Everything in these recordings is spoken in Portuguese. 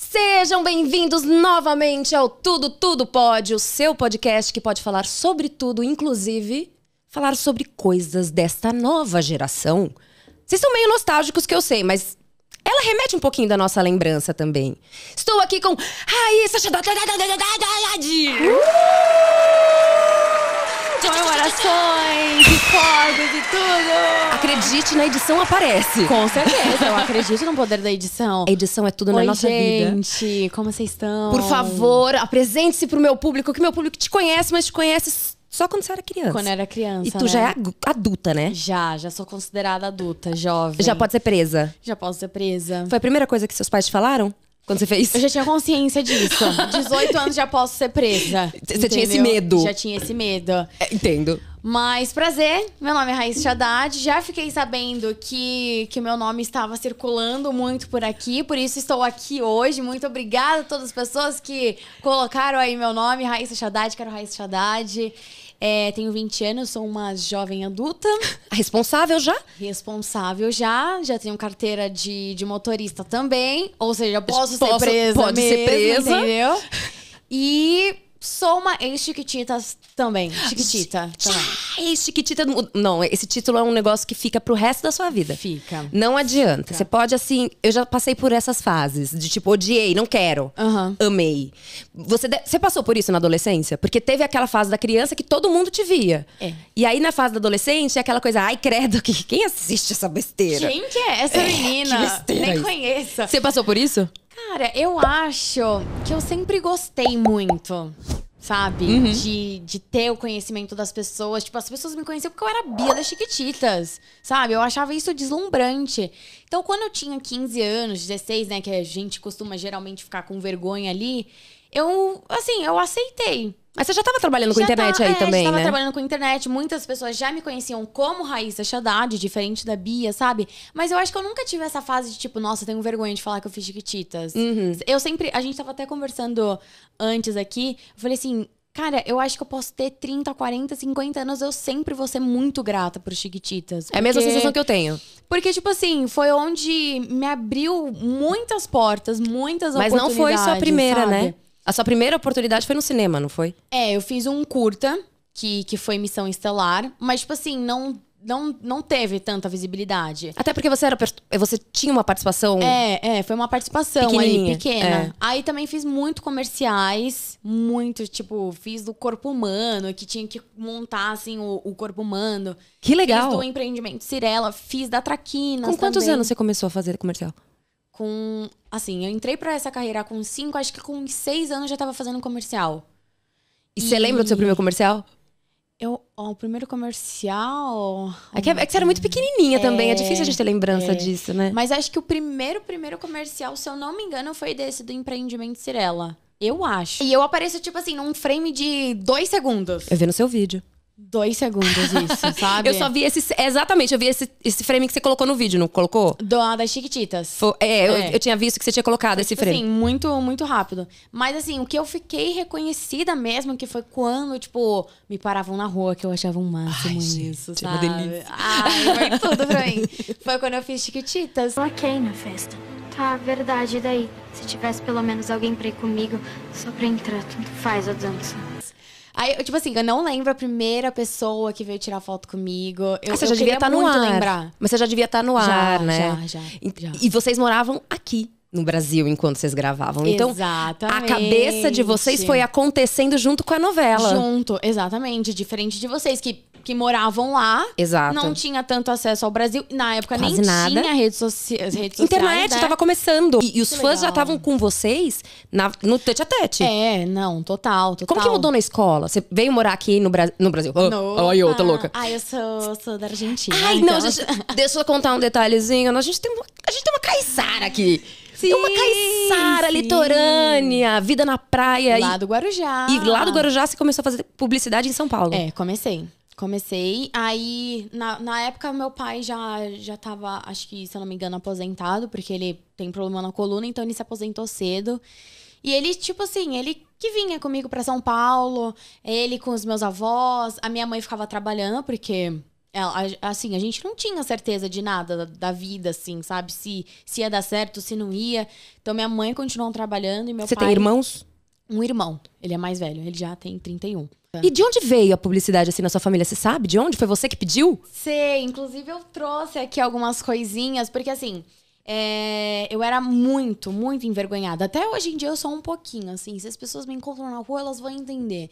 Sejam bem-vindos novamente ao Tudo Tudo Pode, o seu podcast que pode falar sobre tudo, inclusive falar sobre coisas desta nova geração. Vocês são meio nostálgicos que eu sei, mas ela remete um pouquinho da nossa lembrança também. Estou aqui com Raíssa Haddad. Uh! comemorações e fogos e tudo. Acredite na edição aparece. Com certeza, eu acredito no poder da edição. A edição é tudo Oi, na nossa gente, vida. Gente, como vocês estão? Por favor, apresente-se pro meu público, que meu público te conhece, mas te conhece só quando você era criança. Quando era criança. E tu né? já é né? adulta, né? Já, já sou considerada adulta, jovem. Já pode ser presa. Já posso ser presa. Foi a primeira coisa que seus pais te falaram? Quando você fez? Eu já tinha consciência disso. 18 anos já posso ser presa. Você tinha esse medo? Já tinha esse medo. É, entendo. Mas prazer, meu nome é Raíssa Haddad. Já fiquei sabendo que que meu nome estava circulando muito por aqui, por isso estou aqui hoje. Muito obrigada a todas as pessoas que colocaram aí meu nome, Raíssa Haddad, quero Raíssa Haddad. É, tenho 20 anos, sou uma jovem adulta. Responsável já? Responsável já. Já tenho carteira de, de motorista também. Ou seja, posso, posso ser presa. Pode mesmo, ser presa. Entendeu? E Sou uma ex-chiquitita também. Chiquitita. também. Ah, ex-chiquitita. Não, esse título é um negócio que fica pro resto da sua vida. Fica. Não adianta. Fica. Você pode, assim. Eu já passei por essas fases de tipo, odiei, não quero. Uhum. Amei. Você, você passou por isso na adolescência? Porque teve aquela fase da criança que todo mundo te via. É. E aí na fase da adolescente é aquela coisa, ai, credo, que... quem assiste essa besteira? Quem que é essa é, menina? É, que besteira Nem é isso. Você passou por isso? Cara, eu acho que eu sempre gostei muito sabe? Uhum. De, de ter o conhecimento das pessoas. Tipo, as pessoas me conheciam porque eu era Bia das Chiquititas, sabe? Eu achava isso deslumbrante. Então, quando eu tinha 15 anos, 16, né? Que a gente costuma geralmente ficar com vergonha ali. Eu, assim, eu aceitei. Mas você já estava trabalhando com já internet tá, aí é, também, já tava né? trabalhando com internet. Muitas pessoas já me conheciam como Raíssa Haddad, diferente da Bia, sabe? Mas eu acho que eu nunca tive essa fase de tipo, nossa, tenho vergonha de falar que eu fiz chiquititas. Uhum. Eu sempre... A gente estava até conversando antes aqui. Eu falei assim, Cara, eu acho que eu posso ter 30, 40, 50 anos, eu sempre vou ser muito grata por Chiquititas. Porque... É a mesma sensação que eu tenho. Porque, tipo assim, foi onde me abriu muitas portas, muitas Mas oportunidades. Mas não foi só a primeira, né? sabe? né? A sua primeira oportunidade foi no cinema, não foi? É, eu fiz um curta, que, que foi Missão Estelar, mas, tipo assim, não não, não teve tanta visibilidade. Até porque você era você tinha uma participação. É, é, foi uma participação aí, pequena. É. Aí também fiz muito comerciais, muito, tipo, fiz do corpo humano, que tinha que montar assim o, o corpo humano. Que legal. Fiz do empreendimento Cirela, fiz da Traquina. Com quantos também. anos você começou a fazer comercial? com. Assim, eu entrei para essa carreira com cinco acho que com seis anos já tava fazendo comercial. E você lembra do seu primeiro comercial? Eu, ó, o primeiro comercial. É que, é, é que você era muito pequenininha é, também, é difícil a gente ter lembrança é. disso, né? Mas acho que o primeiro, primeiro comercial, se eu não me engano, foi desse do empreendimento Cirela. Eu acho. E eu apareço, tipo assim, num frame de dois segundos. Eu vi no seu vídeo. Dois segundos isso, sabe? eu só vi esse. Exatamente, eu vi esse, esse frame que você colocou no vídeo, não colocou? Do, das Chiquititas. Foi, é, é. Eu, eu, tinha visto que você tinha colocado foi, esse tipo, frame. Sim, muito, muito rápido. Mas assim, o que eu fiquei reconhecida mesmo, que foi quando, tipo, me paravam na rua, que eu achava um máximo Ai, isso. É sabe? delícia. Ai, foi tudo pra mim. Foi quando eu fiz Chiquititas. Coloquei na festa. Tá, verdade, e daí? Se tivesse pelo menos alguém pra ir comigo, só pra entrar, tanto faz, a dança Aí, eu, tipo assim, eu não lembro a primeira pessoa que veio tirar foto comigo. Eu, ah, você já devia estar tá no ar. Lembrar. Mas você já devia estar tá no já, ar, né? Já, já e, e vocês moravam aqui no Brasil enquanto vocês gravavam. Então, exatamente. a cabeça de vocês foi acontecendo junto com a novela. Junto, exatamente. Diferente de vocês que que moravam lá. Exato. Não tinha tanto acesso ao Brasil. Na época Quase nem nada. tinha redes, redes sociais. Internet né? tava começando. E, e os que fãs legal. já estavam com vocês na, no tete a tete. É, não, total, total. Como que mudou na escola? Você veio morar aqui no, Bra no Brasil? Ah, olha, eu tô louca. Ai, eu sou, sou da Argentina. Ai, então. não, gente, deixa eu contar um detalhezinho. A gente tem uma, a gente tem uma caissara aqui. Sim, uma caiçara litorânea, vida na praia. Lá e, do Guarujá. E lá do Guarujá você começou a fazer publicidade em São Paulo. É, comecei. Comecei. Aí, na, na época, meu pai já, já tava, acho que, se eu não me engano, aposentado, porque ele tem problema na coluna, então ele se aposentou cedo. E ele, tipo assim, ele que vinha comigo para São Paulo, ele com os meus avós, a minha mãe ficava trabalhando, porque é, assim, a gente não tinha certeza de nada da, da, vida, assim, sabe? Se, se ia dar certo, se não ia. Então minha mãe continuou trabalhando e meu Você pai. Você tem irmãos? Um irmão. Ele é mais velho, ele já tem 31. Tá. E de onde veio a publicidade assim na sua família? Você sabe de onde? Foi você que pediu? Sei, inclusive eu trouxe aqui algumas coisinhas, porque assim. É, eu era muito, muito envergonhada. Até hoje em dia eu sou um pouquinho, assim. Se as pessoas me encontram na rua, elas vão entender.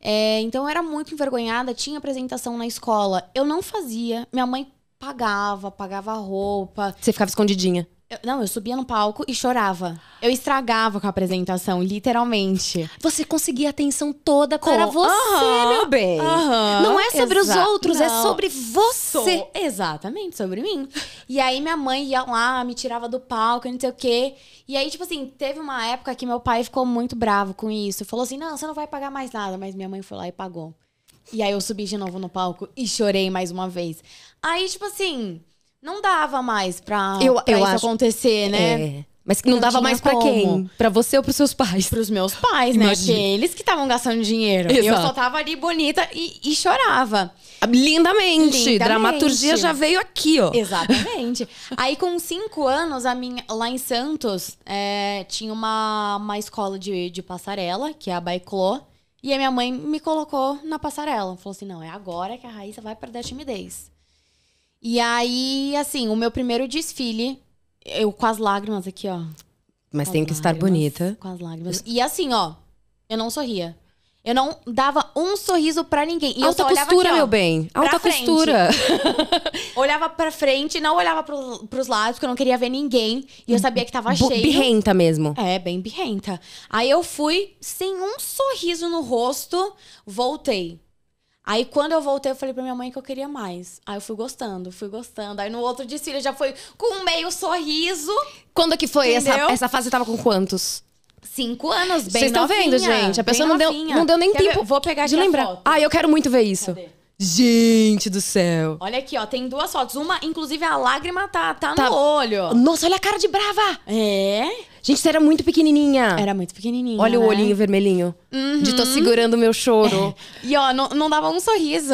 É, então eu era muito envergonhada, tinha apresentação na escola. Eu não fazia, minha mãe pagava, pagava roupa. Você ficava escondidinha? Eu, não, eu subia no palco e chorava. Eu estragava com a apresentação, literalmente. Você conseguia a atenção toda para era você, meu bem. não é sobre os outros, é não. é sobre você. Exatamente, sobre mim. e aí minha mãe ia lá, me tirava do palco, não sei o quê. E aí, tipo assim, teve uma época que meu pai ficou muito bravo com isso. Falou assim: não, você não vai pagar mais nada. Mas minha mãe foi lá e pagou. E aí eu subi de novo no palco e chorei mais uma vez. Aí, tipo assim não dava mais pra, eu, pra eu isso acho, acontecer, né? É. Mas que não, não dava mais para quem? Para você ou para seus pais? Para os meus pais, né? Imagina. Porque eles que estavam gastando dinheiro. Exato. Eu só tava ali bonita e, e chorava. Ah, lindamente. Lindamente. Dramaturgia já veio aqui, ó. Exatamente. Aí com cinco anos, a minha, lá em Santos, é, tinha uma, uma escola de, de passarela, que é a Baiclô. E a minha mãe me colocou na passarela. Falou assim, não, é agora que a Raíssa vai perder a timidez. E aí, assim, o meu primeiro desfile, eu com as lágrimas aqui, ó. Mas tem que estar bonita. Com as lágrimas. E assim, ó, eu não sorria. Eu não dava um sorriso para ninguém. E Alta eu só costura, aqui, ó, meu bem. Alta costura. olhava pra frente, não olhava pro, pros lados, porque eu não queria ver ninguém. E eu sabia que tava B cheio. Birrenta mesmo. É, bem birrenta. Aí eu fui sem um sorriso no rosto, voltei. Aí quando eu voltei, eu falei pra minha mãe que eu queria mais. Aí eu fui gostando, fui gostando. Aí no outro desfile já foi com um meio sorriso. Quando que foi? Essa, essa fase tava com quantos? Cinco anos, bem Vocês estão vendo, gente? A pessoa não deu, não deu nem quer tempo. Ver? Vou pegar de lembrar. Ah, eu quero muito ver isso. Cadê? Gente do céu. Olha aqui, ó. Tem duas fotos. Uma, inclusive, a lágrima tá, tá, tá, no olho. Nossa, olha a cara de brava. É? Gente, você era muito pequenininha. Era muito pequenininha. Olha né? o olhinho vermelhinho. Uhum. De tô segurando o meu choro. E, ó, não, não dava um sorriso.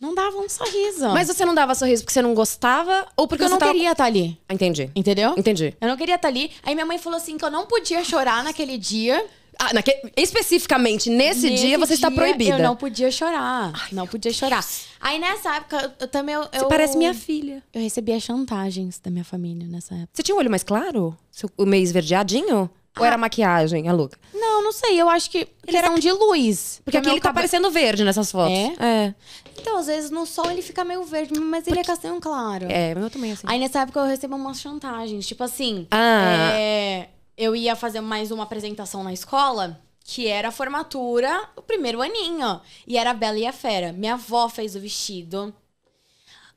Não dava um sorriso. Mas você não dava sorriso porque você não gostava ou porque, porque eu não tava... queria estar tá ali? Entendi. Entendeu? Entendi. Eu não queria estar tá ali. Aí minha mãe falou assim que eu não podia chorar naquele dia. Ah, naque... Especificamente nesse, nesse dia, você está proibida. Eu não podia chorar. Ai, não podia chorar. Aí nessa época, eu também. Eu, você parece minha filha. Eu recebia chantagens da minha família nessa época. Você tinha o um olho mais claro? O meio esverdeadinho? Ah. Ou era ah. maquiagem, a louca? Não, não sei. Eu acho que era um de luz. Porque, aqui ele tá parecendo verde nessas fotos. É? É. Então, às vezes no sol ele fica meio verde, mas porque... ele é castanho claro. É, meu também assim. Aí nessa época eu recebo umas chantagens. Tipo assim. Ah. É eu ia fazer mais uma apresentação na escola, que era a formatura, o primeiro aninho. E era a Bela e a Fera. Minha avó fez o vestido.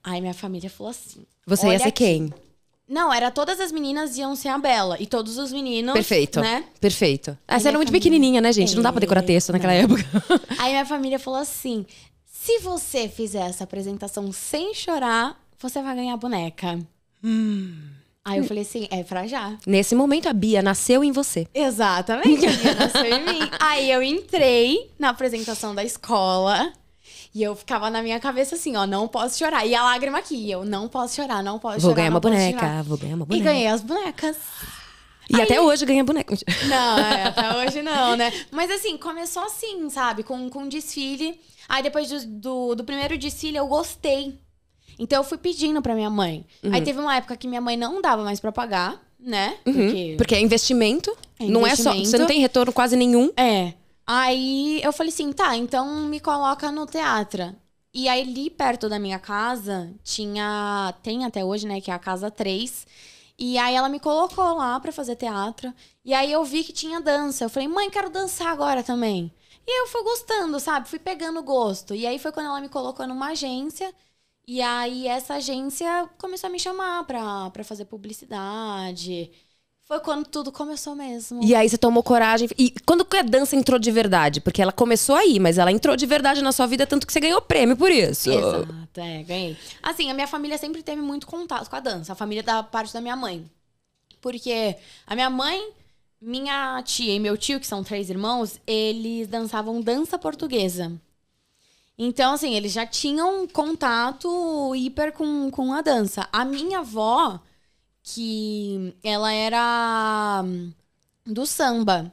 Aí minha família falou assim. Você ia ser aqui. quem? Não, era todas as meninas iam ser a Bela. E todos os meninos. Perfeito. Né? Perfeito. Ah, você era muito pequenininha, né, gente? É, não dá pra decorar texto naquela não. época. Aí minha família falou assim: se você fizer essa apresentação sem chorar, você vai ganhar a boneca. Hum. Aí eu falei assim, é pra já. Nesse momento a Bia nasceu em você. Exatamente, a Bia nasceu em mim. Aí eu entrei na apresentação da escola e eu ficava na minha cabeça assim, ó, não posso chorar. E a lágrima aqui, eu não posso chorar, não posso vou chorar. Ganhar não posso boneca, chorar. Vou ganhar uma boneca, vou ganhar uma boneca. E ganhei as bonecas. E Aí... até hoje ganha boneca. Não, é, até hoje não, né? Mas assim, começou assim, sabe? Com, com um desfile. Aí depois do, do, do primeiro desfile eu gostei então eu fui pedindo para minha mãe. Uhum. Aí teve uma época que minha mãe não dava mais para pagar, né? Uhum. Porque... Porque é investimento, é investimento. Não é só. Você não tem retorno quase nenhum. É. Aí eu falei assim, tá, então me coloca no teatro. E aí ali perto da minha casa tinha. Tem até hoje, né? Que é a casa 3. E aí ela me colocou lá para fazer teatro. E aí eu vi que tinha dança. Eu falei, mãe, quero dançar agora também. E eu fui gostando, sabe? Fui pegando gosto. E aí foi quando ela me colocou numa agência e aí essa agência começou a me chamar pra, pra fazer publicidade. Foi quando tudo começou mesmo. E aí você tomou coragem. E quando que a dança entrou de verdade? Porque ela começou aí, mas ela entrou de verdade na sua vida, tanto que você ganhou prêmio por isso. Exato, é, ganhei. Assim, a minha família sempre teve muito contato com a dança. A família da parte da minha mãe. Porque a minha mãe, minha tia e meu tio, que são três irmãos, eles dançavam dança portuguesa. Então, assim, eles já tinham contato hiper com, com a dança. A minha avó, que ela era hum, do samba.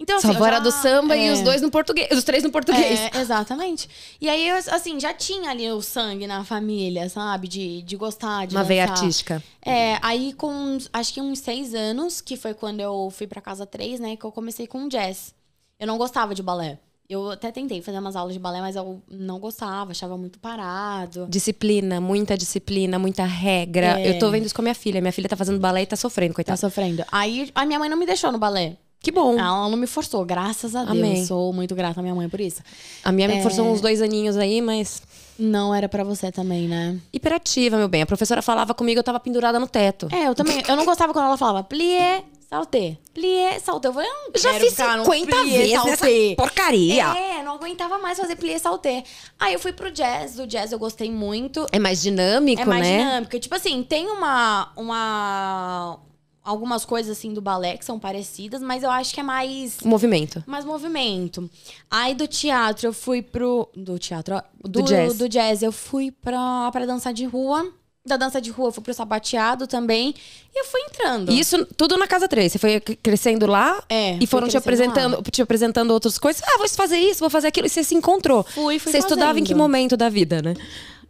Então, assim, Sua avó já... era do samba é. e os dois no português, os três no português. É, exatamente. E aí, assim, já tinha ali o sangue na família, sabe? De, de gostar, de Uma dançar. veia artística. É, aí com, acho que uns seis anos, que foi quando eu fui pra casa três, né? Que eu comecei com jazz. Eu não gostava de balé. Eu até tentei fazer umas aulas de balé, mas eu não gostava, achava muito parado. Disciplina, muita disciplina, muita regra. É. Eu tô vendo isso com a minha filha. Minha filha tá fazendo balé e tá sofrendo, coitada. Tá sofrendo. Aí a minha mãe não me deixou no balé. Que bom. Ah, ela não me forçou, graças a Amém. Deus. Sou muito grata à minha mãe por isso. A minha é... me forçou uns dois aninhos aí, mas. Não era para você também, né? Hiperativa, meu bem. A professora falava comigo, eu tava pendurada no teto. É, eu também. Eu não gostava quando ela falava plié, Saltei. Plié, saltei. Eu falei, não hum, quero Já fiz 50 vezes nessa porcaria. É, não aguentava mais fazer plié, saltei. Aí eu fui pro jazz. o jazz eu gostei muito. É mais dinâmico, né? É mais né? dinâmico. Tipo assim, tem uma, uma... Algumas coisas, assim, do balé que são parecidas. Mas eu acho que é mais... Movimento. Mais movimento. Aí do teatro eu fui pro... Do teatro, Do, do jazz. Do jazz eu fui pra, pra dançar de rua da dança de rua, fui pro sapateado também. E eu fui entrando. Isso tudo na Casa 3. Você foi crescendo lá é, e foram te apresentando, lá. te apresentando outras coisas. Ah, vou fazer isso, vou fazer aquilo. E você se encontrou. Fui, fui Você fazendo. estudava em que momento da vida, né?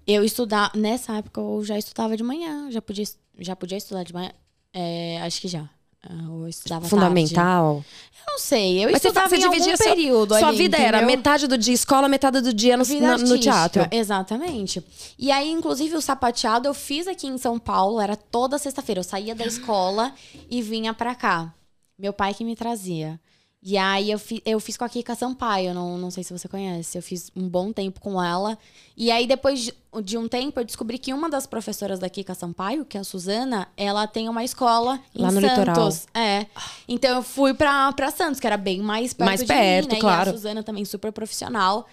Eu estudava. Nessa época eu já estudava de manhã. Já podia, já podia estudar de manhã. É, acho que já. Ah, ou eu tipo, estudava fundamental? Tarde. Eu não sei. Eu Mas estudava você, você algum período Sua ali, vida entendeu? era metade do dia escola, metade do dia no, na, no teatro. Exatamente. E aí, inclusive, o sapateado eu fiz aqui em São Paulo. Era toda sexta-feira. Eu saía da escola e vinha pra cá. Meu pai que me trazia. E aí eu, fi, eu fiz com a Kika Sampaio, não, não sei se você conhece. Eu fiz um bom tempo com ela. E aí, depois de, de um tempo, eu descobri que uma das professoras da Kika Sampaio, que é a Suzana, ela tem uma escola Lá no Santos. Litoral. É. Então eu fui pra, pra Santos, que era bem mais perto mais de perto, mim, né? claro. E a Suzana também super profissional.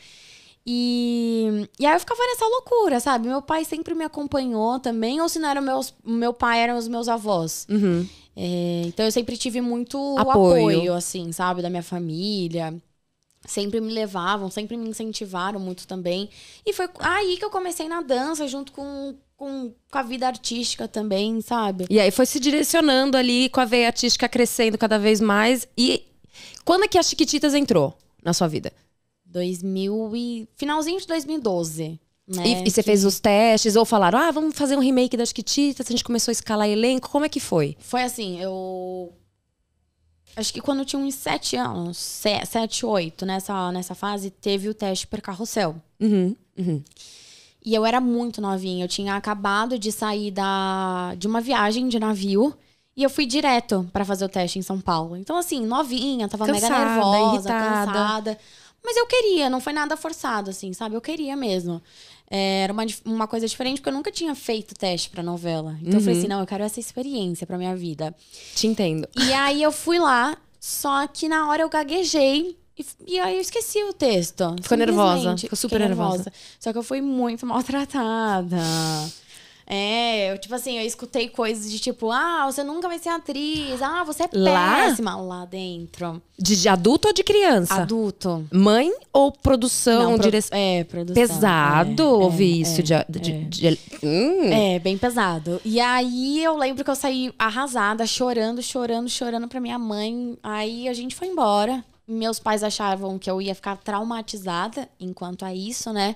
E, e aí eu ficava nessa loucura, sabe? Meu pai sempre me acompanhou também, ou se não era meus, meu pai, eram os meus avós. Uhum. É, então eu sempre tive muito apoio. apoio, assim, sabe? Da minha família sempre me levavam, sempre me incentivaram muito também. E foi aí que eu comecei na dança, junto com, com, com, a vida artística também, sabe? E aí foi se direcionando ali com a veia artística crescendo cada vez mais. E quando é que a Chiquititas entrou na sua vida? 2000 e finalzinho de 2012. Né? E, e, você que... fez os testes ou falaram, ah, vamos fazer um remake das Chiquititas, a gente começou a escalar elenco, como é que foi? Foi assim, eu acho que quando eu tinha uns sete anos, sete, oito, nessa, nessa fase, teve o teste per carrossel. Uhum, uhum. E eu era muito novinha. Eu tinha acabado de sair da, de uma viagem de navio. E eu fui direto para fazer o teste em São Paulo. Então, assim, novinha, tava cansada, mega nervosa, irritada. cansada. Mas eu queria, não foi nada forçado, assim, sabe? Eu queria mesmo. É, era uma, uma coisa diferente, porque eu nunca tinha feito teste pra novela. Então uhum. eu falei assim: uhum. não, eu quero essa experiência pra minha vida. Te entendo. E aí eu fui lá, só que na hora eu gaguejei. E, e, aí eu esqueci o texto. Ficou nervosa. Ficou super nervosa. nervosa. Só que eu fui muito maltratada. É, eu, tipo assim, eu escutei coisas de tipo, ah, você nunca vai ser atriz, ah, você é péssima lá dentro. De, de, adulto ou de criança? Adulto. Mãe ou produção? Não, pro, dire... É, produção. Pesado é, ouvir é, isso. É, de, de, é. de... Hum. é, bem pesado. E aí eu lembro que eu saí arrasada, chorando, chorando, chorando pra minha mãe. Aí a gente foi embora. Meus pais achavam que eu ia ficar traumatizada enquanto a isso, né?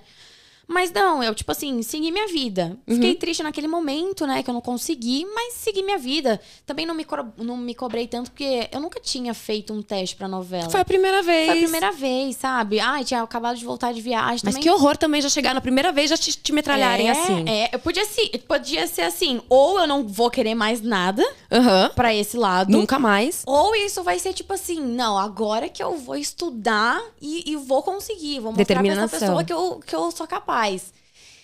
Mas não, eu, tipo assim, segui minha vida. Uhum. Fiquei uhum. triste naquele momento, né? Que eu não consegui, mas segui minha vida. Também não me, não me cobrei tanto, porque eu nunca tinha feito um teste pra novela. Foi a primeira vez. Foi a primeira vez, sabe? Ai, tinha acabado de voltar de viagem. Mas também... que horror também já chegar na primeira vez já te, te metralharem é, assim. É, eu podia ser, podia ser assim, ou eu não vou querer mais nada uhum. pra esse lado. Nunca mais. Ou isso vai ser tipo assim, não, agora que eu vou estudar e, e vou conseguir. Vou mostrar pra essa pessoa que eu, que eu sou capaz faz.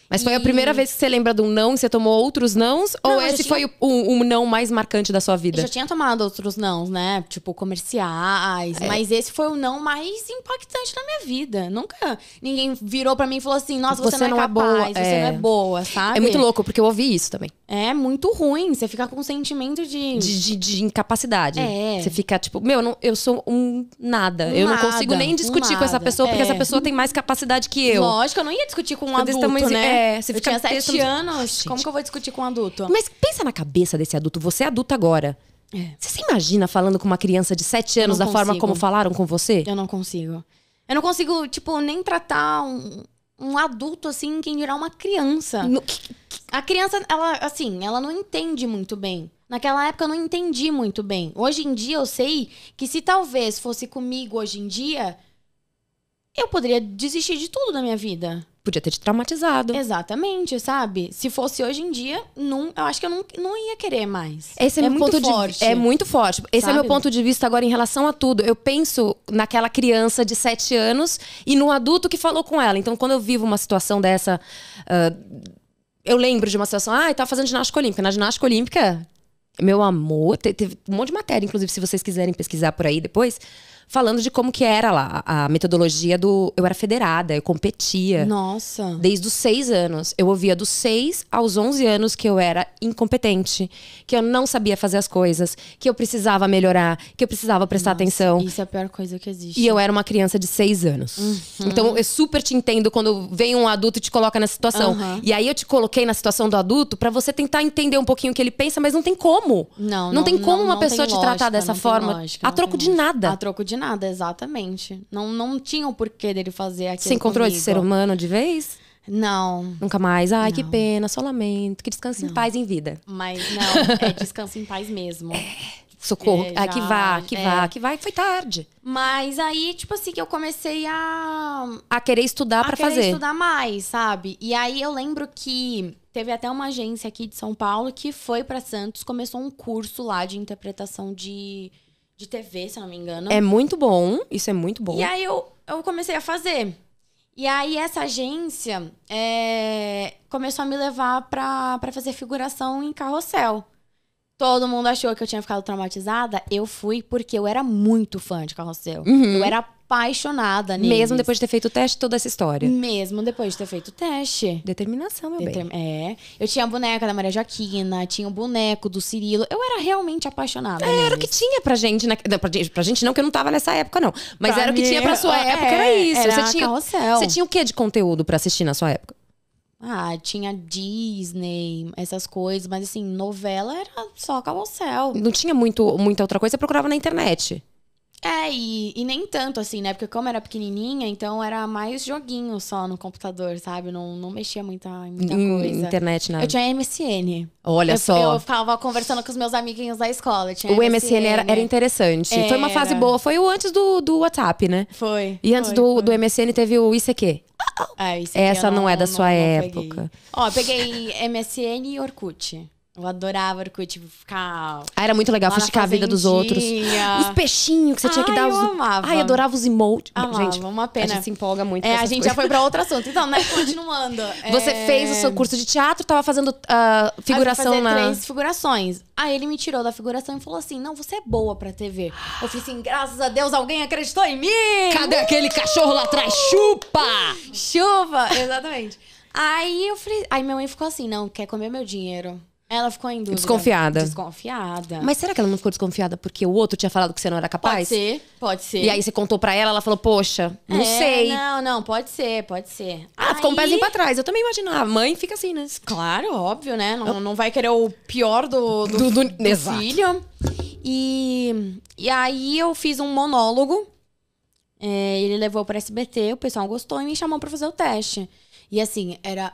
Mas foi e... a primeira vez que você lembra de um não e você tomou outros nãos? Não, ou esse tinha... foi o, o, o, não mais marcante da sua vida? Eu já tinha tomado outros nãos, né? Tipo, comerciais. É. Mas esse foi o não mais impactante na minha vida. Nunca ninguém virou para mim e falou assim: nossa, você, você não, é, capaz, boa. você é. não é boa, sabe? É, é. é muito louco, porque eu ouvi isso também. É muito ruim. Você fica com um sentimento de. De, de, de incapacidade. É. Você fica tipo, meu, não, eu sou um nada. nada. Eu não consigo nem discutir um com essa pessoa, porque é. essa pessoa tem mais capacidade que eu. Lógico, eu não ia discutir com um eu adulto, né? É, você eu fica tinha sete pensando... Assim, anos. como que eu vou discutir com um adulto? Mas pensa na cabeça desse adulto. Você é adulto agora. É. Você se imagina falando com uma criança de sete anos da forma como falaram com você? Eu não consigo. Eu não consigo, tipo, nem tratar um, um adulto assim, quem dirá uma criança. No... A criança, ela, assim, ela não entende muito bem. Naquela época eu não entendi muito bem. Hoje em dia eu sei que se talvez fosse comigo hoje em dia, eu poderia desistir de tudo da minha vida podia ter te traumatizado. Exatamente, sabe? Se fosse hoje em dia, não, eu acho que eu não, não ia querer mais. Esse é, é muito forte. De, é muito forte. Esse sabe? é meu ponto de vista agora em relação a tudo. Eu penso naquela criança de 7 anos e no adulto que falou com ela. Então, quando eu vivo uma situação dessa. Uh, eu lembro de uma situação, ah, eu tava fazendo ginástica olímpica. Na ginástica olímpica, meu amor, teve um monte de matéria, inclusive, se vocês quiserem pesquisar por aí depois falando de como que era lá a metodologia do. Eu era federada, eu competia. Nossa. Desde os seis anos. Eu ouvia dos seis aos onze anos que eu era incompetente, que eu não sabia fazer as coisas, que eu precisava melhorar, que eu precisava prestar Nossa, atenção. Isso é a pior coisa que existe. E eu era uma criança de seis anos. Uhum. Então eu super te entendo quando vem um adulto e te coloca na situação. Uhum. E aí eu te coloquei na situação do adulto para você tentar entender um pouquinho o que ele pensa, mas não tem como. Não, não, não tem como não, uma pessoa te lógica, tratar dessa forma lógica, a troco de nada. A troco de de nada, exatamente. Não, não tinha o porquê dele fazer aquilo. Você encontrou comigo. esse ser humano de vez? Não. Nunca mais. Ai, não. que pena, só lamento. Que descanse não. em paz em vida. Mas não, é descanse em paz mesmo. É. Socorro. É, já, que vá, que é. vá, que vá Foi tarde. Mas aí, tipo assim, que eu comecei a. A querer estudar para fazer. A querer estudar mais, sabe? E aí eu lembro que teve até uma agência aqui de São Paulo que foi para Santos, começou um curso lá de interpretação de de TV, se eu não me engano. É muito bom, isso é muito bom. E aí eu, eu comecei a fazer. E aí essa agência é, começou a me levar pra, pra fazer figuração em carrossel. Todo mundo achou que eu tinha ficado traumatizada. Eu fui porque eu era muito fã de carrossel. Uhum. Eu era apaixonada neles. Mesmo depois de ter feito o teste, toda essa história. Mesmo depois de ter feito o teste. Determinação, meu Determ bem. É. Eu tinha a boneca da Maria Joaquina, tinha o boneco do Cirilo. Eu era realmente apaixonada. É, neles. era o que tinha pra gente. Na... Não, pra, gente pra gente não, que eu não tava nessa época, não. Mas pra era o que tinha pra sua é, época, era é, isso. Era você, tinha, você tinha o que de conteúdo pra assistir na sua época? Ah, tinha Disney, essas coisas, mas assim, novela era só carrossel. Não tinha muito, muita outra coisa, você procurava na internet. É, e, e, nem tanto assim, né? Porque como era pequenininha, então era mais joguinho só no computador, sabe? Não, não mexia muita, muita hum, coisa. Internet, nada. Né? Eu tinha MSN. Olha eu, só. Eu ficava conversando com os meus amiguinhos da escola. o MSN, MSN era, era interessante. Era. Foi uma fase boa. Foi o antes do, do WhatsApp, né? Foi. E antes foi, do, foi. do MSN teve o ICQ. Ah, é, Essa não, não, é da sua não, época. Ó, peguei MSN e Orkut. Eu adorava Orkut, tipo, ficar. Ah, era muito legal ficar a vida dos outros. Os peixinhos que você tinha que Ai, dar. Os... eu amava. Ai, adorava os emotes. Amava, gente, uma pena. A gente se empolga muito. É, a gente coisas. já foi pra outro assunto. Então, né? Continuando. Você é. fez o seu curso de teatro, tava fazendo uh, figuração fazer na. três figurações. Aí ele me tirou da figuração e falou assim: não, você é boa pra TV. Eu falei assim: graças a Deus alguém acreditou em mim! Cadê uh! aquele cachorro lá atrás? Chupa! Chupa! Exatamente. aí eu falei. Aí minha mãe ficou assim: não, quer comer meu dinheiro. Ela ficou em dúvida. Desconfiada. Desconfiada. Mas será que ela não ficou desconfiada porque o outro tinha falado que você não era capaz? Pode ser, pode ser. E aí você contou pra ela, ela falou, poxa, não é, sei. Não, não, pode ser, pode ser. Ah, aí... ficou um pezinho pra trás. Eu também imagino A mãe fica assim, né? Claro, óbvio, né? Não, não vai querer o pior do, do, do, do, do filho. E, e aí eu fiz um monólogo. É, ele levou pra SBT, o pessoal gostou e me chamou pra fazer o teste. E assim, era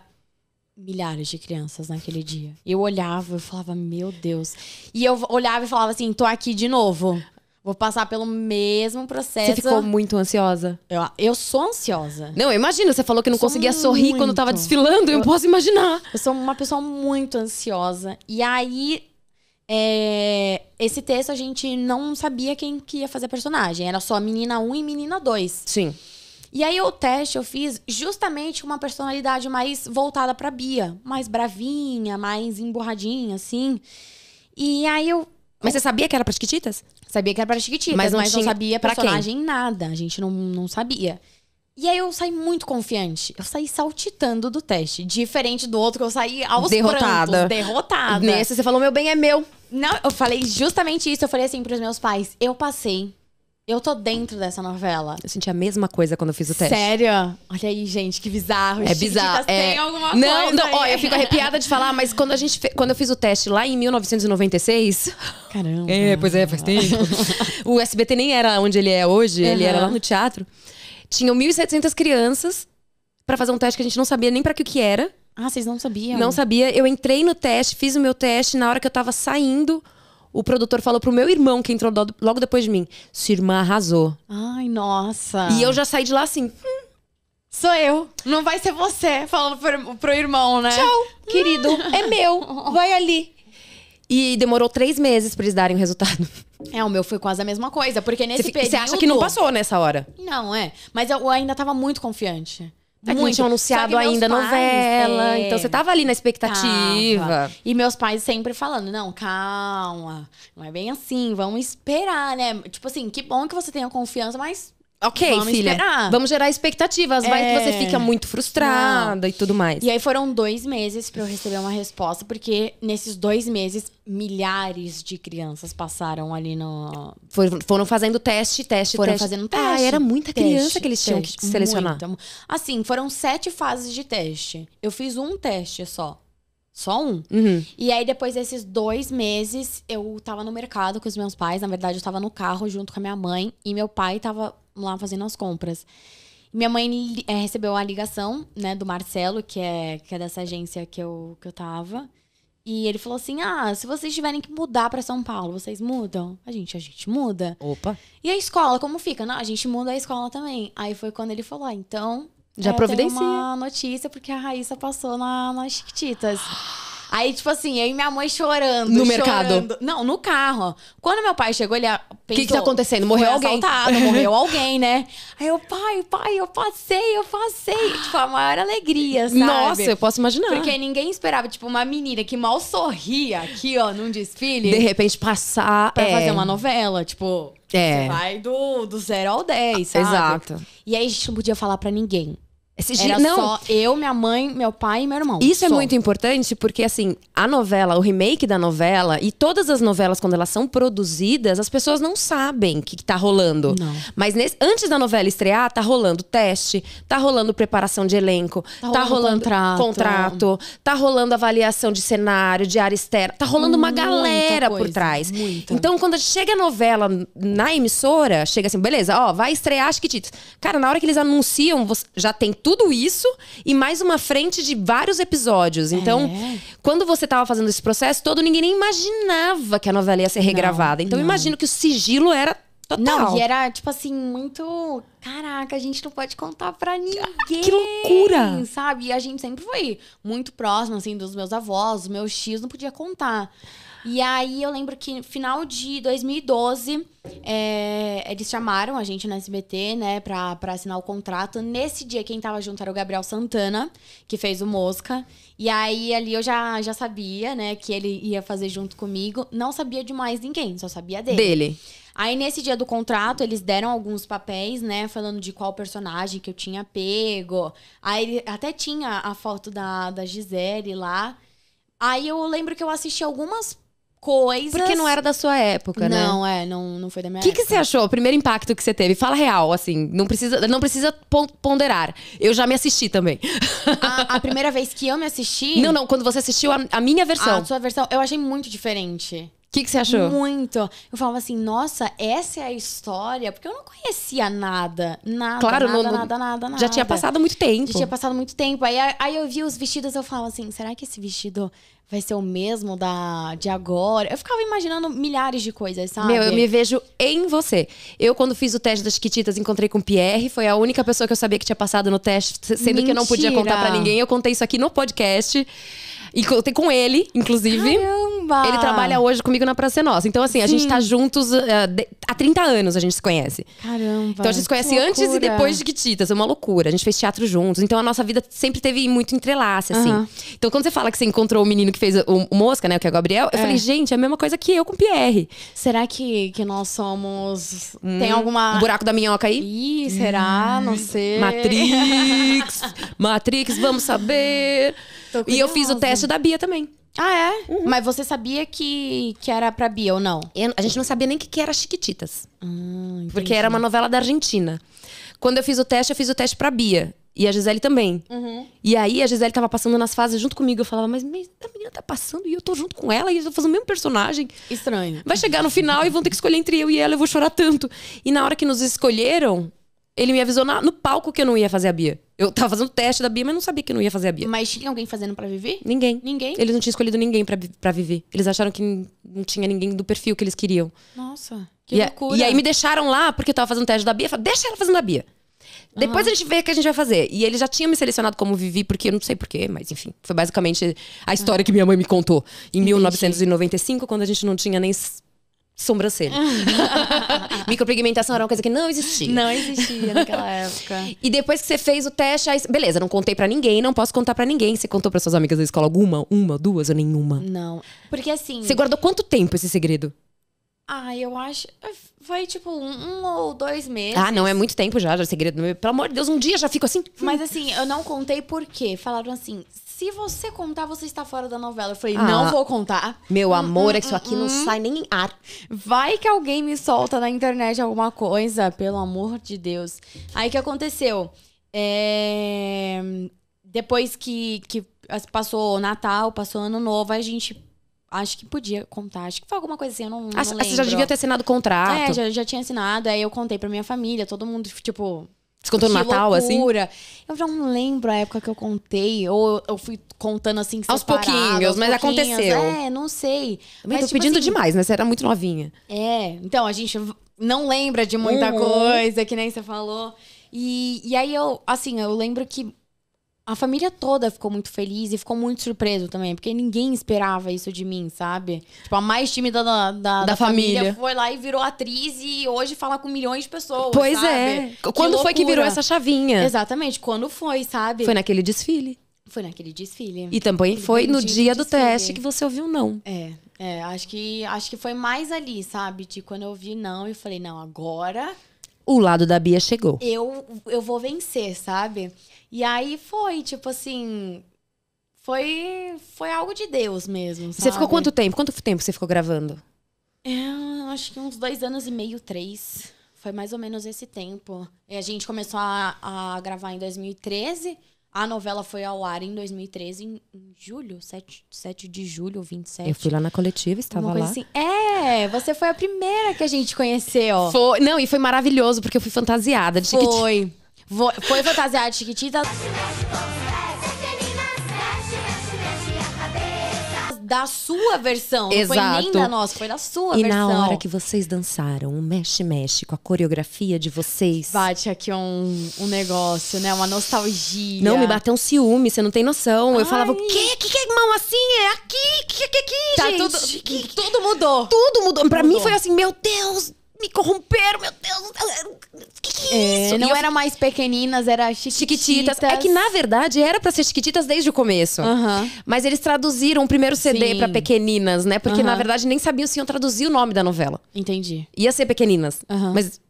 milhares de crianças naquele dia. Eu olhava, eu falava, meu Deus. E eu olhava e falava assim, tô aqui de novo. Vou passar pelo mesmo processo. Você ficou muito ansiosa? Eu, eu sou ansiosa. Não, imagina. Você falou que não sou conseguia muito. sorrir quando tava desfilando. Eu, eu posso imaginar. Eu sou uma pessoa muito ansiosa. E aí, é, esse texto a gente não sabia quem que ia fazer a personagem. Era só menina 1 e menina 2. Sim. E aí o teste eu fiz justamente com uma personalidade mais voltada para Bia, mais bravinha, mais emburradinha, assim. E aí eu mas você sabia que era para Chiquititas? Sabia que era para Chiquititas, mas não, mas tinha... não sabia personagem quem? nada. A gente não, não sabia. E aí eu saí muito confiante. Eu saí saltitando do teste. Diferente do outro que eu saí aos derrotada. prantos. Derrotada. Nesse você falou, meu bem é meu. Não, eu falei justamente isso. Eu falei assim pros meus pais. Eu passei. Eu tô dentro dessa novela. Eu senti a mesma coisa quando eu fiz o teste. Sério? Olha aí, gente, que bizarro. É tá bizarro. É... Tem alguma não, coisa não, ó, eu fico arrepiada de falar, mas quando, a gente fe... quando eu fiz o teste lá em 1996. Caramba. É, pois é, faz tempo. o SBT nem era onde ele é hoje, uhum. ele era lá no teatro. Tinham 1.700 crianças para fazer um teste que a gente não sabia nem para que que era. Ah, vocês não sabiam? Não sabia. Eu entrei no teste, fiz o meu teste, na hora que eu tava saindo o produtor falou pro meu irmão, que entrou logo depois de mim: Sua irmã arrasou. Ai, nossa. E eu já saí de lá assim. Hum, sou eu. Não vai ser você falando pro, pro irmão, né? Tchau, querido. é meu. Vai ali. E demorou três meses pra eles darem o resultado. É, o meu foi quase a mesma coisa, porque nesse cê, período. Você acha que não passou nessa hora? Não, é. Mas eu ainda tava muito confiante. A Muito. tinha anunciado ainda pais, novela, é... então você tava ali na expectativa. E meus pais sempre falando: não, calma, não é bem assim, vamos esperar, né? Tipo assim, que bom que você tenha confiança, mas Ok, Vamos filha. Esperar. Vamos gerar expectativas. É. Vai que você é. fica muito frustrada Não. e tudo mais. E aí foram dois meses para eu receber uma resposta, porque nesses dois meses, milhares de crianças passaram ali no. Foram, fazendo teste, teste, foram teste. fazendo teste. Ah, era muita teste, criança que eles tinham teste, que selecionar. Assim, foram sete fases de teste. Eu fiz um teste só. Só um. Uhum. E aí, depois desses dois meses, eu tava no mercado com os meus pais. Na verdade, eu tava no carro junto com a minha mãe. E meu pai tava lá fazendo as compras. Minha mãe é, recebeu a ligação, né, do Marcelo, que é, que é dessa agência que eu, que eu tava. E ele falou assim: Ah, se vocês tiverem que mudar para São Paulo, vocês mudam? A gente, a gente muda. Opa. E a escola, como fica? Não, a gente muda a escola também. Aí foi quando ele falou: ah, então. Já é, providencia. uma notícia, porque a Raíssa passou na, nas Chiquititas. Aí, tipo assim, eu e minha mãe chorando. No chorando. mercado? Não, no carro. Quando meu pai chegou, ele pensou... O que, que tá acontecendo? Morreu alguém? Assaltado, morreu alguém, né? Aí eu, pai, pai, eu passei, eu passei. Tipo, a maior alegria, sabe? Nossa, eu posso imaginar. Porque ninguém esperava, tipo, uma menina que mal sorria aqui, ó, num desfile. De repente passar... Pra é... fazer uma novela, tipo... É. Você vai do, do zero ao dez. sabe? Exato. E aí a gente não podia falar para ninguém. Era não. só eu, minha mãe, meu pai e meu irmão. Isso é só. é muito importante porque, assim, a novela, o remake da novela e todas as novelas, quando elas são produzidas, as pessoas não sabem o que, está rolando. Não. Mas nesse, antes da novela estrear, tá rolando teste, tá rolando preparação de elenco, tá, tá rolando, tá rolando contrato. contrato, tá rolando avaliação de cenário, de área externa, tá rolando uma galera coisa, por trás. Muita. Então, quando chega a novela na emissora, chega assim, beleza, ó, vai estrear Chiquititas. Cara, na hora que eles anunciam, já tem tudo isso e mais uma frente de vários episódios. Então, é. quando você estava fazendo esse processo todo, ninguém nem imaginava que a novela ia ser regravada. Não, então, não. imagino que o sigilo era Total. Não, e era, tipo assim, muito. Caraca, a gente não pode contar pra ninguém. que loucura! Sabe? E a gente sempre foi muito próximo, assim, dos meus avós, meus tios, não podia contar. E aí eu lembro que final de 2012, é, eh, eles chamaram a gente na SBT, né, pra, pra assinar o contrato. Nesse dia, quem tava junto era o Gabriel Santana, que fez o Mosca. E aí ali eu já, já sabia, né, que ele ia fazer junto comigo. Não sabia de mais ninguém, só sabia dele. Dele. Aí, nesse dia do contrato, eles deram alguns papéis, né? Falando de qual personagem que eu tinha pego. Aí, até tinha a foto da, da Gisele lá. Aí, eu lembro que eu assisti algumas coisas. Porque não era da sua época, não, né? Não, é, não, não foi da minha que época. O que você achou? O primeiro impacto que você teve? Fala real, assim, não precisa, não precisa ponderar. Eu já me assisti também. A, a primeira vez que eu me assisti. Não, não, quando você assistiu a, a minha versão. A sua versão, eu achei muito diferente que, que você achou? Muito. Eu falava assim, nossa, essa é a história, porque eu não conhecia nada. Nada, claro, nada, não, nada, nada, nada. Já tinha passado muito tempo. Já tinha passado muito tempo. Aí, aí eu vi os vestidos, eu falava assim, será que esse vestido vai ser o mesmo da de agora? Eu ficava imaginando milhares de coisas, sabe? Meu, eu me vejo em você. Eu, quando fiz o teste das Chiquititas, encontrei com o Pierre. Foi a única pessoa que eu sabia que tinha passado no teste, sendo Mentira. que eu não podia contar para ninguém. Eu contei isso aqui no podcast. E contei com ele, inclusive. Caramba! Ele trabalha hoje comigo na Praça Nossa. Então, assim, a Sim. gente tá juntos uh, de, há 30 anos, a gente se conhece. Caramba! Então a gente se conhece antes e depois de Quititas. É uma loucura. A gente fez teatro juntos. Então a nossa vida sempre teve muito entrelace, assim. Uhum. Então, quando você fala que você encontrou o menino que fez o, o Mosca, né? que é o Gabriel, eu é. falei, gente, é a mesma coisa que eu com o Pierre. Será que, que nós somos. Hum, Tem alguma. Um buraco da minhoca aí? Ih, será? Hum. Não sei. Matrix! Matrix, vamos saber. E eu fiz o teste da Bia também. Ah, é? Uhum. Mas você sabia que, que era pra Bia ou não? Eu, a gente não sabia nem que, que era Chiquititas. Hum, porque era uma novela da Argentina. Quando eu fiz o teste, eu fiz o teste pra Bia. E a Gisele também. Uhum. E aí a Gisele tava passando nas fases junto comigo. Eu falava, mas a menina tá passando e eu tô junto com ela e eu tô fazendo o mesmo personagem. Estranho. Vai chegar no final e vão ter que escolher entre eu e ela, eu vou chorar tanto. E na hora que nos escolheram, ele me avisou na, no palco que eu não ia fazer a Bia. Eu tava fazendo teste da Bia, mas não sabia que não ia fazer a Bia. Mas tinha alguém fazendo para viver? Ninguém. Ninguém? Eles não tinham escolhido ninguém para viver. Eles acharam que não tinha ninguém do perfil que eles queriam. Nossa, que e loucura. A, e aí me deixaram lá, porque eu tava fazendo teste da Bia. falei, deixa ela fazendo a Bia. Depois uhum. a gente vê o que a gente vai fazer. E ele já tinha me selecionado como Vivi, porque eu não sei porquê, mas enfim. Foi basicamente a história uhum. que minha mãe me contou em Entendi. 1995, quando a gente não tinha nem sobrancelha. Micropigmentação era uma coisa que não existia. Não existia naquela época. E depois que você fez o teste, aí, beleza, não contei para ninguém, não posso contar para ninguém. Você contou para suas amigas da escola alguma, uma, duas ou nenhuma? Não. Porque assim. Você guardou quanto tempo esse segredo? Ah, eu acho. Eh, foi tipo um, um, ou dois meses. Ah, não, é muito tempo já, já é segredo Pelo amor de Deus, um dia já fico assim. Mas assim, eu não contei por quê. Falaram assim: se você contar, você está fora da novela. Eu falei, ah, não vou contar. Meu hum, amor, é hum, é que isso aqui hum, não hum. sai nem em ar. Vai que alguém me solta na internet alguma coisa, pelo amor de Deus. Aí o que aconteceu? É... Depois que, que passou Natal, passou Ano Novo, a gente Acho que podia contar. Acho que foi alguma coisa assim, eu não, ah, Você já devia ter assinado o contrato. É, já, já tinha assinado. Aí eu contei pra minha família, todo mundo, tipo... Você contou no Natal, assim? loucura. assim? Eu já não lembro a época que eu contei. Ou eu fui contando assim, separado, aos pouquinhos, aos mas aconteceu. É, não sei. Eu mas, tô tipo pedindo assim, demais, né? Você era muito novinha. É, então a gente não lembra de muita uhum. coisa, que nem você falou. E, e aí eu, assim, eu lembro que a família toda ficou muito feliz e ficou muito surpreso também, porque ninguém esperava isso de mim, sabe? Tipo, a mais tímida da, da, da, da família. família. foi lá e virou atriz e hoje fala com milhões de pessoas. Pois é. sabe? é. quando foi que virou essa chavinha? Exatamente, quando foi, sabe? Foi naquele desfile. Foi naquele desfile. E também foi, foi no dia, dia do desfile. teste que você ouviu não. É, é, acho que acho que foi mais ali, sabe? De quando eu ouvi não, eu falei, não, agora. O lado da Bia chegou. Eu, eu vou vencer, sabe? E aí foi, tipo assim. Foi, foi algo de Deus mesmo. Sabe? Você ficou quanto tempo? Quanto tempo você ficou gravando? Eu é, acho que uns dois anos e meio, três. Foi mais ou menos esse tempo. E a gente começou a, a gravar em 2013. A novela foi ao ar em 2013, em, julho, 7, 7 de julho ou 27. Eu fui lá na coletiva, estava lá. Assim. É, você foi a primeira que a gente conheceu. Foi, não, e foi maravilhoso, porque eu fui fantasiada. De foi. Foi fantasiado de Chiquitita. da sua versão. Exato. Não foi nem da nossa, foi da sua e versão. E na hora que vocês dançaram o um mexe-mexe com a coreografia de vocês. Bate aqui um, um negócio, né? Uma nostalgia. Não, me bateu um ciúme, você não tem noção. Ai. Eu falava, o quê? Que, que é, mão assim? É aqui? Que que é tá que, gente? Tá tudo, que, tudo mudou. Tudo mudou. Pra mudou. mim foi assim, meu Deus, me corromperam, meu Deus. Que que é, é isso? É, não era mais pequeninas, era chiquititas. chiquititas. É que, na verdade, era para ser chiquititas desde o começo. Uhum. Mas eles traduziram o primeiro CD para pequeninas, né? Porque, uhum. na verdade, nem sabiam se iam traduzir o nome da novela. Entendi. Ia ser pequeninas. Uhum. Mas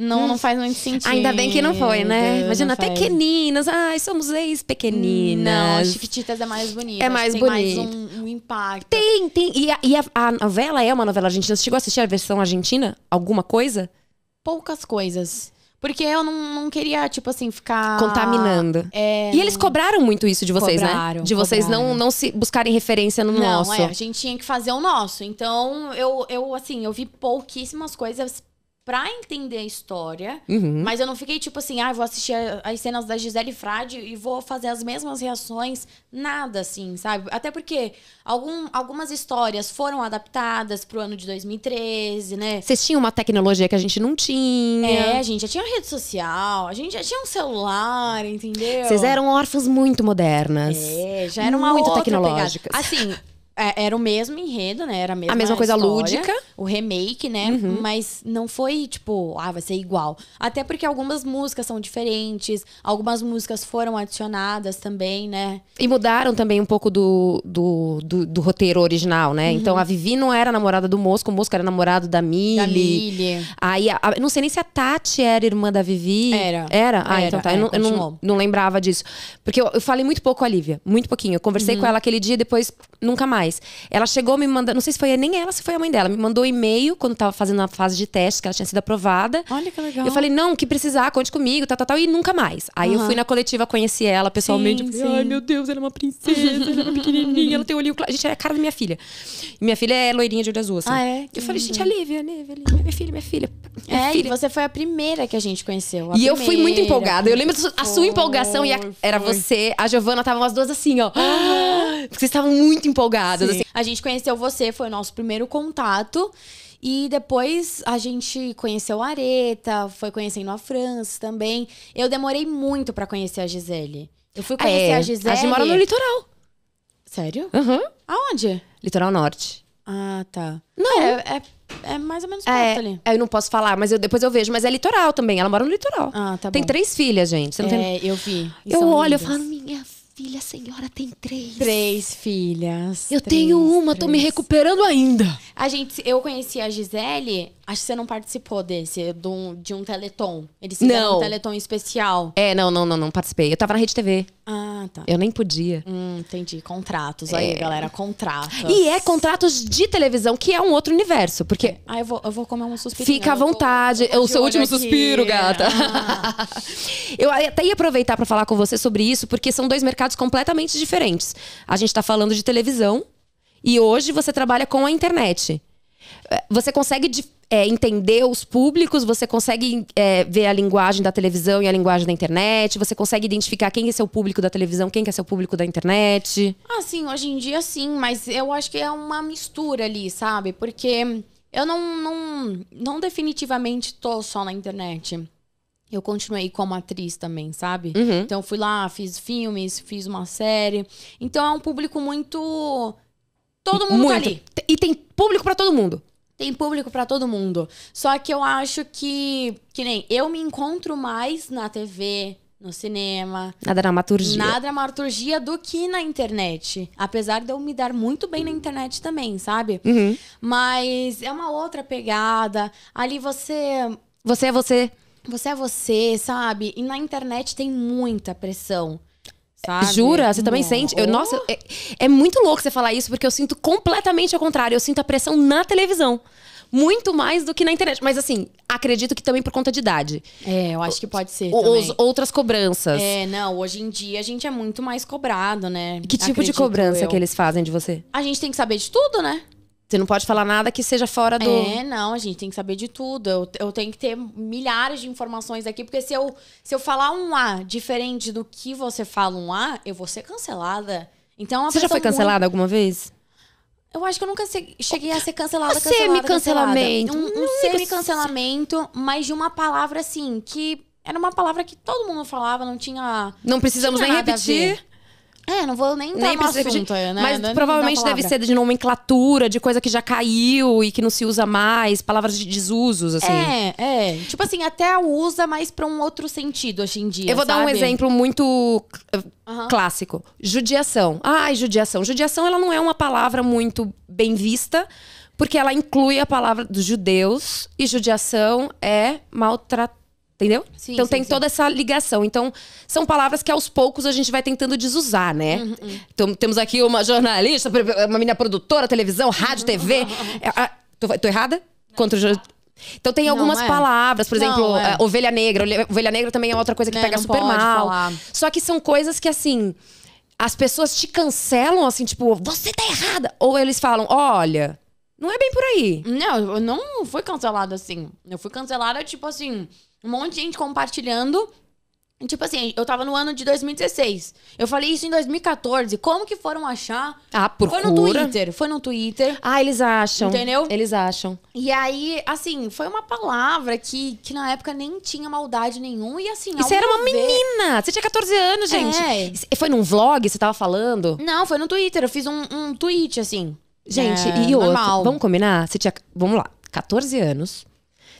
não, não faz muito sentido. Ainda bem que não foi, né? Imagina, pequeninas. Ai, somos ex-pequeninas. Não, Chiquititas é mais bonita. É mais bonita. Tem bonito. mais um, um, impacto. Tem, tem. E, a, e a, a, novela é uma novela argentina. Você chegou a assistir a versão argentina? Alguma coisa? Poucas coisas. Porque eu não, não queria, tipo assim, ficar. Contaminando. É... E eles cobraram muito isso de vocês, né? cobraram, né? De vocês não, não se buscarem referência no não, é, nosso. É, a gente tinha que fazer o nosso. Então, eu, eu assim, eu vi pouquíssimas coisas pra entender a história. Uhum. Mas eu não fiquei tipo assim, ah, vou assistir as cenas da Gisele Frade e vou fazer as mesmas reações. Nada, assim, sabe? Até porque algum, algumas histórias foram adaptadas pro ano de 2013, né? Vocês tinham uma tecnologia que a gente não tinha. É, a gente já tinha rede social, a gente já tinha um celular, entendeu? Vocês eram órfãs muito modernas. É, já era uma muito outra tecnológicas. Assim, é, era o mesmo enredo, né? Era a mesma, a mesma coisa história, lúdica. O remake, né? Uhum. Mas não foi tipo, ah, vai ser igual. Até porque algumas músicas são diferentes, algumas músicas foram adicionadas também, né? E mudaram também um pouco do, do, do, do roteiro original, né? Então, uhum. Então a Vivi não era namorada do Mosco, o Mosco era namorado da Millie. Da Millie. Aí, a, a, não sei nem se a Tati era irmã da Vivi. Era. Era? Ah, era, então tá. É, eu, não, eu não, não, lembrava disso. Porque eu, eu, falei muito pouco com a Lívia, muito pouquinho. Eu conversei uhum. com ela aquele dia e depois nunca mais mais. Ela chegou me mandando, não sei se foi nem ela, se foi a mãe dela, me mandou um e-mail quando estava fazendo a fase de teste, que ela tinha sido aprovada. Olha que legal. Eu falei, não, que precisar, conte comigo, tal, tal, tal, e nunca mais. Aí uhum. eu fui na coletiva, conheci ela pessoalmente. Sim, falei, Ai, meu Deus, ela é uma princesa, ela é pequenininha, ela tem olhinho claro. Gente, é a cara da minha filha. E minha filha é loirinha de olho azul, assim. Ah, é? Que eu falei, gente, a é uhum. Lívia, a é Lívia, é Lívia, minha filha, minha filha. Minha é, filha. e você foi a primeira que a gente conheceu. e primeira. eu fui muito empolgada. Eu lembro a sua empolgação, e a, era você, a Giovana, estavam as duas assim, ó. Ah. Porque vocês estavam muito empolgadas. Assim. A gente conheceu você, foi o nosso primeiro contato. E depois a gente conheceu a Areta, foi conhecendo a França também. Eu demorei muito para conhecer a Gisele. Eu fui conhecer é, a Gisele. A gente mora no litoral. Sério? Uhum. Aonde? Litoral Norte. Ah, tá. Não. É, é, é, é mais ou menos é, perto é, ali. É, eu não posso falar, mas eu, depois eu vejo. Mas é litoral também. Ela mora no litoral. Ah, tá Tem três filhas, gente. Você não é, tem... eu vi. eu olho, lindas. eu falo, minha filha filha, a senhora tem três. Três filhas. Eu três, tenho uma, três. tô me recuperando ainda. A gente, eu conheci a Gisele Acho que você não participou desse, de um, de um Teleton. Eles fizeram um Teleton especial. É, não, não, não, não participei. Eu tava na Rede TV. Ah, tá. Eu nem podia. Hum, entendi. Contratos é. aí, galera. Contratos. E é contratos de televisão, que é um outro universo. Porque. É. Ah, eu vou, eu vou comer um suspiro. Fica né? à vontade. é o seu último aqui. suspiro, gata. Ah. eu até ia aproveitar para falar com você sobre isso, porque são dois mercados completamente diferentes. A gente tá falando de televisão e hoje você trabalha com a internet. É, você consegue é, entender os públicos, você consegue é, ver a linguagem da televisão e a linguagem da internet, você consegue identificar quem é seu público da televisão, quem é seu público da internet? Ah, sim, hoje em dia sim, mas eu acho que é uma mistura ali, sabe? Porque eu não, não, não definitivamente tô só na internet. Eu continuei como atriz também, sabe? Uhum. Então fui lá, fiz filmes, fiz uma série. Então é um público muito. Todo mundo tá muito. tá ali. E tem público para todo mundo tem público para todo mundo. Só que eu acho que, que nem eu me encontro mais na TV, no cinema. Na dramaturgia. Na dramaturgia do que na internet. Apesar de eu me dar muito bem na internet também, sabe? Uhum. Mas é uma outra pegada. Ali você. Você é você. Você é você, sabe? E na internet tem muita pressão. Sabe? Jura? Você também uhum. sente? Eu, nossa, é, é muito louco você falar isso, porque eu sinto completamente ao contrário. Eu sinto a pressão na televisão muito mais do que na internet. Mas assim, acredito que também por conta de idade. É, eu acho que pode ser. Ou os, outras cobranças. É, não, hoje em dia a gente é muito mais cobrado, né? Que tipo acredito de cobrança eu. que eles fazem de você? A gente tem que saber de tudo, né? Você não pode falar nada que seja fora do. É, não, a gente tem que saber de tudo. Eu, eu tenho que ter milhares de informações aqui, porque se eu, se eu falar um A diferente do que você fala um A, eu vou ser cancelada. Então, é Você já foi cancelada muito... alguma vez? Eu acho que eu nunca cheguei a ser cancelada. Um semi-cancelamento. Um, um semi-cancelamento, mas de uma palavra assim, que era uma palavra que todo mundo falava, não tinha. Não precisamos tinha nem repetir. É, não vou nem entrar nem no assunto, né? Mas não, é provavelmente deve ser de nomenclatura, de coisa que já caiu e que não se usa mais, palavras de desusos, assim. É, é. Tipo assim, até usa mas pra um outro sentido hoje em dia. Eu vou sabe? dar um exemplo muito clássico: judiação. Ai, judiação. Judiação, ela não é uma palavra muito bem vista, porque ela inclui a palavra dos judeus e judiação é maltratar Entendeu? Sim, então sim, tem sim. toda essa ligação. Então, são palavras que aos poucos a gente vai tentando desusar, né? Uhum, uhum. Então, temos aqui uma jornalista, uma menina produtora, televisão, rádio, TV. Uhum. É, tô, tô, errada? Não, Contra o... Tá. Então tem algumas não, é. palavras, por exemplo, não, é. ovelha negra. Ovelha negra também é outra coisa que é, pega super mal. Falar. Só que são coisas que, assim, as pessoas te cancelam, assim, tipo, você tá errada. Ou eles falam, olha, não é bem por aí. Não, eu não fui cancelada assim. Eu fui cancelada, tipo assim um monte de gente compartilhando. Tipo assim, eu tava no ano de 2016. Eu falei isso em 2014. Como que foram achar? Ah, procura. Foi no Twitter. Foi no Twitter. Ah, eles acham. Entendeu? Eles acham. E aí, assim, foi uma palavra que, que na época nem tinha maldade nenhuma. E assim, Você era uma ver... menina. Você tinha 14 anos, é. gente. É. Foi num vlog você tava falando? Não, foi no Twitter. Eu fiz um, um tweet, assim. Gente, é, e outro. Normal. Vamos combinar? Você tinha. Vamos lá. 14 anos.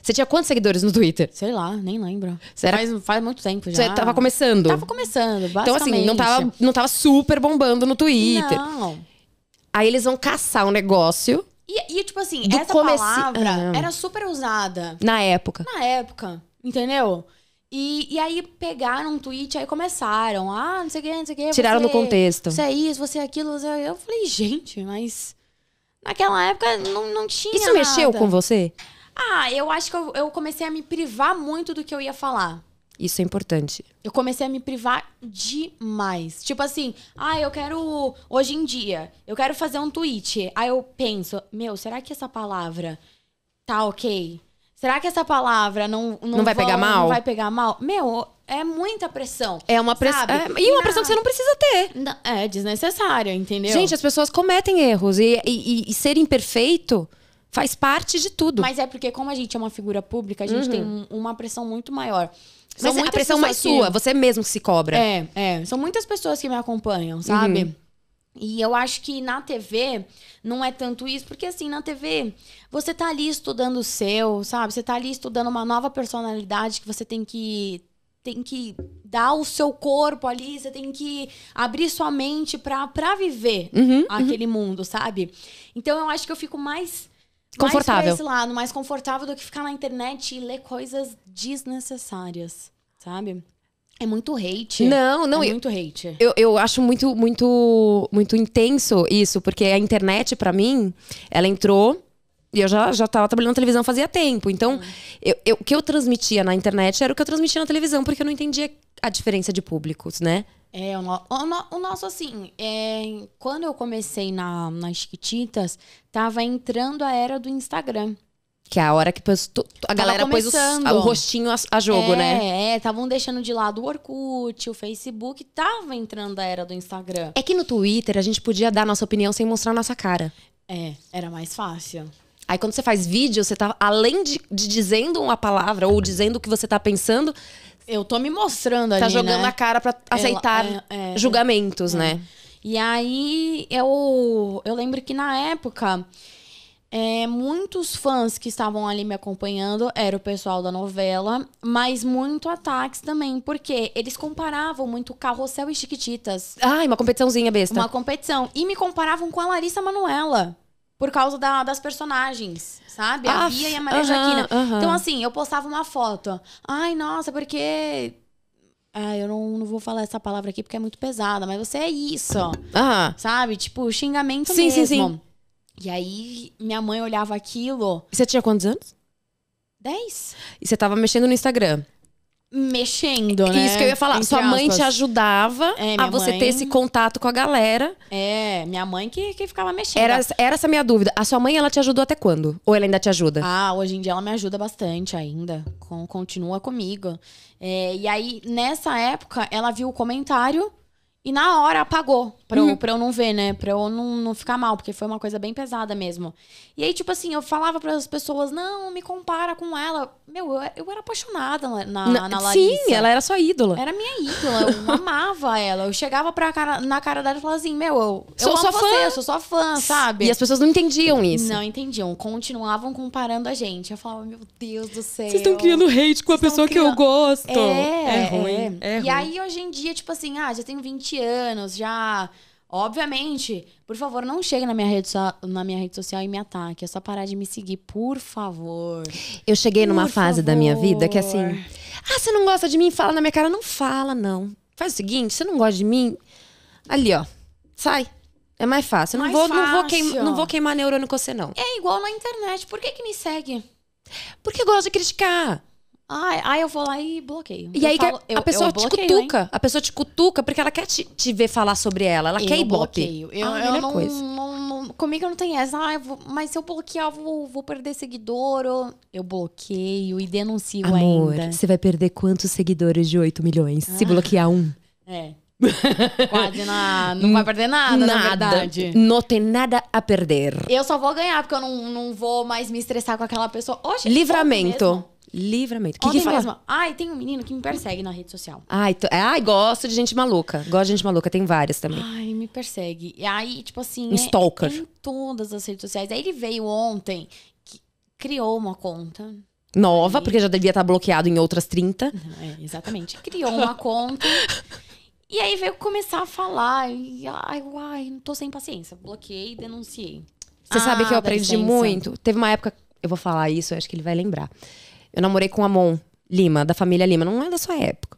Você tinha quantos seguidores no Twitter? Sei lá, nem lembro. era... faz, faz muito tempo já. Você tava começando? Tava começando, basicamente. Então, assim, não tava, não tava super bombando no Twitter. Não. Aí eles vão caçar um negócio. E, e tipo assim, essa palavra ah, era super usada. Na época. Na época, entendeu? E, e aí pegaram um tweet, aí começaram. Ah, não sei o que, não sei o que. Tiraram você, do contexto. Você é isso, você é aquilo. Você é... Eu falei, gente, mas. Naquela época não, não tinha. Isso nada. mexeu com você? Ah, eu acho que eu, eu comecei a me privar muito do que eu ia falar. Isso é importante. Eu comecei a me privar demais. Tipo assim, ah, eu quero. Hoje em dia, eu quero fazer um tweet. Aí eu penso, meu, será que essa palavra tá ok? Será que essa palavra não. Não, não vai vão, pegar mal? Não vai pegar mal? Meu, é muita pressão. É uma pressão. É, e uma pressão que você não precisa ter. Não, é desnecessária, entendeu? Gente, as pessoas cometem erros. E, e, e ser imperfeito faz parte de tudo. Mas é porque, como a gente é uma figura pública, a gente uhum. tem uma pressão muito maior. São Mas é a pressão mais que... sua, você mesmo se cobra. É, é. São muitas pessoas que me acompanham, uhum. sabe? Uhum. E eu acho que na TV não é tanto isso, porque assim, na TV você tá ali estudando o seu, sabe? Você tá ali estudando uma nova personalidade que você tem que tem que dar o seu corpo ali, você tem que abrir sua mente para viver uhum, aquele uhum. mundo, sabe? Então eu acho que eu fico mais Confortável. Mais pra esse lado, mais confortável do que ficar na internet e ler coisas desnecessárias, sabe? É muito hate. Não, não. É muito hate. Eu, eu acho muito, muito, muito intenso isso, porque a internet, para mim, ela entrou e eu já, já tava trabalhando na televisão fazia tempo. Então, hum. eu, eu, o que eu transmitia na internet era o que eu transmitia na televisão, porque eu não entendia a diferença de públicos, né? É, o, no, o, no, o nosso, assim, é, quando eu comecei na, nas Chiquititas, tava entrando a era do Instagram. Que é a hora que a galera pôs o rostinho a, a jogo, é, né? É, estavam é, deixando de lado o Orkut, o Facebook, tava entrando a era do Instagram. É que no Twitter a gente podia dar nossa opinião sem mostrar nossa cara. É, era mais fácil. Aí quando você faz vídeo, você tá, além de, de dizendo uma palavra ou dizendo o que você tá pensando, eu tô me mostrando tá ali. Tá jogando né? a cara para aceitar é, é, é, julgamentos, é. né? E aí eu, eu lembro que na época. É, muitos fãs que estavam ali me acompanhando era o pessoal da novela, mas muito ataques também, porque eles comparavam muito Carrossel e Chiquititas. Ai, uma competiçãozinha besta. Uma competição. E me comparavam com a Larissa Manuela por causa da, das personagens, sabe? A Bia e a Maria uh -huh, Joaquina. Uh -huh. Então, assim, eu postava uma foto. Ai, nossa, porque. Ah, eu não, não vou falar essa palavra aqui porque é muito pesada, mas você é isso. Sabe? Tipo, xingamento sim, mesmo. Sim, sim. E aí, minha mãe olhava aquilo. Você tinha quantos anos? Dez. E você tava mexendo no Instagram? mexendo, é né? Isso que eu ia falar. Entre Sua mãe aspas. te ajudava é, a você mãe... ter esse contato com a galera. É, minha mãe que, que ficava mexendo. Era, era essa minha dúvida. A sua mãe, ela te ajudou até quando? Ou ela ainda te ajuda? Ah, hoje em dia ela me ajuda bastante ainda. continua comigo. É, e aí, nessa época, ela viu o comentário e na hora apagou, pra, uhum. eu, pra eu não ver, né? Pra eu não, não ficar mal, porque foi uma coisa bem pesada mesmo. E aí, tipo assim, eu falava para as pessoas, não, me compara com ela. Meu, eu, eu era apaixonada na, na, na Larissa. Sim, ela era sua ídola. Era minha ídola, eu amava ela. Eu chegava pra cara, na cara dela e falava assim, meu, eu, eu sou sua você, fã. eu sou sua fã, sabe? E as pessoas não entendiam isso. Não entendiam, continuavam comparando a gente. Eu falava, meu Deus do céu. Vocês estão criando hate com a pessoa criando... que eu gosto. É, é ruim. É. É e aí, hoje em dia, tipo assim, ah, já tenho 20 20 anos, já. Obviamente, por favor, não chegue na minha, rede so na minha rede social e me ataque. É só parar de me seguir, por favor. Eu cheguei por numa favor. fase da minha vida que assim. Ah, você não gosta de mim? Fala na minha cara. Não fala, não. Faz o seguinte, você não gosta de mim? Ali, ó. Sai. É mais fácil. Eu não, vou, fácil. Não, vou queima, não vou queimar neurônio com você, não. É igual na internet. Por que, que me segue? Porque gosta de criticar. Ah, ah, eu vou lá e bloqueio. E eu aí falo, a, pessoa eu te bloqueio, cutuca. Hein? A pessoa te cutuca porque ela quer te, te ver falar sobre ela. Ela eu quer ibope. Bloqueio. Eu, ah, eu não, coisa. Não, não, comigo não tem essa. Ah, vou, mas se eu bloquear, eu vou, vou perder seguidor. Ou... Eu bloqueio e denuncio Amor, ainda. Você vai perder quantos seguidores de 8 milhões ah. se bloquear um? É. Quase na, não vai perder nada, nada, na verdade. Não tem nada a perder. Eu só vou ganhar, porque eu não, não vou mais me estressar com aquela pessoa. Oxe, Livramento. Livramento. O que, Ontem que fala? mesmo. Ai, tem um menino que me persegue na rede social. Ai, to... Ai, gosto de gente maluca. Gosto de gente maluca. Tem várias também. Ai, me persegue. E aí, tipo assim. Um é, stalker. em todas as redes sociais. Aí ele veio ontem, criou uma conta. Nova, aí... porque já devia estar tá bloqueado em outras 30. É, exatamente. Criou uma conta. e aí veio começar a falar. E, ai, uai, não tô sem paciência. Bloqueei e denunciei. Você ah, sabe que eu ah, aprendi muito? Teve uma época. Eu vou falar isso, eu acho que ele vai lembrar eu namorei com Amon Lima, da família Lima. Não é da sua época.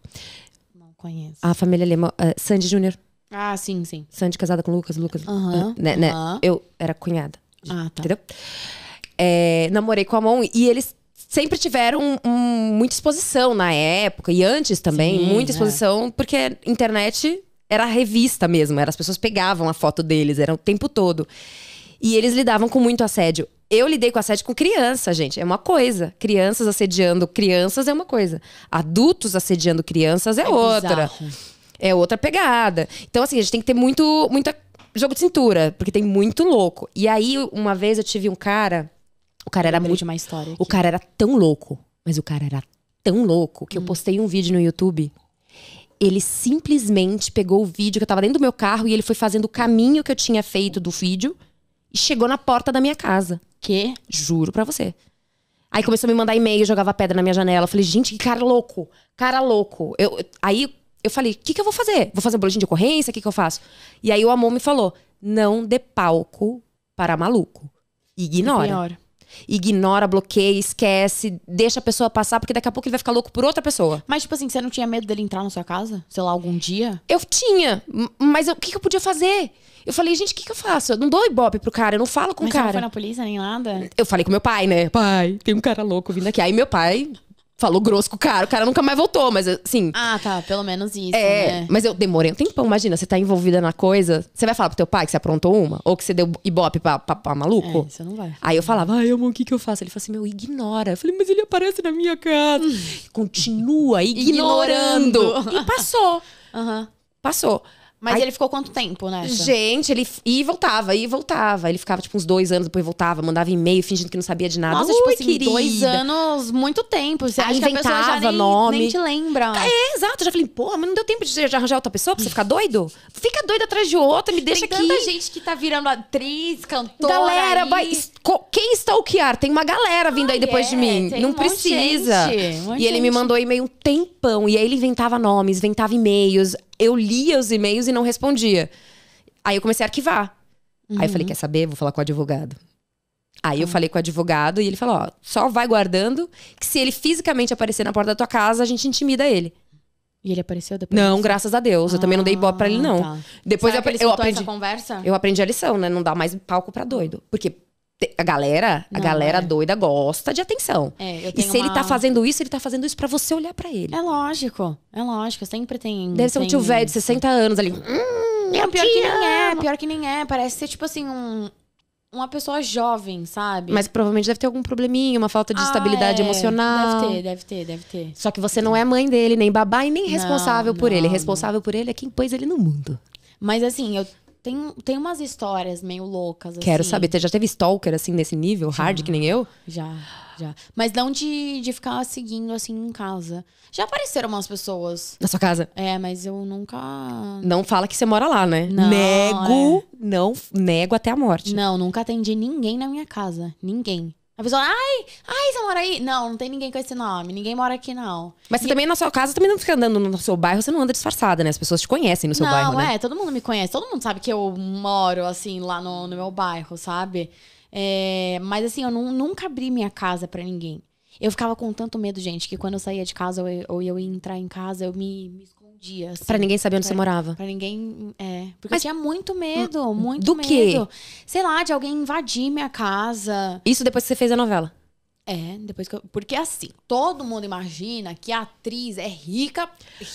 Não conheço. A família Lima. Uh, Sandy Júnior. Ah, sim, sim. Sandy casada com Lucas, Lucas. Aham. Uh ah, -huh, né, uh -huh. né? Eu era cunhada. Ah, tá. Entendeu? É, namorei com Amon e eles sempre tiveram um, muita exposição na época e antes também, sim, muita é. exposição, é. porque internet era revista mesmo, era, as pessoas pegavam a foto deles, era o tempo todo. E eles lidavam com muito assédio. Eu lidei com assédio com criança, gente. É uma coisa. Crianças assediando crianças é uma coisa. Adultos assediando crianças é, é outra. Bizarro. É outra pegada. Então, assim, a gente tem que ter muito, muito jogo de cintura, porque tem muito louco. E aí, uma vez eu tive um cara. O cara era muito. uma história. O cara era tão louco, mas o cara era tão louco que hum. eu postei um vídeo no YouTube. Ele simplesmente pegou o vídeo que eu tava dentro do meu carro e ele foi fazendo o caminho que eu tinha feito do vídeo e chegou na porta da minha casa. Que? Juro pra você. Aí começou a me mandar e-mail, jogava pedra na minha janela. Eu falei, gente, que cara louco. Cara louco. Eu, aí eu falei, o que, que eu vou fazer? Vou fazer um boletim de ocorrência? O que, que eu faço? E aí o amor me falou, não dê palco para maluco. Ignora. Ignora ignora, bloqueia, esquece, deixa a pessoa passar, porque daqui a pouco ele vai ficar louco por outra pessoa. Mas, tipo assim, você não tinha medo dele entrar na sua casa? Sei lá, algum dia? Eu tinha, mas o que, que, eu podia fazer? Eu falei, gente, o que, que, eu faço? Eu não dou ibope pro cara, eu não falo com mas o cara. Você não foi na polícia nem nada? Eu falei com meu pai, né? Pai, tem um cara louco vindo aqui. Aí meu pai falou grosso com o cara, o cara nunca mais voltou, mas assim. Ah, tá, pelo menos isso. É, né? mas eu demorei um tempão, imagina, você tá envolvida na coisa, você vai falar pro teu pai que você aprontou uma? Ou que você deu ibope pra, pra, pra maluco? É, você não vai. Aí eu falava, ai, amor, o que que eu faço? Ele falou assim, meu, ignora. Eu falei, mas ele aparece na minha casa. Continua ignorando. ignorando. e passou. Uhum. Passou. Mas ele ficou quanto tempo, né? Gente, ele e voltava, e voltava. Ele ficava, tipo, uns dois anos, depois voltava, mandava e-mail, fingindo que não sabia de nada. Nossa, Ui, tipo, tipo assim, querida. Assim, dois anos, muito tempo. Você acha inventava que a nem, nome. nem te lembra. É, exato. Eu já falei, porra, mas não deu tempo de arranjar outra pessoa pra você ficar doido? Fica doido atrás de outra, me deixa Tem aqui. Tem tanta gente que tá virando atriz, cantora. Galera, vai. Quem stalkear? Tem uma galera vindo ah, aí depois é, de mim. Não um precisa. Gente, um e ele gente. me mandou e-mail um tempão. E aí ele inventava nomes, inventava e-mails. Eu lia os e-mails e e não respondia. Aí eu comecei a arquivar. Uhum. Aí eu uhum. falei, quer saber? Vou falar com o advogado. Aí eu tá. falei com o advogado e ele falou: ó, só vai guardando, que se ele fisicamente aparecer na porta da tua casa, a gente intimida ele. E ele apareceu depois? Não, disso? graças a Deus. Eu também não dei bola pra ele, ah, não. Tá. Depois Será eu, que ele eu aprendi. Essa conversa? Eu aprendi a lição, né? Não dá mais palco pra doido. Porque a galera, não, a galera é. doida gosta de atenção. É, e se uma... ele tá fazendo isso, ele tá fazendo isso para você olhar para ele. É lógico, é lógico, sempre tem. Deve ser um tio velho de 60 anos ali. Hum, é, pior que amo. nem é, pior que nem é. Parece ser tipo assim, um, uma pessoa jovem, sabe? Mas provavelmente deve ter algum probleminha, uma falta de ah, estabilidade é. emocional. Deve ter, deve ter, deve ter. Só que você não é mãe dele, nem babá e nem não, responsável por não, ele. Responsável por ele é quem pôs ele no mundo. Mas assim, eu tem, tem umas histórias meio loucas. Assim. Quero saber. Você já teve stalker, assim, nesse nível? Já, hard, que nem eu? Já, já. Mas não de, de ficar seguindo, assim, em casa. Já apareceram umas pessoas. Na sua casa? É, mas eu nunca. Não fala que você mora lá, né? Não, nego. É. Não, nego até a morte. Não, nunca atendi ninguém na minha casa. Ninguém. A pessoa, ai, ai, você mora aí? Não, não tem ninguém com esse nome, ninguém mora aqui, não. Mas você e... também na sua casa também não fica andando no seu bairro, você não anda disfarçada, né? As pessoas te conhecem no seu não, bairro. Não, né? é, né? todo mundo me conhece, todo mundo sabe que eu moro, assim, lá no, no meu bairro, sabe? É, mas assim, eu nunca abri minha casa para ninguém. Eu ficava com tanto medo, gente, que quando eu saía de casa ou eu, eu ia entrar em casa, eu me, me escondia. Assim, pra ninguém saber onde pra, você morava. Pra ninguém. É. Porque Mas, eu tinha muito medo, hum, muito do medo. Do quê? Sei lá, de alguém invadir minha casa. Isso depois que você fez a novela? É, depois que eu... Porque assim, todo mundo imagina que a atriz é rica,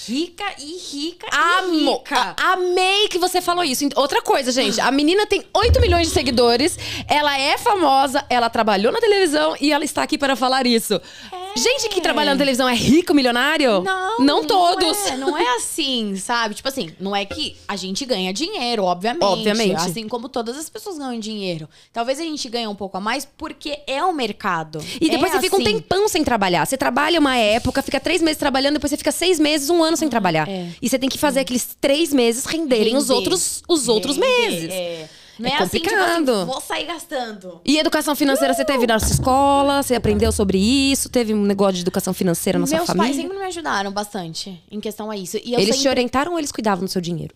rica e rica Amo. e rica. Amei que você falou isso. Outra coisa, gente, a menina tem 8 milhões de seguidores, ela é famosa, ela trabalhou na televisão e ela está aqui para falar isso. É. Gente que trabalha na televisão é rico, milionário? Não. Não todos. Não é, não é assim, sabe? Tipo assim, não é que a gente ganha dinheiro, obviamente. Obviamente. Assim como todas as pessoas ganham dinheiro. Talvez a gente ganhe um pouco a mais porque é o mercado. E depois é você fica assim. um tempão sem trabalhar. Você trabalha uma época, fica três meses trabalhando, depois você fica seis meses, um ano sem ah, trabalhar. É. E você tem que fazer aqueles três meses renderem Render. os outros, os outros meses. É. é. Não é, é complicado. Assim, tipo assim, vou sair gastando. E educação financeira uh! você teve na sua escola? Você aprendeu sobre isso? Teve um negócio de educação financeira na Meus sua família? Meus pais sempre me ajudaram bastante em questão a isso. eles sempre... te orientaram ou eles cuidavam do seu dinheiro?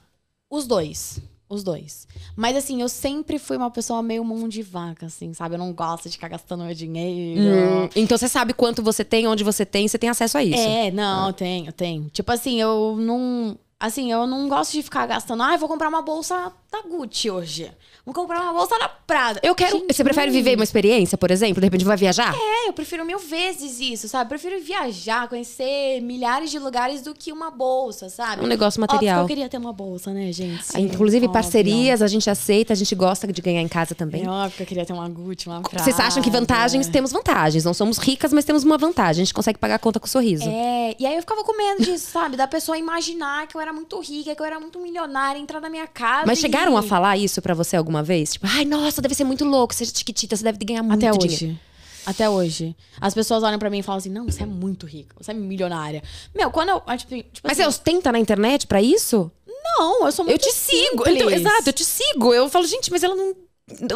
Os dois. Os dois. Mas assim, eu sempre fui uma pessoa meio mão de vaca, assim, sabe? Eu não gosto de ficar gastando meu dinheiro. Hum, então você sabe quanto você tem, onde você tem, você tem acesso a isso. É, não, ah. tenho, tenho. Tipo assim, eu não. Assim, eu não gosto de ficar gastando. Ah, eu vou comprar uma bolsa da Gucci hoje. Vou comprar uma bolsa da Prada. Eu quero. Gente, você prefere viver uma experiência, por exemplo? De repente vai viajar? É, eu prefiro mil vezes isso, sabe? Eu prefiro viajar, conhecer milhares de lugares do que uma bolsa, sabe? Um negócio material. Óbvio que eu queria ter uma bolsa, né, gente? Sim, ah, Inclusive, óbvio. parcerias, a gente aceita, a gente gosta de ganhar em casa também. É óbvio que eu queria ter uma Gucci, uma Prada. Vocês acham que vantagens? É. Temos vantagens. Não somos ricas, mas temos uma vantagem. A gente consegue pagar a conta com um sorriso. É, e aí eu ficava com medo disso, sabe? Da pessoa imaginar que eu era era muito rica, que eu era muito milionária, entrar na minha casa. Mas e... chegaram a falar isso para você alguma vez? Tipo, ai, nossa, deve ser muito louco, seja tiquitita, é você deve ganhar muito Até hoje. Dinheiro. Até hoje. As pessoas olham para mim e falam assim: não, você é muito rica, você é milionária. Meu, quando eu. Ah, tipo, tipo Mas assim, você ostenta na internet para isso? Não, eu sou muito. Eu te simples. sigo. Então, exato, eu te sigo. Eu falo, gente, mas ela não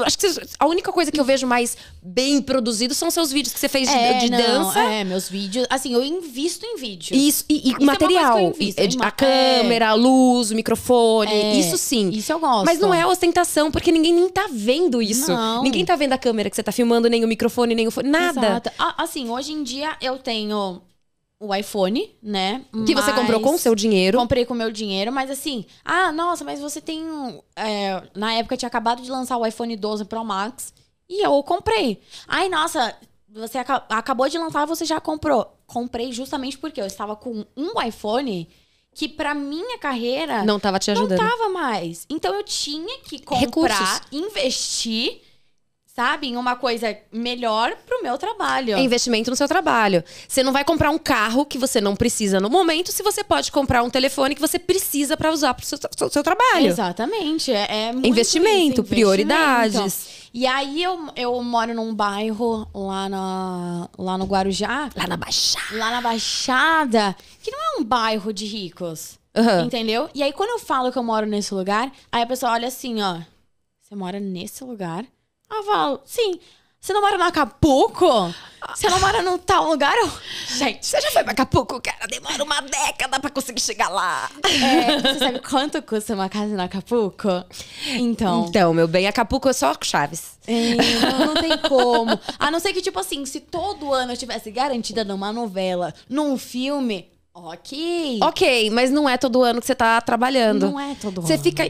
Acho que a única coisa que eu vejo mais bem produzido são seus vídeos que você fez de, é, de não, dança. É, meus vídeos. Assim, eu invisto em vídeo. Isso, e, e isso é material. É invisto, é a câmera, é. a luz, o microfone. É, isso sim. Isso eu gosto. Mas não é ostentação, porque ninguém nem tá vendo isso. Não. Ninguém tá vendo a câmera que você tá filmando, nem o microfone, nem o fone. Nada. Exato. Assim, hoje em dia eu tenho o iPhone, né? Que mas... você comprou com o seu dinheiro. Comprei com o meu dinheiro, mas assim, ah, nossa, mas você tem. É, na época tinha acabado de lançar o iPhone 12 Pro Max e eu comprei. Ai, nossa, você ac acabou de lançar, você já comprou. Comprei justamente porque eu estava com um iPhone que para minha carreira não estava te ajudando. Não tava mais. Então eu tinha que comprar, Recursos. investir sabe, em uma coisa melhor pro meu trabalho. É investimento no seu trabalho. Você não vai comprar um carro que você não precisa no momento, se você pode comprar um telefone que você precisa para usar pro seu, seu, seu, trabalho. Exatamente. É, é muito investimento, isso, investimento, prioridades. E aí eu, eu moro num bairro lá, na, lá no Guarujá. Lá na Baixada. Lá na Baixada, que não é um bairro de ricos. Uhum. Entendeu? E aí, quando eu falo que eu moro nesse lugar, aí a pessoa olha assim, ó. Você mora nesse lugar? Eu falo, sim. Você não mora no Acapulco? Você não mora num tal lugar? Gente, você já foi pra Acapulco, cara? Demora uma década pra conseguir chegar lá. É, você sabe quanto custa uma casa no Acapulco? Então. Então, meu bem, Acapulco é só Chaves. É, não, não tem como. A não ser que, tipo assim, se todo ano eu tivesse garantida numa novela, num filme, Ok. Ok, mas não é todo ano que você tá trabalhando. Não é todo ano. Você fica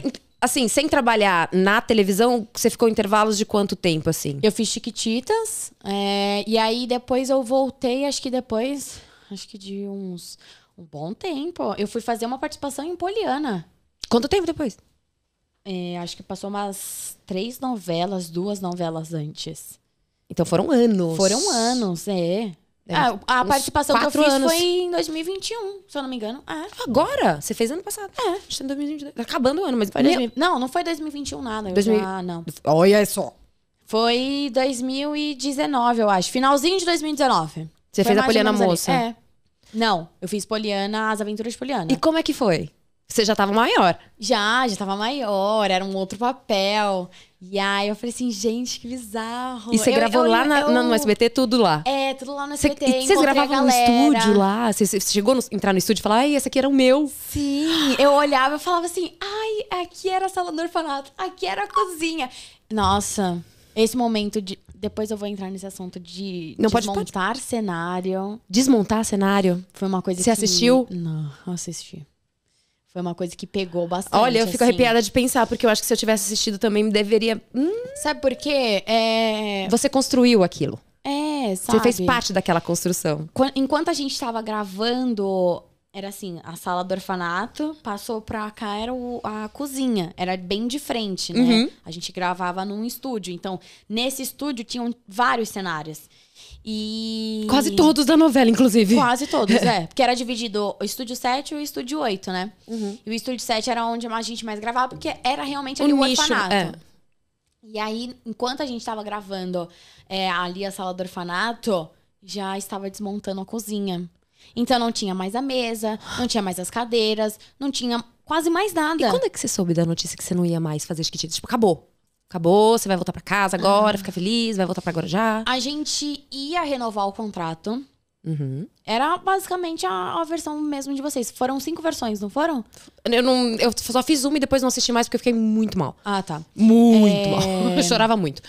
Assim, sem trabalhar na televisão, você ficou em intervalos de quanto tempo, assim? Eu fiz Chiquititas. É, e aí depois eu voltei, acho que depois. Acho que de uns. Um bom tempo. Eu fui fazer uma participação em Poliana. Quanto tempo depois? É, acho que passou umas três novelas, duas novelas antes. Então foram anos. Foram anos, é. É, ah, a participação que eu fiz anos. foi em 2021, se eu não me engano. É. Agora? Você fez ano passado? É. Acho que tá em 2022. Tá acabando o ano, mas... Foi meu... Não, não foi 2021 nada. 2000... não. Olha só. Foi 2019, eu acho. Finalzinho de 2019. Você foi fez a Poliana Moça. Ali. É. Não, eu fiz Poliana, As Aventuras de Poliana. E como é que foi? Você já tava maior. Já, já tava maior, era um outro papel. E aí eu falei assim, gente, que bizarro. E você eu, gravou eu, lá eu, na, no SBT, tudo lá? É, tudo lá no SBT. Você e vocês gravavam no estúdio lá? Você chegou a entrar no estúdio e falar, ai, esse aqui era o meu. Sim, eu olhava e falava assim, ai, aqui era a sala do orfanato, aqui era a cozinha. Nossa, esse momento de. Depois eu vou entrar nesse assunto de Não, desmontar pode, pode. cenário. Desmontar cenário? Foi uma coisa Você que... assistiu? Não, eu assisti. Foi uma coisa que pegou bastante. Olha, eu fico assim. arrepiada de pensar, porque eu acho que se eu tivesse assistido também me deveria. Hum, sabe por quê? É... Você construiu aquilo. É, sabe? Você fez parte daquela construção. Enquanto a gente estava gravando, era assim, a sala do orfanato, passou pra cá, era o, a cozinha. Era bem de frente, né? Uhum. A gente gravava num estúdio. Então, nesse estúdio tinham vários cenários. E. Quase todos da novela, inclusive. Quase todos, é. Porque era dividido o estúdio 7 e o estúdio 8, né? Uhum. E o estúdio 7 era onde a gente mais gravava, porque era realmente ali o, o nicho, orfanato. É. E aí, enquanto a gente tava gravando é, ali a sala do orfanato, já estava desmontando a cozinha. Então não tinha mais a mesa, não tinha mais as cadeiras, não tinha quase mais nada. E quando é que você soube da notícia que você não ia mais fazer esquitito? Tipo, acabou. Acabou, você vai voltar para casa agora, ah. fica feliz, vai voltar para agora já. A gente ia renovar o contrato. Uhum. Era basicamente a, a, versão mesmo de vocês. Foram cinco versões, não foram? Eu, não, eu só fiz uma e depois não assisti mais porque eu fiquei muito mal. Ah, tá. Muito é... mal. Eu chorava muito.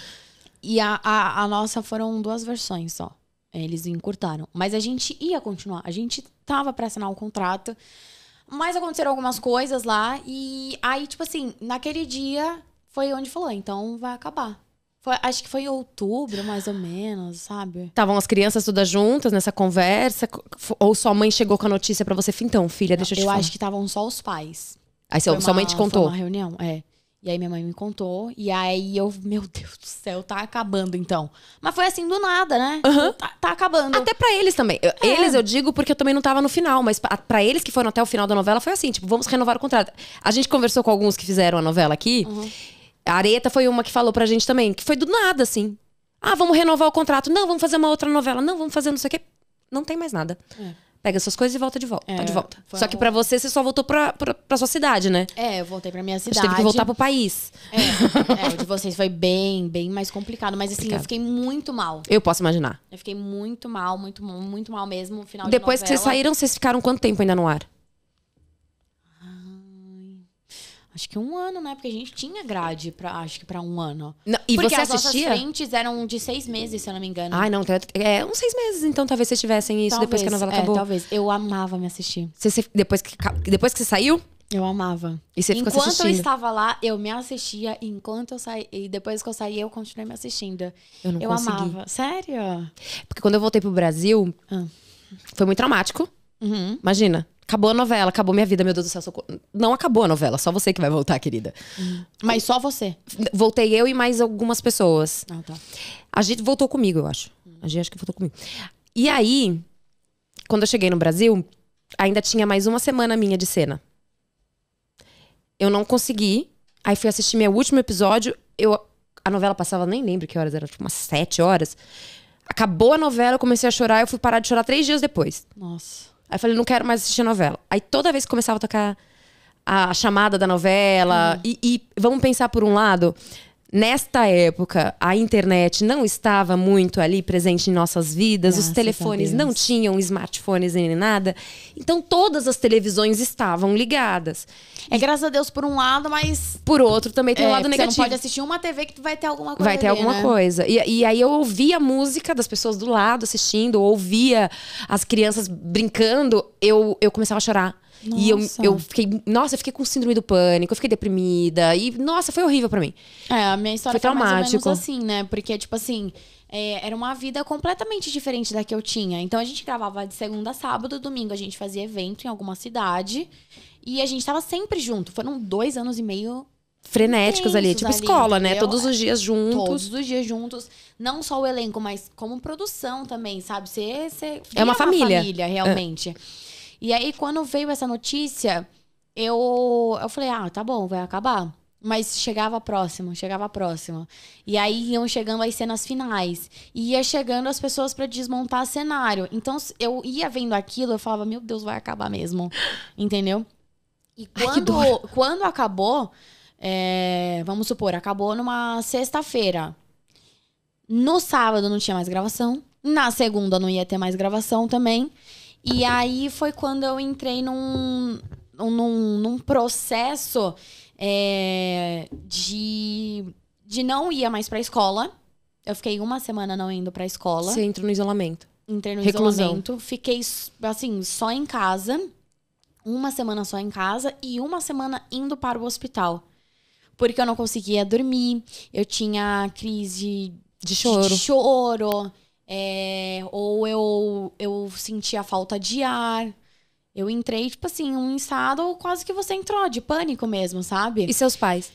E a, a, a, nossa foram duas versões só. Eles encurtaram. Mas a gente ia continuar. A gente tava pra assinar o um contrato. Mas aconteceram algumas coisas lá. E aí, tipo assim, naquele dia foi onde falou, ah, então vai acabar. Foi, acho que foi em outubro, mais ou menos, sabe? Estavam as crianças todas juntas nessa conversa? Ou sua mãe chegou com a notícia para você? Então, filha, deixa eu te eu falar. Eu acho que estavam só os pais. Aí seu, sua mãe te contou? Foi uma reunião, é. E aí minha mãe me contou. E aí eu, meu Deus do céu, tá acabando então. Mas foi assim do nada, né? Uhum. Tá, tá, acabando. Até para eles também. É. Eles eu digo porque eu também não tava no final, mas para eles que foram até o final da novela foi assim, tipo, vamos renovar o contrato. A gente conversou com alguns que fizeram a novela aqui. Uhum. A Areta foi uma que falou pra gente também, que foi do nada, assim. Ah, vamos renovar o contrato. Não, vamos fazer uma outra novela. Não, vamos fazer não sei o quê. Não tem mais nada. É. Pega suas coisas e volta de volta. É, tá de é, volta. Só que para você, você só voltou pra, pra, pra, sua cidade, né? É, eu voltei pra minha cidade. gente teve que voltar pro país. É, é, o de vocês foi bem, bem mais complicado. Mas assim, complicado. eu fiquei muito mal. Eu posso imaginar. Eu fiquei muito mal, muito, muito mal mesmo. Final Depois de que vocês saíram, vocês ficaram quanto tempo ainda no ar? Acho que um ano, né? Porque a gente tinha grade, pra, acho que para um ano. Não, e Porque você as assistia? nossas frentes eram de seis meses, se eu não me engano. Ai, não. É, uns seis meses, então talvez vocês tivessem isso talvez, depois que a novela é, acabou. É, talvez. Eu amava me assistir. Você, você, depois, que, depois que você saiu? Eu amava. E você ficou Enquanto assistindo? eu estava lá, eu me assistia. Enquanto eu saí. E depois que eu saí, eu continuei me assistindo. Eu não eu consegui. amava. Sério? Porque quando eu voltei pro Brasil, ah. foi muito traumático. Uhum. Imagina. Acabou a novela, acabou minha vida, meu Deus do céu, socorro. Não acabou a novela, só você que vai voltar, querida. Uhum. Mas só você? Voltei eu e mais algumas pessoas. Ah, tá. A gente voltou comigo, eu acho. A gente acho que voltou comigo. E aí, quando eu cheguei no Brasil, ainda tinha mais uma semana minha de cena. Eu não consegui. Aí fui assistir meu último episódio. Eu, a novela passava, nem lembro que horas, era tipo umas sete horas. Acabou a novela, eu comecei a chorar, eu fui parar de chorar três dias depois. Nossa. Aí eu falei, não quero mais assistir novela. Aí toda vez que começava a tocar a chamada da novela, hum. e, e vamos pensar por um lado, Nesta época, a internet não estava muito ali presente em nossas vidas, Graças os telefones não tinham smartphones nem nada, então todas as televisões estavam ligadas. É graças a Deus por um lado, mas. Por outro também tem é, um lado negativo. Você não pode assistir uma TV que vai ter alguma coisa. Vai ter ali, alguma né? coisa. E, e, aí eu ouvia a música das pessoas do lado assistindo, ouvia as crianças brincando, eu, eu começava a chorar. Nossa. E eu, eu fiquei, nossa, eu fiquei com síndrome do pânico, eu fiquei deprimida. E, nossa, foi horrível para mim. É, a minha história foi, foi mais ou menos assim, né? Porque, tipo assim, é, era uma vida completamente diferente da que eu tinha. Então a gente gravava de segunda a sábado, domingo a gente fazia evento em alguma cidade. E a gente tava sempre junto. Foram dois anos e meio frenéticos ali, tipo ali, escola, né? entendeu? né? Todos os dias juntos. Todos os dias juntos. Não só o elenco, mas como produção também, sabe? Você, é uma família. uma família, realmente. É. E aí, quando veio essa notícia, eu, eu falei, ah, tá bom, vai acabar. Mas chegava próximo, chegava próximo. E aí iam chegando as cenas finais. E ia chegando as pessoas para desmontar cenário. Então eu ia vendo aquilo, eu falava, meu Deus, vai acabar mesmo. Entendeu? E quando, Ai, quando acabou, é, vamos supor, acabou numa sexta-feira. No sábado não tinha mais gravação. Na segunda não ia ter mais gravação também. E aí foi quando eu entrei num, num, num processo é, de, de não ir mais pra escola. Eu fiquei uma semana não indo pra escola. Você entra no isolamento. Entrei no Reclusão. isolamento. Fiquei, assim, só em casa. Uma semana só em casa e uma semana indo para o hospital. Porque eu não conseguia dormir, eu tinha crise de choro. De choro. É, ou eu, eu sentia falta de ar. Eu entrei, tipo assim, um estado quase que você entrou, de pânico mesmo, sabe? E seus pais?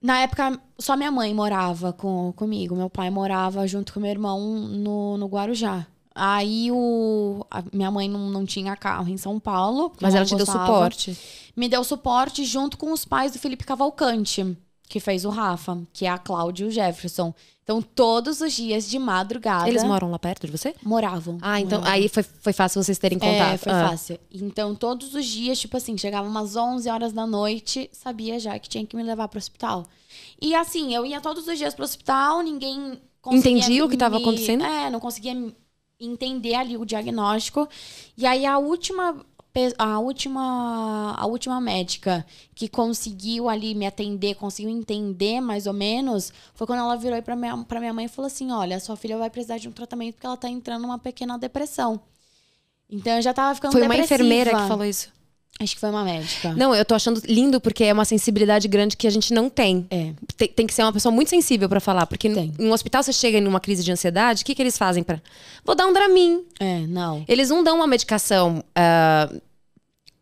Na época, só minha mãe morava com, comigo. Meu pai morava junto com meu irmão no, no Guarujá. Aí o, minha mãe não, não tinha carro em São Paulo. Mas ela te gostava. deu suporte? Me deu suporte junto com os pais do Felipe Cavalcante que fez o Rafa, que é a Cláudia e o Jefferson. Então, todos os dias de madrugada. Eles moram lá perto de você? Moravam. Ah, então moravam. aí foi, foi fácil vocês terem é, contato. É, foi ah. fácil. Então, todos os dias, tipo assim, chegava umas 11 horas da noite, sabia já que tinha que me levar pro hospital. E assim, eu ia todos os dias pro hospital, ninguém conseguia. Entendia o que estava acontecendo? É, não conseguia entender ali o diagnóstico. E aí, a última a última, a última médica que conseguiu ali me atender, conseguiu entender mais ou menos, foi quando ela virou para minha, pra minha mãe e falou assim: olha, sua filha vai precisar de um tratamento porque ela tá entrando numa pequena depressão. Então eu já tava ficando Foi depressiva. uma enfermeira que falou isso. Acho que foi uma médica. Não, eu tô achando lindo porque é uma sensibilidade grande que a gente não tem. É. Tem, tem que ser uma pessoa muito sensível para falar, porque tem. em um hospital você chega em uma crise de ansiedade, o que, que eles fazem para? Vou dar um Dramin. É, não. Eles não dão uma medicação uh,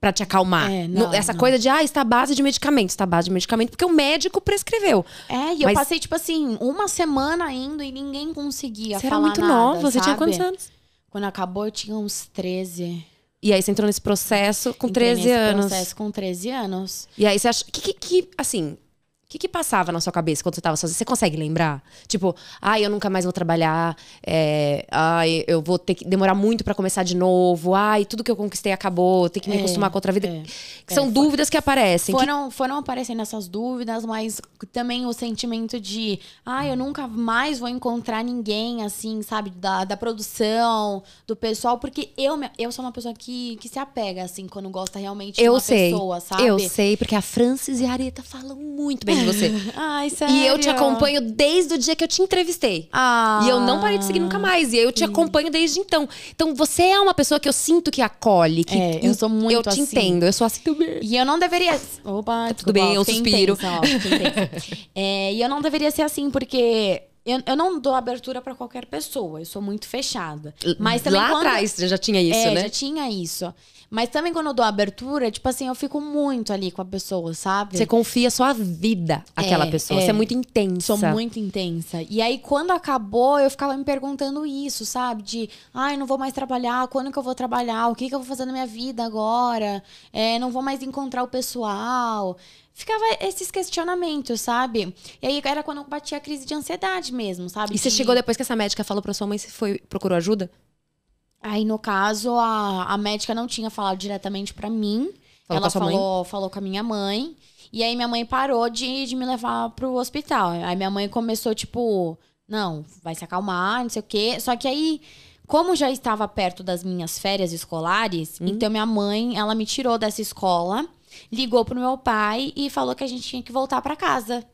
para te acalmar. É, não, Essa não. coisa de, ah, está à base de medicamento, está à base de medicamento, porque o médico prescreveu. É, e eu passei, tipo assim, uma semana indo e ninguém conseguia você falar. Você era muito nada, nova, sabe? você tinha quantos anos? Quando acabou, eu tinha uns 13. E aí você entrou nesse processo com Entrei 13 nesse anos. processo com 13 anos. E aí você acha. Que, que, que assim, o que, que, passava na sua cabeça quando você estava sozinha? Você consegue lembrar? Tipo, ai, ah, eu nunca mais vou trabalhar, é, ai, ah, eu vou ter que demorar muito para começar de novo, ai, tudo que eu conquistei acabou, tenho que me é, acostumar com outra vida. É, São é. dúvidas que aparecem. Foram, que... foram aparecendo essas dúvidas, mas também o sentimento de, ai, eu nunca mais vou encontrar ninguém, assim, sabe, da, da produção, do pessoal, porque eu, eu sou uma pessoa que, que se apega, assim, quando gosta realmente de uma sei, pessoa, sabe? Eu sei, porque a Francis e a Areta falam muito bem de você. Ai, sério? E eu te acompanho desde o dia que eu te entrevistei. Ah. E eu não parei de seguir nunca mais. E eu te ah. acompanho desde então. Então você é uma pessoa que eu sinto que acolhe. Que é, eu sou muito Eu te assim. entendo. Eu sou assim também. E eu não deveria... Opa, tá tudo bem, eu suspiro. Intensa, ó, é, e eu não deveria ser assim, porque eu, eu não dou abertura para qualquer pessoa, eu sou muito fechada. Mas também Lá quando, atrás já tinha isso, é, né? já tinha isso. Mas também quando eu dou abertura, tipo assim, eu fico muito ali com a pessoa, sabe? Você confia sua vida àquela é, pessoa. É. Você é muito intensa. Sou muito intensa. E aí, quando acabou, eu ficava me perguntando isso, sabe? De, ai, não vou mais trabalhar, quando que eu vou trabalhar? O que que eu vou fazer na minha vida agora? É, não vou mais encontrar o pessoal ficava esses questionamentos, sabe? E aí era quando eu batia a crise de ansiedade mesmo, sabe? E você chegou depois que essa médica falou pra sua mãe, você foi, procurou ajuda? Aí, no caso, a, a médica não tinha falado diretamente pra mim. Falou ela falou, mãe? falou com a minha mãe. E aí minha mãe parou de, de me levar pro hospital. Aí minha mãe começou, tipo, não, vai se acalmar, não sei o quê. Só que aí, como já estava perto das minhas férias escolares, hum. então minha mãe, ela me tirou dessa escola ligou pro meu pai e falou que a gente tinha que voltar para casa.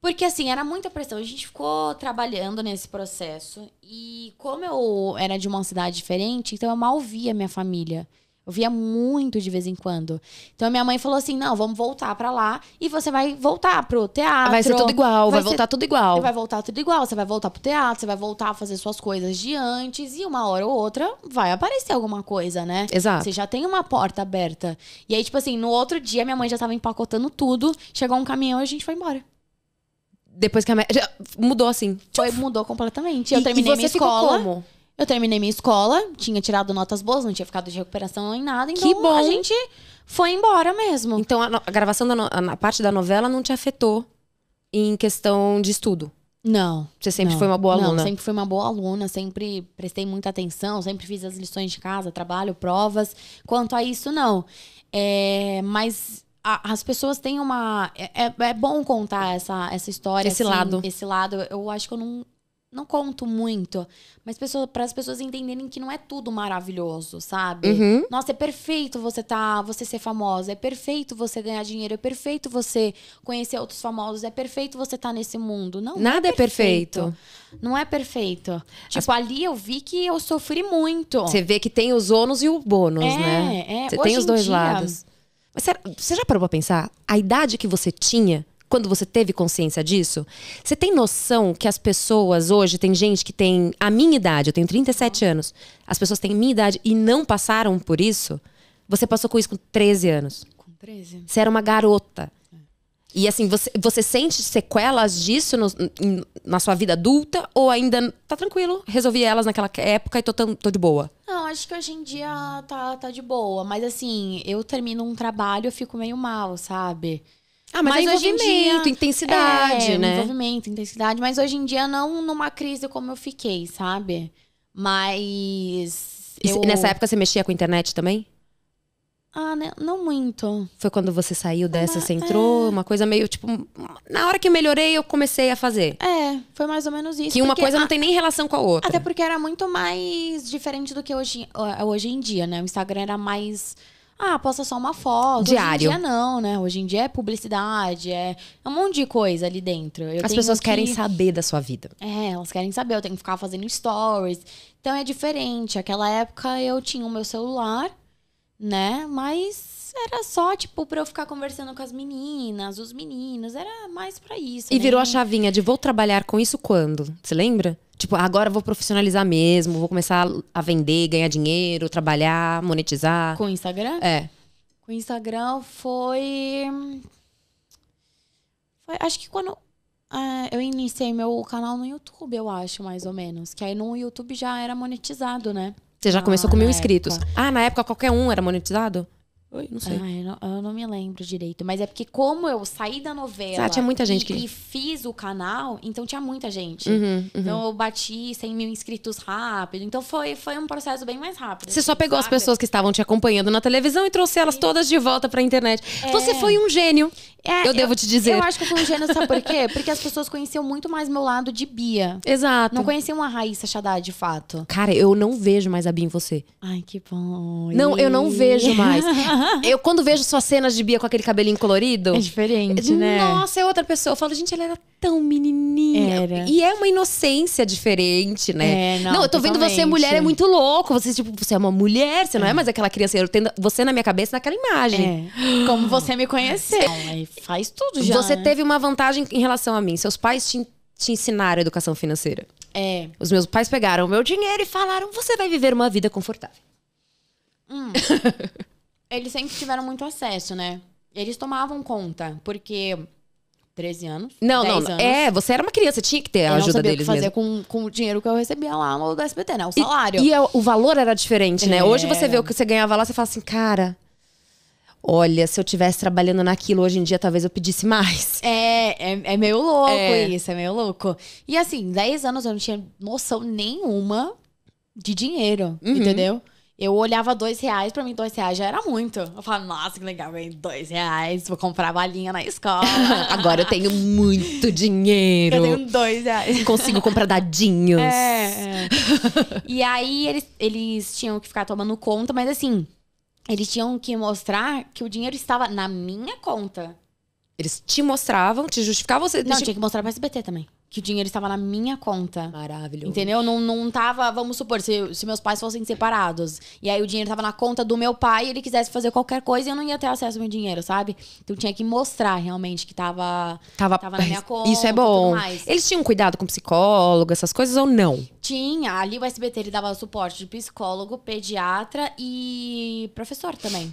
Porque assim, era muita pressão. A gente ficou trabalhando nesse processo. E como eu era de uma cidade diferente, então eu mal via minha família. Eu via muito de vez em quando. Então minha mãe falou assim: não, vamos voltar para lá e você vai voltar pro teatro. Vai ser tudo igual, vai, vai ser... voltar tudo igual. Vai voltar tudo igual, você vai voltar pro teatro, você vai voltar a fazer suas coisas de antes e uma hora ou outra vai aparecer alguma coisa, né? Exato. Você já tem uma porta aberta. E aí, tipo assim, no outro dia minha mãe já tava empacotando tudo, chegou um caminhão e a gente foi embora depois que a minha... mudou assim. Foi, mudou completamente. Eu e, terminei e você minha escola. Ficou como? Eu terminei minha escola, tinha tirado notas boas, não tinha ficado de recuperação em nada, então que bom. a gente foi embora mesmo. Então a, a gravação da no, a parte da novela não te afetou em questão de estudo? Não. Você sempre não, foi uma boa aluna? Não, sempre fui uma boa aluna, sempre prestei muita atenção, sempre fiz as lições de casa, trabalho, provas. Quanto a isso, não. É, mas a, as pessoas têm uma. É, é, é bom contar essa, essa história. Esse assim, lado. Esse lado. Eu acho que eu não, não conto muito, mas para as pessoas entenderem que não é tudo maravilhoso, sabe? Uhum. Nossa, é perfeito você tá, você ser famosa, é perfeito você ganhar dinheiro, é perfeito você conhecer outros famosos, é perfeito você estar tá nesse mundo. Não, nada não é, é perfeito. é, perfeito. Não é perfeito. Tipo, as... ali eu vi que eu sofri muito. Você vê que tem os ônus e o bônus, é, né? É, Você tem os dois dia... lados. Mas você já parou pra pensar? A idade que você tinha quando você teve consciência disso? Você tem noção que as pessoas hoje, tem gente que tem a minha idade, eu tenho 37 uhum. anos, as pessoas têm minha idade e não passaram por isso? Você passou com isso com 13 anos. Com 13. Você era uma garota. E assim, você, você sente sequelas disso no, na sua vida adulta ou ainda tá tranquilo? Resolvi elas naquela época e tô, tô de boa? Não, acho que hoje em dia tá, tá de boa. Mas assim, eu termino um trabalho, eu fico meio mal, sabe? Ah, mas, é mas hoje em dia intensidade, é, né? Envolvimento, intensidade, mas hoje em dia não numa crise como eu fiquei, sabe? Mas eu... e nessa época você mexia com a internet também? Ah, não, né? não muito. Foi quando você saiu dessa, você entrou, é... uma coisa meio tipo. Na hora que eu melhorei, eu comecei a fazer. É, foi mais ou menos isso. Que uma coisa a... não tem nem relação com a outra. Até porque era muito mais diferente do que hoje, hoje em dia, né? O Instagram era mais ah, posta só uma foto. Diário. Hoje em dia não, né? Hoje em dia é publicidade, é um monte de coisa ali dentro. Eu As pessoas que... querem saber da sua vida. É, elas querem saber. Eu tenho que ficar fazendo stories. Então é diferente. Aquela época eu tinha o meu celular, né? Mas era só, tipo, pra eu ficar conversando com as meninas, os meninos, era mais pra isso. E né? virou a chavinha de vou trabalhar com isso quando? Você lembra? Tipo, agora vou profissionalizar mesmo, vou começar a vender, ganhar dinheiro, trabalhar, monetizar. Com o Instagram? É. Com o Instagram foi. Foi, acho que quando. É, eu iniciei meu canal no YouTube, eu acho, mais ou menos. Que aí no YouTube já era monetizado, né? Você já começou ah, com mil época. inscritos. Ah, na época qualquer um era monetizado? Não sei. eu, não, eu não me lembro direito. Mas é porque, como eu saí da novela. Ah, tinha muita gente e, que. E fiz o canal, então tinha muita gente. Uhum, uhum. Então eu bati 100 mil inscritos rápido. Então foi, foi um processo bem mais rápido. Você só assim, pegou as pessoas que estavam te acompanhando na televisão e trouxe elas todas de volta pra internet. É... Você foi um gênio. É, eu, eu devo te dizer. Eu acho que eu fui um gênio, sabe por quê? Porque as pessoas conheciam muito mais meu lado de Bia. Exato. Não conheciam a Raíssa Chadá, de fato. Cara, eu não vejo mais a Bia em você. Ai, que bom. Não, eu não vejo mais. eu, quando vejo suas cenas de Bia com aquele cabelinho colorido. É diferente, né? Nossa, é outra pessoa. Eu falo, gente, ela era tão menininha. Era. E é uma inocência diferente, né? É, não, não, eu tô totalmente. vendo você mulher, é muito louco. Você, tipo, você é uma mulher, você não é, é, mais aquela criança. Eu tendo você na minha cabeça, naquela imagem. É. Como você me conheceu. Não, faz tudo já. Você né? teve uma vantagem em relação a mim. Seus pais te, te ensinaram a educação financeira. É. Os meus pais pegaram o meu dinheiro e falaram: você vai viver uma vida confortável. Hum. eles sempre tiveram muito acesso, né? Eles tomavam conta, porque 13 anos. Não, não. Anos. É, você era uma criança, tinha que ter a ajuda deles mesmo. Eu não sabia o que fazer mesmo. com, com o dinheiro que eu recebia lá no SBT, né? O salário. E, e é, o, o valor era diferente, né? É. Hoje você vê o que você ganhava lá, você fala assim, cara. Olha, se eu tivesse trabalhando naquilo hoje em dia, talvez eu pedisse mais. É, é, é meio louco é. isso, é meio louco. E assim, 10 anos eu não tinha noção nenhuma de dinheiro, uhum. entendeu? Eu olhava dois reais, pra mim dois reais já era muito. Eu falava, nossa, que legal, ganhei dois reais, vou comprar balinha na escola. Agora eu tenho muito dinheiro. Eu tenho dois reais. Consigo comprar dadinhos. É, é. e aí eles, eles tinham que ficar tomando conta, mas assim, eles tinham que mostrar que o dinheiro estava na minha conta. Eles te mostravam, te justificavam você. Não, tinha que mostrar pra SBT também que o dinheiro estava na minha conta. Maravilhoso. Entendeu? Não, não tava, vamos supor, se, se meus pais fossem separados, e aí o dinheiro estava na conta do meu pai e ele quisesse fazer qualquer coisa, eu não ia ter acesso ao meu dinheiro, sabe? Então tinha que mostrar realmente que estava tava, tava na minha conta. Isso é bom. Eles tinham cuidado com psicólogo, essas coisas ou não? Tinha. Ali o SBT ele dava suporte de psicólogo, pediatra e professor também.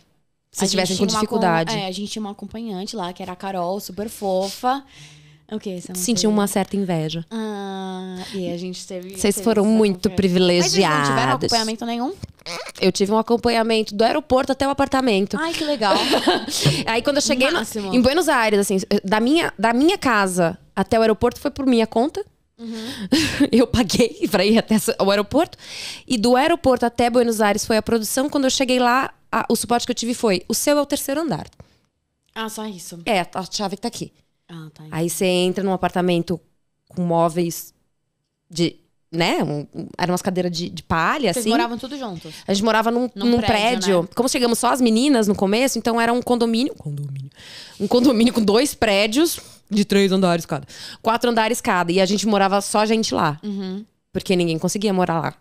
Se tivesse com dificuldade. Uma, é, a gente tinha uma acompanhante lá, que era a Carol, super fofa. Okay, Senti uma certa inveja. Ah, e a gente teve. Vocês foram muito privilegiados. Mas não tiveram acompanhamento nenhum? Eu tive um acompanhamento do aeroporto até o apartamento. Ai, que legal. Aí quando eu cheguei na, em Buenos Aires, assim, da minha, da minha casa até o aeroporto foi por minha conta. Uhum. Eu paguei para ir até o aeroporto. E do aeroporto até Buenos Aires foi a produção. Quando eu cheguei lá, a, o suporte que eu tive foi: o seu é o terceiro andar. Ah, só isso. É, a chave que tá aqui. Ah, tá. Aí você entra num apartamento com móveis de. Né? Um, eram umas cadeiras de, de palha, Vocês assim. Vocês moravam tudo juntos? A gente morava num, num, num prédio. Né? prédio. Né? Como chegamos só as meninas no começo, então era um condomínio. Condomínio. Um condomínio com dois prédios de três andares cada. Quatro andares cada. E a gente morava só a gente lá. Uhum. Porque ninguém conseguia morar lá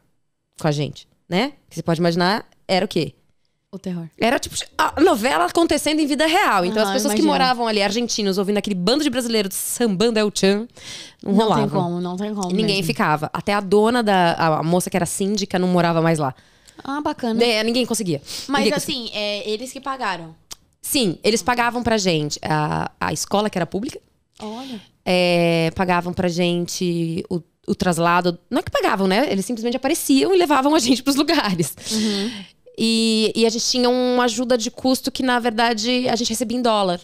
com a gente, né? Você pode imaginar, era o quê? O terror. Era tipo a novela acontecendo em vida real. Então as ah, pessoas que moravam ali, argentinos, ouvindo aquele bando de brasileiros sambando El Chan, não, rolava. Não tem como, não tem como. E ninguém mesmo. ficava. Até a dona da a moça que era síndica não morava mais lá. Ah, bacana. É, ninguém conseguia. Mas ninguém assim, conseguia. É, eles que pagaram. Sim, eles pagavam pra gente a, a escola que era pública. Olha. É, pagavam pra gente o o traslado. Não é que pagavam, né? Eles simplesmente apareciam e levavam a gente para os lugares. Uhum. E, e a gente tinha uma ajuda de custo que, na verdade, a gente recebia em dólar.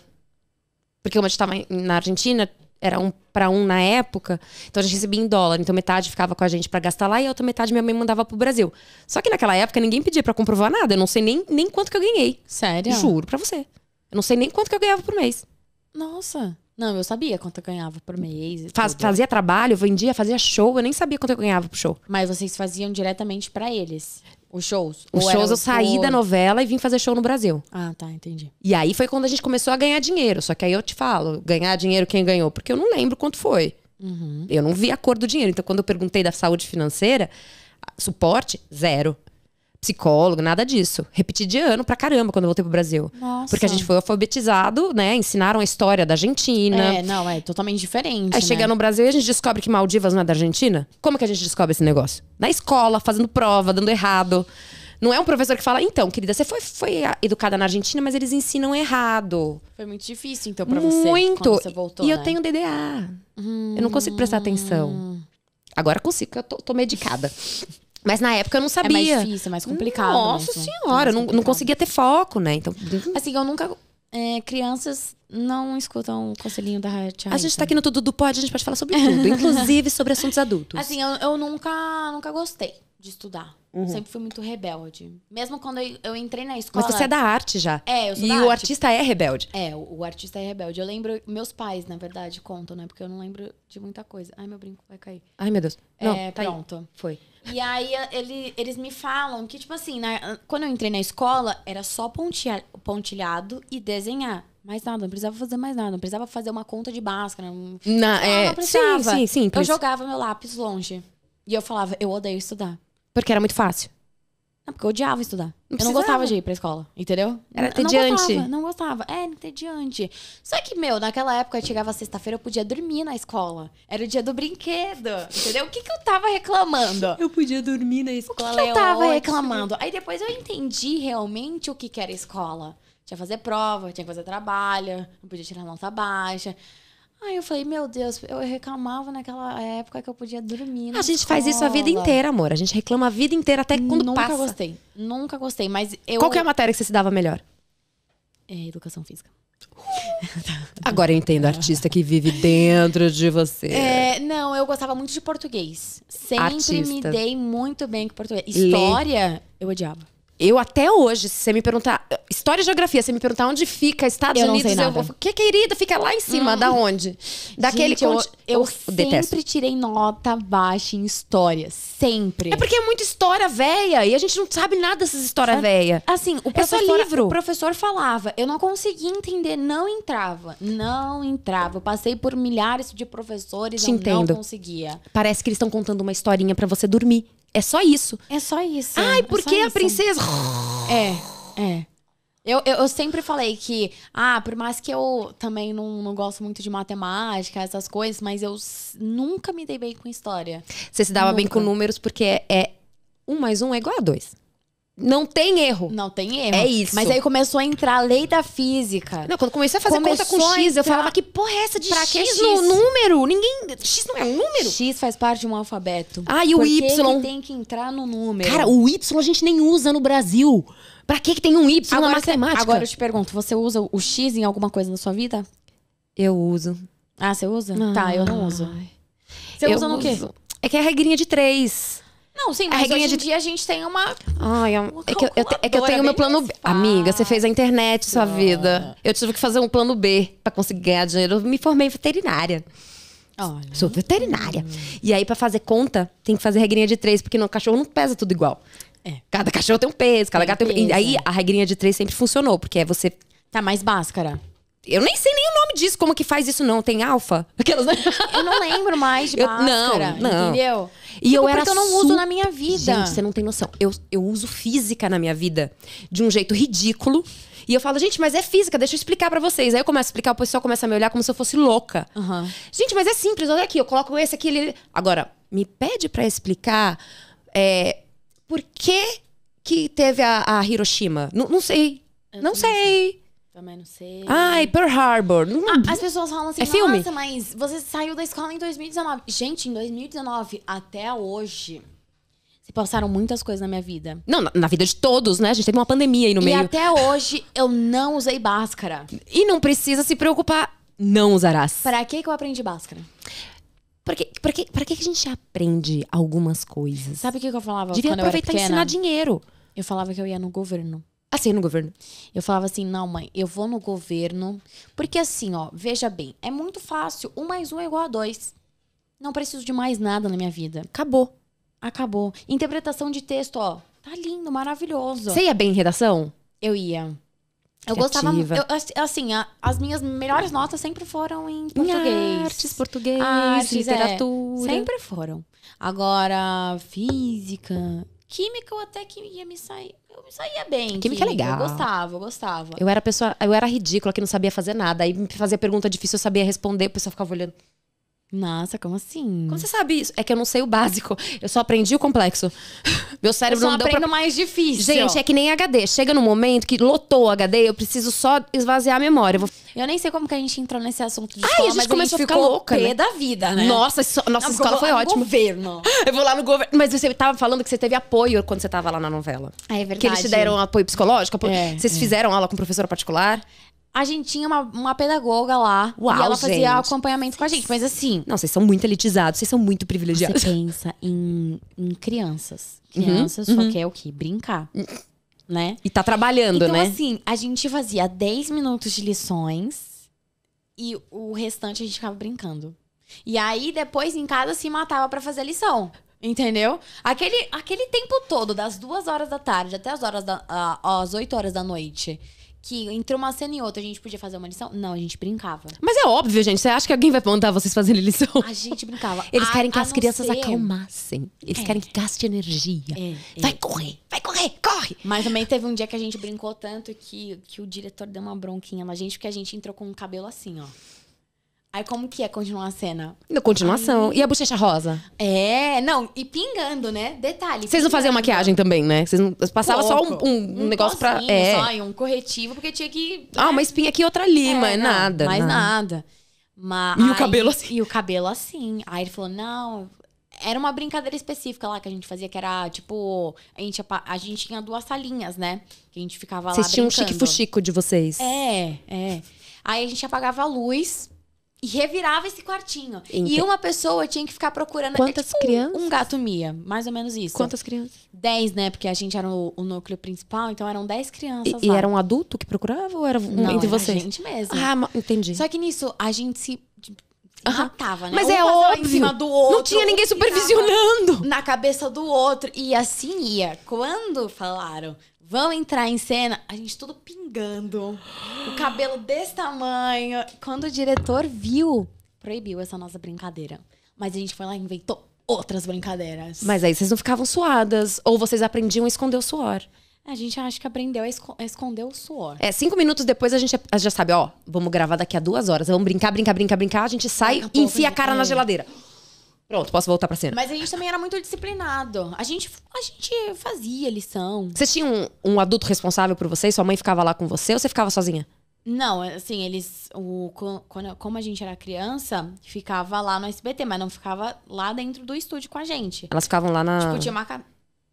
Porque como a gente estava na Argentina, era um para um na época, então a gente recebia em dólar. Então metade ficava com a gente para gastar lá e a outra metade minha mãe mandava pro Brasil. Só que naquela época ninguém pedia para comprovar nada. Eu não sei nem, nem quanto que eu ganhei. Sério? Juro para você. Eu não sei nem quanto que eu ganhava por mês. Nossa. Não, eu sabia quanto eu ganhava por mês. Faz, fazia trabalho, vendia, fazia show, eu nem sabia quanto eu ganhava pro show. Mas vocês faziam diretamente para eles? Os shows? Os shows eu saí da novela e vim fazer show no Brasil. Ah, tá, entendi. E aí foi quando a gente começou a ganhar dinheiro. Só que aí eu te falo, ganhar dinheiro quem ganhou? Porque eu não lembro quanto foi. Uhum. Eu não vi a cor do dinheiro. Então, quando eu perguntei da saúde financeira, suporte, zero psicólogo, nada disso. Repeti de ano pra caramba quando eu voltei pro Brasil. Nossa. Porque a gente foi alfabetizado, né? Ensinaram a história da Argentina. É, não, é totalmente diferente. Aí né? chega no Brasil e a gente descobre que Maldivas não é da Argentina. Como que a gente descobre esse negócio? Na escola, fazendo prova, dando errado. Não é um professor que fala, então, querida, você foi, foi educada na Argentina, mas eles ensinam errado. Foi muito difícil, então, pra muito. você. Muito. Você voltou, e né? eu tenho DDA. Hum. Eu não consigo prestar atenção. Hum. Agora consigo, porque eu tô, tô medicada. Mas na época eu não é sabia. É mais difícil, é mais complicado. Nossa mesmo. senhora, é não, não conseguia ter foco, né? Então. Uhum. Assim, eu nunca. É, crianças não escutam o conselhinho da Rachel A gente tá aqui no Tudo do Pod, a gente pode falar sobre tudo, inclusive sobre assuntos adultos. Assim, eu, eu nunca, nunca gostei de estudar. Uhum. Sempre fui muito rebelde. Mesmo quando eu, eu, entrei na escola. Mas você é da arte já. É, eu sou E o arte. artista é rebelde. É, o, o, artista é rebelde. Eu lembro, meus pais, na verdade, contam, né? Porque eu não lembro de muita coisa. Ai, meu brinco vai cair. Ai, meu Deus. É, não, é, tá pronto. Aí. Foi. E aí ele, eles me falam que, tipo assim, na, quando eu entrei na escola, era só pontilha, pontilhado e desenhar. Mais nada, não precisava fazer mais nada, não precisava fazer uma conta de máscara. Não, né? ah, não, é... não precisava. Sim, sim, sim. Eu jogava meu lápis longe. E eu falava, eu odeio estudar. Porque era muito fácil. Não, porque eu odiava estudar. Não eu não gostava de ir pra escola, entendeu? Era entediante. Não, não gostava, não gostava. É, entediante. Só que, meu, naquela época, eu chegava sexta-feira, eu podia dormir na escola. Era o dia do brinquedo, entendeu? O que que eu tava reclamando? Eu podia dormir na escola, O que, que eu é tava é reclamando? Aí depois eu entendi realmente o que que era escola. Tinha que fazer prova, tinha que fazer trabalho, não podia tirar nota baixa. Aí eu falei, meu Deus, eu reclamava naquela época que eu podia dormir. a gente escola. faz isso a vida inteira, amor. A gente reclama a vida inteira até quando nunca passa. Nunca gostei. Nunca gostei, mas eu Qual que é a matéria que você se dava melhor? É educação física. Agora eu entendo artista que vive dentro de você. É, não, eu gostava muito de português. Sempre artista. me dei muito bem com português. História, Lê. eu odiava. Eu até hoje, se você me perguntar. História e geografia, se você me perguntar onde fica Estados eu Unidos, eu vou. Que querida, fica lá em cima, hum. da onde? Daquele Gente, eu, conti... eu, eu sempre tirei nota baixa em história. Sempre. É porque é muita história velha e a gente não sabe nada dessas histórias é, velhas. Assim, o é professor, é livro. o professor falava, eu não conseguia entender, não entrava. Não entrava. Eu passei por milhares de professores e não conseguia. Parece que eles estão contando uma historinha para você dormir. É só isso. É só isso. Ai, porque é a princesa. É, é. Eu, eu, eu, sempre falei que, ah, por mais que eu também não, não gosto muito de matemática, essas coisas, mas eu nunca me dei bem com história. Você se dava nunca. bem com números porque é, é um mais um é igual a dois. Não tem erro. Não tem erro. É isso. Mas aí começou a entrar a lei da física. Não, quando comecei a fazer começou conta com X, entrar... eu falava que porra é essa de pra X, que X no número? Ninguém. X não é um número? X faz parte de um alfabeto. Ah, e o Por que Y. Que tem que entrar no número. Cara, o Y a gente nem usa no Brasil. Pra que, que tem um Y agora, na matemática? Agora eu te pergunto, você usa o X em alguma coisa na sua vida? Eu uso. Ah, você usa? Ah. Tá, eu não uso. Você eu usa no uso. quê? É que é a regrinha de três. Não, sim, mas a hoje em de... dia a gente tem uma. Ai, é, uma é que eu, é que eu tenho meu plano B. Amiga, você fez a internet sua vida. Eu tive que fazer um plano B para conseguir ganhar dinheiro. Eu me formei em veterinária. Olha. Sou veterinária. E aí, para fazer conta, tem que fazer regrinha de três, porque no cachorro não pesa tudo igual. É. Cada cachorro tem um peso, cada tem gato tem um peso. E aí, é. a regrinha de três sempre funcionou, porque é você. Tá mais máscara. Eu nem sei nem o nome disso, como que faz isso não. Tem alfa? Aquelas, né? Eu não lembro mais de eu, máscara, não, não. entendeu? E tipo, eu era porque eu não uso na minha vida. Gente, você não tem noção. Eu, eu uso física na minha vida de um jeito ridículo. E eu falo, gente, mas é física, deixa eu explicar para vocês. Aí eu começo a explicar, o pessoal começa a me olhar como se eu fosse louca. Uhum. Gente, mas é simples, olha aqui, eu coloco esse aqui. Ele... Agora, me pede para explicar é, por que, que teve a, a Hiroshima. N não sei. Eu não sei. sei. Também não sei. Ai, Pearl Harbor. Ah, as pessoas falam assim, é filme? nossa, mas você saiu da escola em 2019. Gente, em 2019 até hoje, se passaram muitas coisas na minha vida. Não, na, na vida de todos, né? A gente teve uma pandemia aí no e meio. E até hoje eu não usei báscara. E não precisa se preocupar, não usarás. Pra que que eu aprendi báscara? Pra que, que, que a gente aprende algumas coisas? Sabe o que, eu falava Devia quando aproveitar eu era pequena? e ensinar dinheiro. Eu falava que eu ia no governo assim no governo. Eu falava assim, não, mãe, eu vou no governo. Porque assim, ó, veja bem, é muito fácil. Um mais um é igual a dois. Não preciso de mais nada na minha vida. Acabou. Acabou. Interpretação de texto, ó. Tá lindo, maravilhoso. Você ia bem em redação? Eu ia. Eu Criativa. gostava. Eu, assim, a, as minhas melhores notas sempre foram em português. Em artes, português, artes, é. literatura. É, sempre foram. Agora, física, Química eu até que ia me sair. Eu me saía bem. Química, é legal. Eu gostava, eu gostava. Eu era pessoa, eu era ridícula que não sabia fazer nada. Aí me fazia pergunta difícil, eu sabia responder, a pessoa ficava olhando. Nossa, como assim? Como você sabe isso? É que eu não sei o básico. Eu só aprendi o complexo. Meu cérebro eu só não deu pra... mais difícil. Gente, é que nem HD. Chega num momento que lotou o HD, eu preciso só esvaziar a memória. Eu, vou... eu nem sei como que a gente entrou nesse assunto de Ai, escola, a gente começou a, gente a ficar louca, né? da vida, né? Nossa, isso... nossa não, escola foi ótima. governo. Eu vou lá no governo. Mas você tava falando que você teve apoio quando você tava lá na novela. É verdade. Que eles te deram apoio psicológico. Apoio... É, Vocês é. fizeram aula com professora particular? a gente tinha uma, uma pedagoga lá Uau, e ela fazia acompanhamento com a gente. Mas assim. Não, vocês são muito elitizados, vocês são muito privilegiados. Você pensa em, em crianças. Uhum, crianças uhum, só uhum. quer é o quê? Brincar. Hum. Né? E tá trabalhando, então, né? Então, assim, a gente fazia 10 minutos de lições e o restante a gente ficava brincando. E aí, depois, em casa, se matava para fazer a lição. Entendeu? Aquele, aquele tempo todo, das duas horas da tarde até as horas da, uh, as 8 horas da noite, que entre uma cena e outra a gente podia fazer uma lição? Não, a gente brincava. Mas é óbvio, gente. Você acha que alguém vai mandar vocês fazerem lição? A gente brincava. Eles a, querem que as crianças ser... acalmassem. Eles é. querem que gaste energia. É, é. vai é. correr, vai correr, corre! Mas também teve um dia que a gente brincou tanto que, que o diretor deu uma bronquinha na gente, porque a gente entrou com o cabelo assim, ó. Aí como que é continuar a cena? Na continuação. Ai. E a bochecha rosa? É, não, e pingando, né? Detalhe. Vocês não faziam maquiagem também, né? Vocês não passavam só um, um, um negócio pra. É. Só, um corretivo, porque tinha que. Ah, né? uma espinha aqui outra ali, é, mas não, nada. Mais nada. nada. Mas, e aí, o cabelo assim. E o cabelo assim. Aí ele falou: não, era uma brincadeira específica lá que a gente fazia, que era tipo. A gente, a gente tinha duas salinhas, né? Que a gente ficava vocês lá. Vocês tinham um chique-fuxico de vocês. É, é. Aí a gente apagava a luz e revirava esse quartinho. Então. E uma pessoa tinha que ficar procurando. É Quantas é tipo crianças? Um, gato Mia, mais ou menos isso. Quantas crianças? Dez, né? Porque a gente era o, o núcleo principal, então eram dez crianças. E, e, era um adulto que procurava ou era um, Não, entre era vocês? A gente mesmo. Ah, entendi. Só que nisso a gente se. Tipo, matava, né? Mas um é óbvio. do outro, não tinha ninguém supervisionando. Na cabeça do outro. E assim ia. Quando falaram, Vão entrar em cena, a gente tudo pingando, o cabelo desse tamanho. Quando o diretor viu, proibiu essa nossa brincadeira. Mas a gente foi lá e inventou outras brincadeiras. Mas aí vocês não ficavam suadas, ou vocês aprendiam a esconder o suor. A gente acha que aprendeu a, esco a esconder o suor. É, cinco minutos depois a gente já sabe, ó, vamos gravar daqui a duas horas. Vamos brincar, brincar, brincar, brincar. A gente sai e enfia a cara na geladeira. Pronto, posso voltar pra cena. Mas a gente também era muito disciplinado. A gente, a gente fazia lição. Vocês tinham um, um adulto responsável por você Sua mãe ficava lá com você ou você ficava sozinha? Não, assim, eles. O, quando, como a gente era criança, ficava lá no SBT, mas não ficava lá dentro do estúdio com a gente. Elas ficavam lá na. Tipo, tinha uma,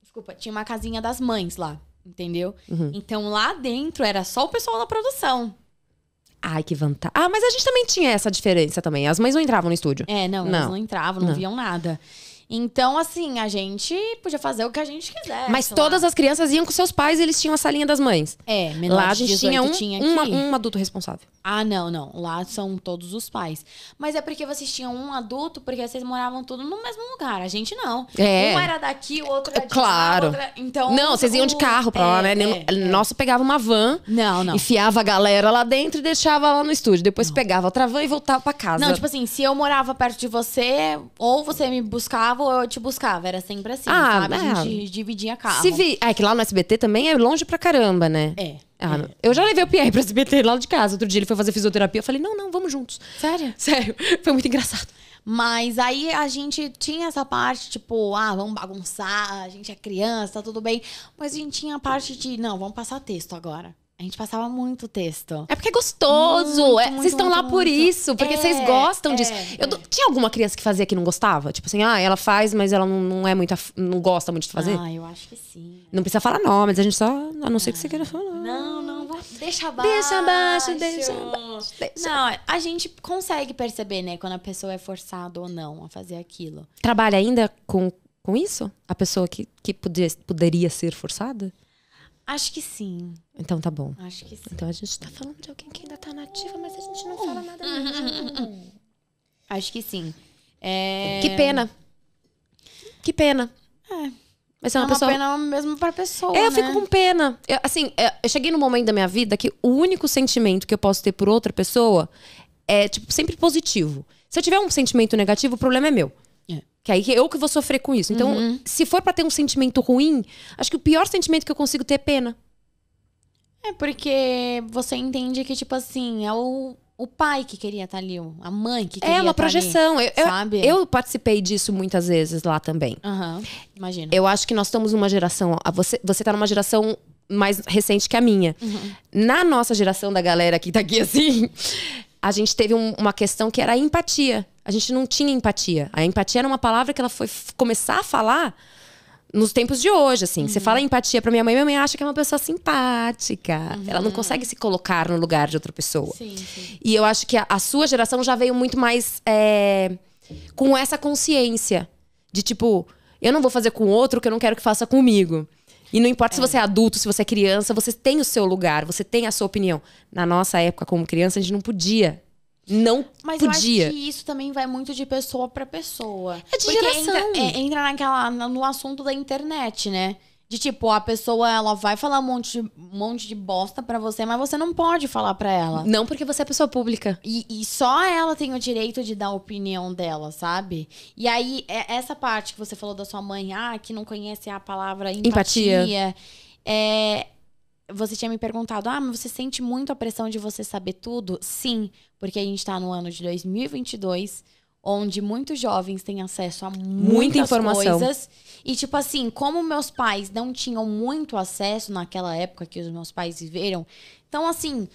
Desculpa, tinha uma casinha das mães lá, entendeu? Uhum. Então lá dentro era só o pessoal da produção. Ai, que vantagem. Ah, mas a gente também tinha essa diferença também. As mães não entravam no estúdio. É, não, não. elas não entravam, não, não. viam nada. Então, assim, a gente podia fazer o que a gente quiser Mas todas lá. as crianças iam com seus pais e eles tinham a salinha das mães. É, menor lá a gente tinha, um, tinha uma, um adulto responsável. Ah, não, não. Lá são todos os pais. Mas é porque vocês tinham um adulto, porque vocês moravam tudo no mesmo lugar. A gente não. É. Um era daqui, o outro é era de Claro. Lá, outra... Então. Não, vocês iam de carro pra é, lá, né? É, é. Nosso pegava uma van. Não, não. Enfiava a galera lá dentro e deixava lá no estúdio. Depois não. pegava outra van e voltava pra casa. Não, tipo assim, se eu morava perto de você, ou você me buscava voltava ou eu te buscava. Era sempre assim, ah, sabe? É. A gente dividia carro. Se vi... É que lá no SBT também é longe pra caramba, né? É. Ah, é. Eu já levei o Pierre pra SBT lá de casa. Outro dia ele foi fazer fisioterapia. Eu falei, não, não, vamos juntos. Sério? Sério. Foi muito engraçado. Mas aí a gente tinha essa parte, tipo, ah, vamos bagunçar, a gente é criança, tá tudo bem. Mas a gente tinha a parte de, não, vamos passar texto agora. A gente passava muito texto. É porque é gostoso. Muito, é, muito, vocês estão lá muito. por isso, porque é, vocês gostam é, disso. Eu, é. Tinha alguma criança que fazia que não gostava? Tipo assim, ah, ela faz, mas ela não, não é muito. não gosta muito de fazer? Ah, eu acho que sim. Não precisa falar não, mas a gente só. A ah, não ser que você ah, queira falar. Não, não, deixa abaixo. Deixa abaixo, deixa abaixo. Deixa. Não, a gente consegue perceber, né, quando a pessoa é forçada ou não a fazer aquilo. Trabalha ainda com, com isso? A pessoa que, que podia, poderia ser forçada? Acho que sim. Então tá bom. Acho que sim. Então a gente tá falando de alguém que ainda tá nativa, mas a gente não fala nada. mesmo. Acho que sim. É... Que pena. Que pena. É. Mas é uma, é uma pessoa... pena mesmo pra pessoa. É, eu né? fico com pena. Eu, assim, é, eu cheguei num momento da minha vida que o único sentimento que eu posso ter por outra pessoa é, tipo, sempre positivo. Se eu tiver um sentimento negativo, o problema é meu. Que aí eu que vou sofrer com isso. Então, uhum. se for para ter um sentimento ruim, acho que o pior sentimento que eu consigo ter é pena. É porque você entende que, tipo assim, é o, o pai que queria estar tá ali, a mãe que é queria estar É uma tá projeção. Ali, eu, sabe? Eu, eu, participei disso muitas vezes lá também. Aham, uhum, imagina. Eu acho que nós estamos numa geração. Você, você tá numa geração mais recente que a minha. Uhum. Na nossa geração da galera que tá aqui assim a gente teve um, uma questão que era a empatia. A gente não tinha empatia. A empatia era uma palavra que ela foi começar a falar nos tempos de hoje, assim. Uhum. Você fala empatia para minha mãe, minha mãe acha que é uma pessoa simpática. Uhum. Ela não consegue se colocar no lugar de outra pessoa. Sim, sim. E eu acho que a, a, sua geração já veio muito mais é, com essa consciência de tipo, eu não vou fazer com outro que eu não quero que faça comigo. E não importa é. se você é adulto, se você é criança, você tem o seu lugar, você tem a sua opinião. Na nossa época, como criança, a gente não podia não mas podia. eu acho que isso também vai muito de pessoa para pessoa. É de Porque geração. Entra, é, entra naquela, no assunto da internet, né? De tipo, a pessoa ela vai falar um monte de, um monte de bosta para você, mas você não pode falar para ela. Não porque você é pessoa pública. E, e, só ela tem o direito de dar a opinião dela, sabe? E aí, é, essa parte que você falou da sua mãe, ah, que não conhece a palavra empatia. empatia. É, você tinha me perguntado, ah, mas você sente muito a pressão de você saber tudo? Sim, porque a gente tá no ano de 2022 onde muitos jovens têm acesso a muita informação. Coisas, e tipo assim, como meus pais não tinham muito acesso naquela época que os meus pais viveram, então assim,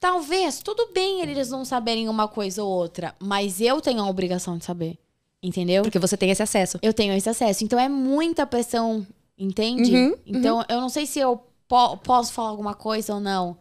talvez tudo bem eles não saberem uma coisa ou outra, mas eu tenho a obrigação de saber. Entendeu? Porque você tem esse acesso. Eu tenho esse acesso. Então é muita pressão, entende? Uhum, uhum. então uhum. eu não sei se eu po posso falar alguma coisa ou não.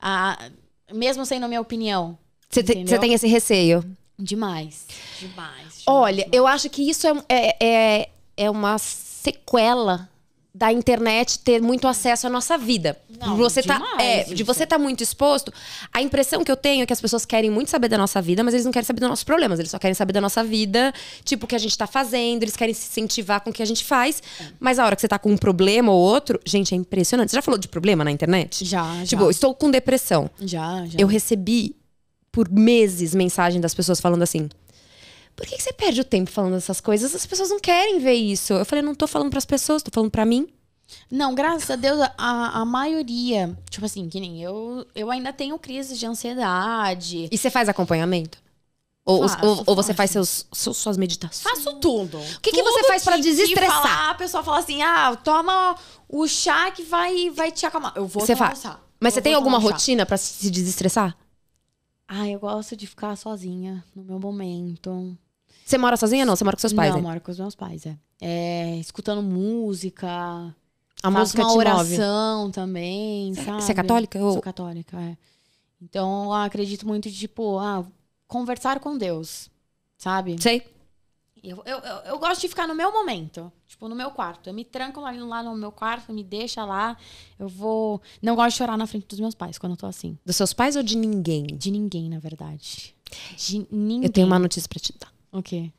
a ah, mesmo sendo a minha opinião. Você tem esse receio? Demais. Demais. Olha, demais. eu acho que isso é, é, é, é, uma sequela da internet ter muito acesso à nossa vida. Não, você tá, é, de você estar tá muito exposto, a impressão que eu tenho é que as pessoas querem muito saber da nossa vida, mas eles não querem saber dos nossos problemas, eles só querem saber da nossa vida, tipo o que a gente está fazendo, eles querem se incentivar com o que a gente faz. Mas a hora que você está com um problema ou outro, gente, é impressionante. Você já falou de problema na internet? Já, tipo, já. estou com depressão. Já, já. Eu recebi por meses mensagem das pessoas falando assim: por que, você perde o tempo falando essas coisas? As pessoas não querem ver isso. Eu falei: não tô falando para as pessoas, tô falando para mim. Não, graças a Deus, a, a maioria, tipo assim, que nem eu, eu ainda tenho crise de ansiedade. E você faz acompanhamento? Ou, faço, ou, ou, você faz seus, seus, suas meditações? Faço tudo. O que, tudo que você faz para desestressar? Falar, a pessoa fala assim: ah, toma o chá que vai, vai te acalmar. Eu vou você faz. Mas eu você tem alguma rotina para se desestressar? Ah, eu gosto de ficar sozinha no meu momento. Você mora sozinha não? Você mora com seus pais? Não, é? moro com os meus pais, é. é escutando música. A música uma oração move. também, é sabe? Você é católica? Eu... Sou católica, é. Então, eu acredito muito de, tipo, ah, conversar com Deus, sabe? Sei. Eu, eu, eu, eu, gosto de ficar no meu momento, tipo, no meu quarto. Eu me tranco lá no meu quarto, me deixa lá. Eu vou. Não gosto de chorar na frente dos meus pais quando eu tô assim. Dos seus pais ou de ninguém? De ninguém, na verdade. De ninguém. Eu tenho uma notícia pra te dar. Ok.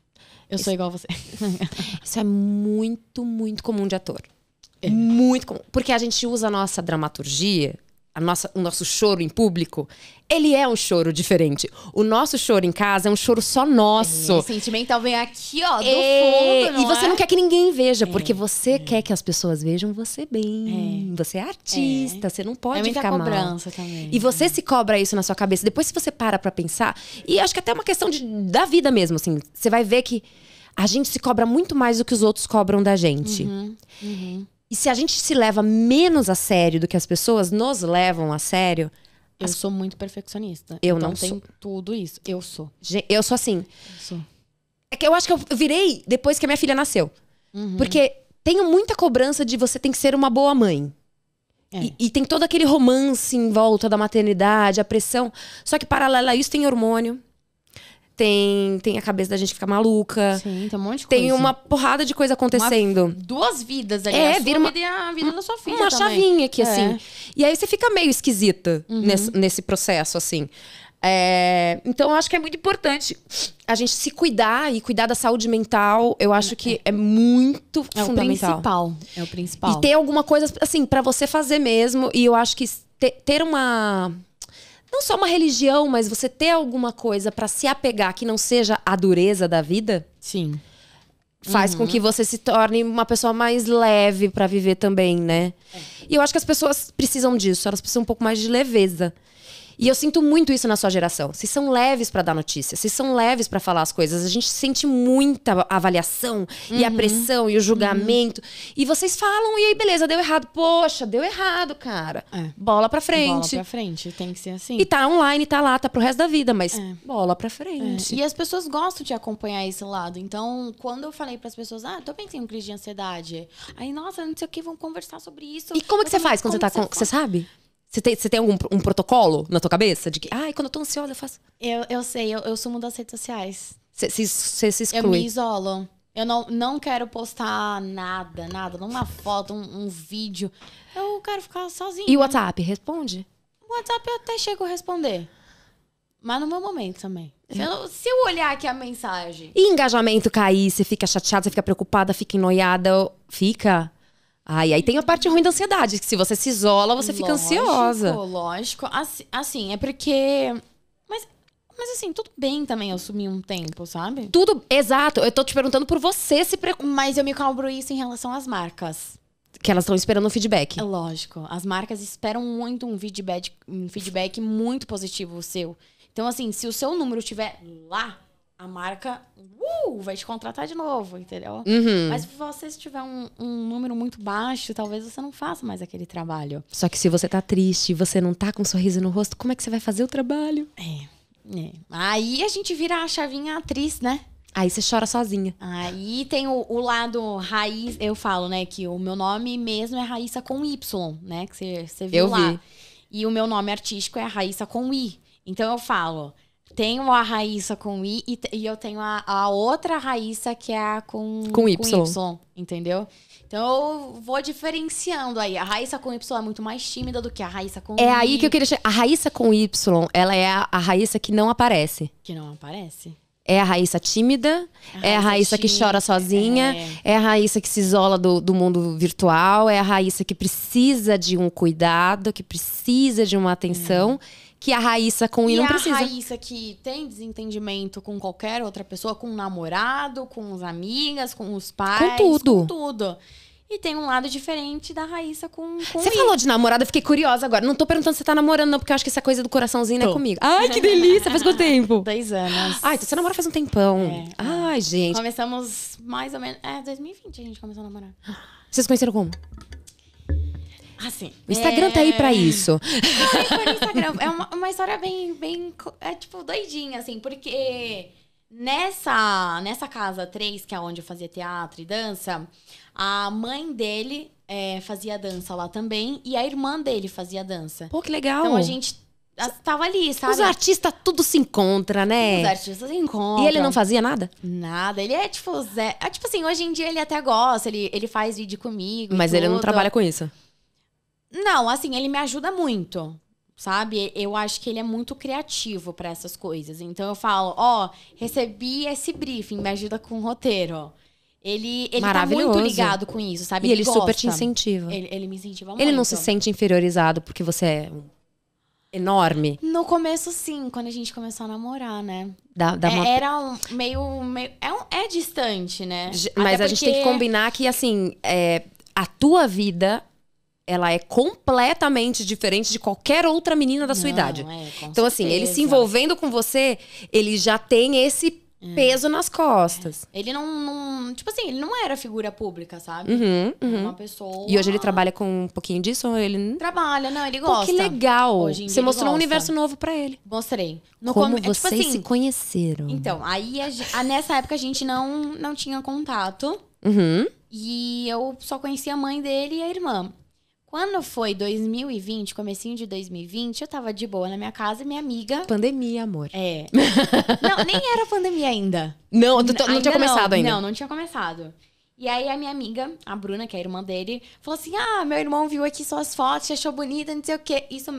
Eu isso, sou igual a você. isso é muito, muito comum de ator. É. Muito comum. Porque a gente usa a nossa dramaturgia a nossa, o nosso choro em público, ele é um choro diferente. O nosso choro em casa é um choro só nosso. É, o sentimental vem aqui, ó, do é, fundo. e você é? não quer que ninguém veja, porque é. você quer que as pessoas vejam você bem. É. Você é artista, é. você não pode é muita ficar cobrança mal. também. E você né? se cobra isso na sua cabeça. Depois, se você para pra pensar, e acho que até é uma questão de, da vida mesmo, assim, você vai ver que a gente se cobra muito mais do que os outros cobram da gente. Uhum, uhum. E se a gente se leva menos a sério do que as pessoas nos levam a sério. Eu as... sou muito perfeccionista. Eu então não tenho sou. tudo isso. Eu sou. Eu sou assim. Eu sou. É que eu acho que eu virei depois que a minha filha nasceu. Uhum. Porque tenho muita cobrança de você tem que ser uma boa mãe. É. E, e, tem todo aquele romance em volta da maternidade, a pressão. Só que, paralela a isso, tem hormônio, tem, tem a cabeça da gente ficar maluca. Sim, tem um monte de tem coisa. Tem uma porrada de coisa acontecendo. Uma, duas vidas ali, é, a vira uma, vida a vida da sua filha Uma também. chavinha aqui, é. assim. E aí você fica meio esquisita uhum. nesse, nesse processo, assim. É, então, eu acho que é muito importante a gente se cuidar e cuidar da saúde mental. Eu acho que é muito é fundamental. É o principal. É o principal. E ter alguma coisa, assim, para você fazer mesmo. E eu acho que ter, ter uma não só uma religião, mas você ter alguma coisa para se apegar que não seja a dureza da vida. Sim. Faz uhum. com que você se torne uma pessoa mais leve para viver também, né? É. E eu acho que as pessoas precisam disso, elas precisam um pouco mais de leveza. E eu sinto muito isso na sua geração. Vocês são leves para dar notícia, vocês são leves para falar as coisas. A gente sente muita avaliação uhum. e a uhum. pressão e o uhum. julgamento. Uhum. E vocês falam, e aí, beleza, deu errado. Poxa, deu errado, cara. É. Bola pra frente. Bola pra frente, tem que ser assim. E tá online, tá lá, tá pro resto da vida, mas é. bola pra frente. É. E as pessoas gostam de acompanhar esse lado. Então, quando eu falei para as pessoas, ah, tô pensando em crise de ansiedade. Aí, nossa, não sei o que, vão conversar sobre isso. E como eu que você faz quando você tá com. Você sabe? Você tem, você tem algum um protocolo na tua cabeça? De que, ai, quando eu tô ansiosa, eu faço. Eu, eu sei, eu, eu sumo das redes sociais. Você se exclui. Eu me isolo. Eu não, não quero postar nada, nada. uma foto, um, um vídeo. Eu quero ficar sozinha. E o WhatsApp, responde? O WhatsApp eu até chego a responder. Mas no meu momento também. É. Se eu, se eu, olhar aqui a mensagem. E engajamento cair, você fica chateada, você fica preocupada, fica enoiada, fica? Ah, e aí tem a parte ruim da ansiedade, que se você se isola, você lógico, fica ansiosa. Lógico, assim, é porque. Mas, mas assim, tudo bem também eu sumir um tempo, sabe? Tudo, exato. Eu tô te perguntando por você se preocupar. Mas eu me cobro isso em relação às marcas. Que elas estão esperando o feedback. É lógico. As marcas esperam muito um feedback, um feedback muito positivo seu. Então, assim, se o seu número estiver lá, a marca uh, vai te contratar de novo, entendeu? Uhum. Mas se você tiver um, um, número muito baixo, talvez você não faça mais aquele trabalho. Só que se você tá triste e você não tá com um sorriso no rosto, como é que você vai fazer o trabalho? É. é. Aí a gente vira a chavinha atriz, né? Aí você chora sozinha. Aí tem o, o, lado raiz, eu falo, né? Que o meu nome mesmo é Raíssa com Y, né? Que você, você viu eu lá. Vi. E o meu nome artístico é Raíssa com I. Então eu falo, tenho a raíça com I e, e eu tenho a, a, outra raíça que é a com, com, y. com Y, entendeu? Então eu vou diferenciando aí. A raíça com Y é muito mais tímida do que a raíça com É I. aí que eu queria chegar. A raíça com Y, ela é a, a que não aparece. Que não aparece. É a raíça tímida, a é a raíça tímida, que chora sozinha, é. é. a raíça que se isola do, do mundo virtual, é a raíça que precisa de um cuidado, que precisa de uma atenção. Hum que a Raíssa com o e não precisa. a Raíssa que tem desentendimento com qualquer outra pessoa, com o um namorado, com as amigas, com os pais. Com tudo. Com tudo. E tem um lado diferente da Raíssa com, Você falou de namorada, fiquei curiosa agora. Não tô perguntando se você tá namorando, não, porque eu acho que essa coisa do coraçãozinho né, tô. é comigo. Ai, que delícia! Faz quanto tempo? Dois anos. Ai, então você namora faz um tempão. É. é. Ai, gente. Começamos mais ou menos. É, 2020 a gente começou a namorar. Vocês conheceram como? Assim. O Instagram é... tá aí pra é. isso. É, é uma, uma, história bem, bem. É tipo doidinha, assim, porque nessa, nessa casa 3, que é onde eu fazia teatro e dança, a mãe dele é, fazia dança lá também e a irmã dele fazia dança. Pô, que legal. Então a gente tava ali, sabe? Os artistas tudo se encontra, né? Os artistas se encontram. E ele não fazia nada? Nada. Ele é tipo, Zé. É, tipo assim, hoje em dia ele até gosta, ele, ele faz vídeo comigo. Mas ele não trabalha com isso. Não, assim, ele me ajuda muito. Sabe? Eu acho que ele é muito criativo para essas coisas. Então eu falo, ó, oh, recebi esse briefing, me ajuda com o roteiro. Ele, ele tá muito ligado com isso, sabe? E ele, ele super gosta. te incentiva. Ele, ele me incentiva muito. Ele não se sente inferiorizado porque você é enorme? No começo, sim, quando a gente começou a namorar, né? é, uma... Era um meio. meio é, um, é distante, né? Mas Até a porque... gente tem que combinar que, assim, é, a tua vida ela é completamente diferente de qualquer outra menina da sua Não, idade. É, então, assim, ele se envolvendo com você, ele já tem esse hum. peso nas costas. É. Ele não, não, Tipo assim, ele não era figura pública, sabe? Uhum, uhum. Uma pessoa. E hoje ele trabalha com um pouquinho disso? Ele. Trabalha, não, ele gosta. Pô, que legal! você mostrou um universo novo para ele. Mostrei. No Como com... vocês é, tipo assim, se conheceram? Então, aí a, a, nessa época a gente não, não tinha contato. Uhum. E eu só conhecia a mãe dele e a irmã. Quando foi 2020, comecinho de 2020, eu tava de boa na minha casa e minha amiga. Pandemia, amor. É. não, nem era pandemia ainda. Não, não ainda tinha começado não, ainda. Não, não tinha começado. E aí a minha amiga, a Bruna, que é a irmã dele, falou assim: Ah, meu irmão viu aqui suas fotos, achou bonita, não sei o quê. Isso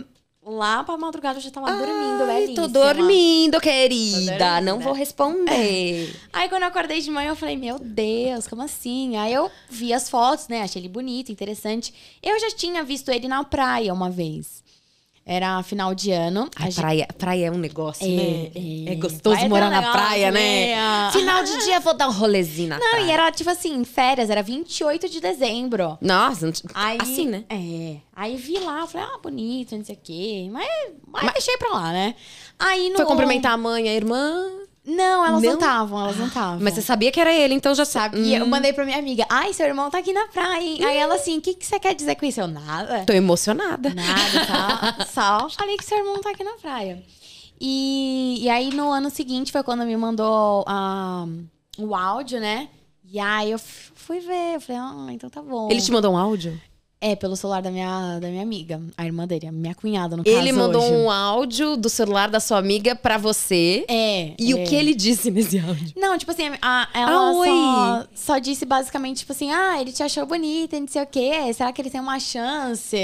Lá pra madrugada eu já tava Ai, dormindo, belíssima. Tô dormindo, querida. Tô dormindo, não né? vou responder. É. Aí quando eu acordei de manhã, eu falei, meu Deus, como assim? Aí eu vi as fotos, né? Achei ele bonito, interessante. Eu já tinha visto ele na praia uma vez. Era final de ano. A, é a gente... praia, praia é um negócio, é, né? É, é gostoso praia morar é um na praia, né? né? Final de dia vou dar um rolezinho na Não, praia. e era tipo assim, férias, era 28 de dezembro. Nossa, Aí, assim, né? É. Aí vi lá, falei, ah, bonito, não sei o quê. Mas, mas, mas deixei pra lá, né? Aí no. Foi cumprimentar a mãe, a irmã. Não, elas não estavam, elas não estavam. Mas você sabia que era ele, então já sabe. E hum. eu mandei pra minha amiga, ai, seu irmão tá aqui na praia, hein? Hum. Aí ela assim, o que, que você quer dizer com isso? Eu, nada. Tô emocionada. Nada, tá? só falei que seu irmão tá aqui na praia. E, e aí, no ano seguinte, foi quando me mandou um, o áudio, né? E aí, eu fui ver, eu falei, ah, então tá bom. Ele te mandou um áudio? É, pelo celular da minha, da minha amiga, a irmã dele, a minha cunhada, no caso. Ele mandou hoje. um áudio do celular da sua amiga pra você. É. E é. o que ele disse nesse áudio? Não, tipo assim, a, ela ah, só, só, disse basicamente, tipo assim, ah, ele te achou bonita, não sei o quê, será que ele tem uma chance?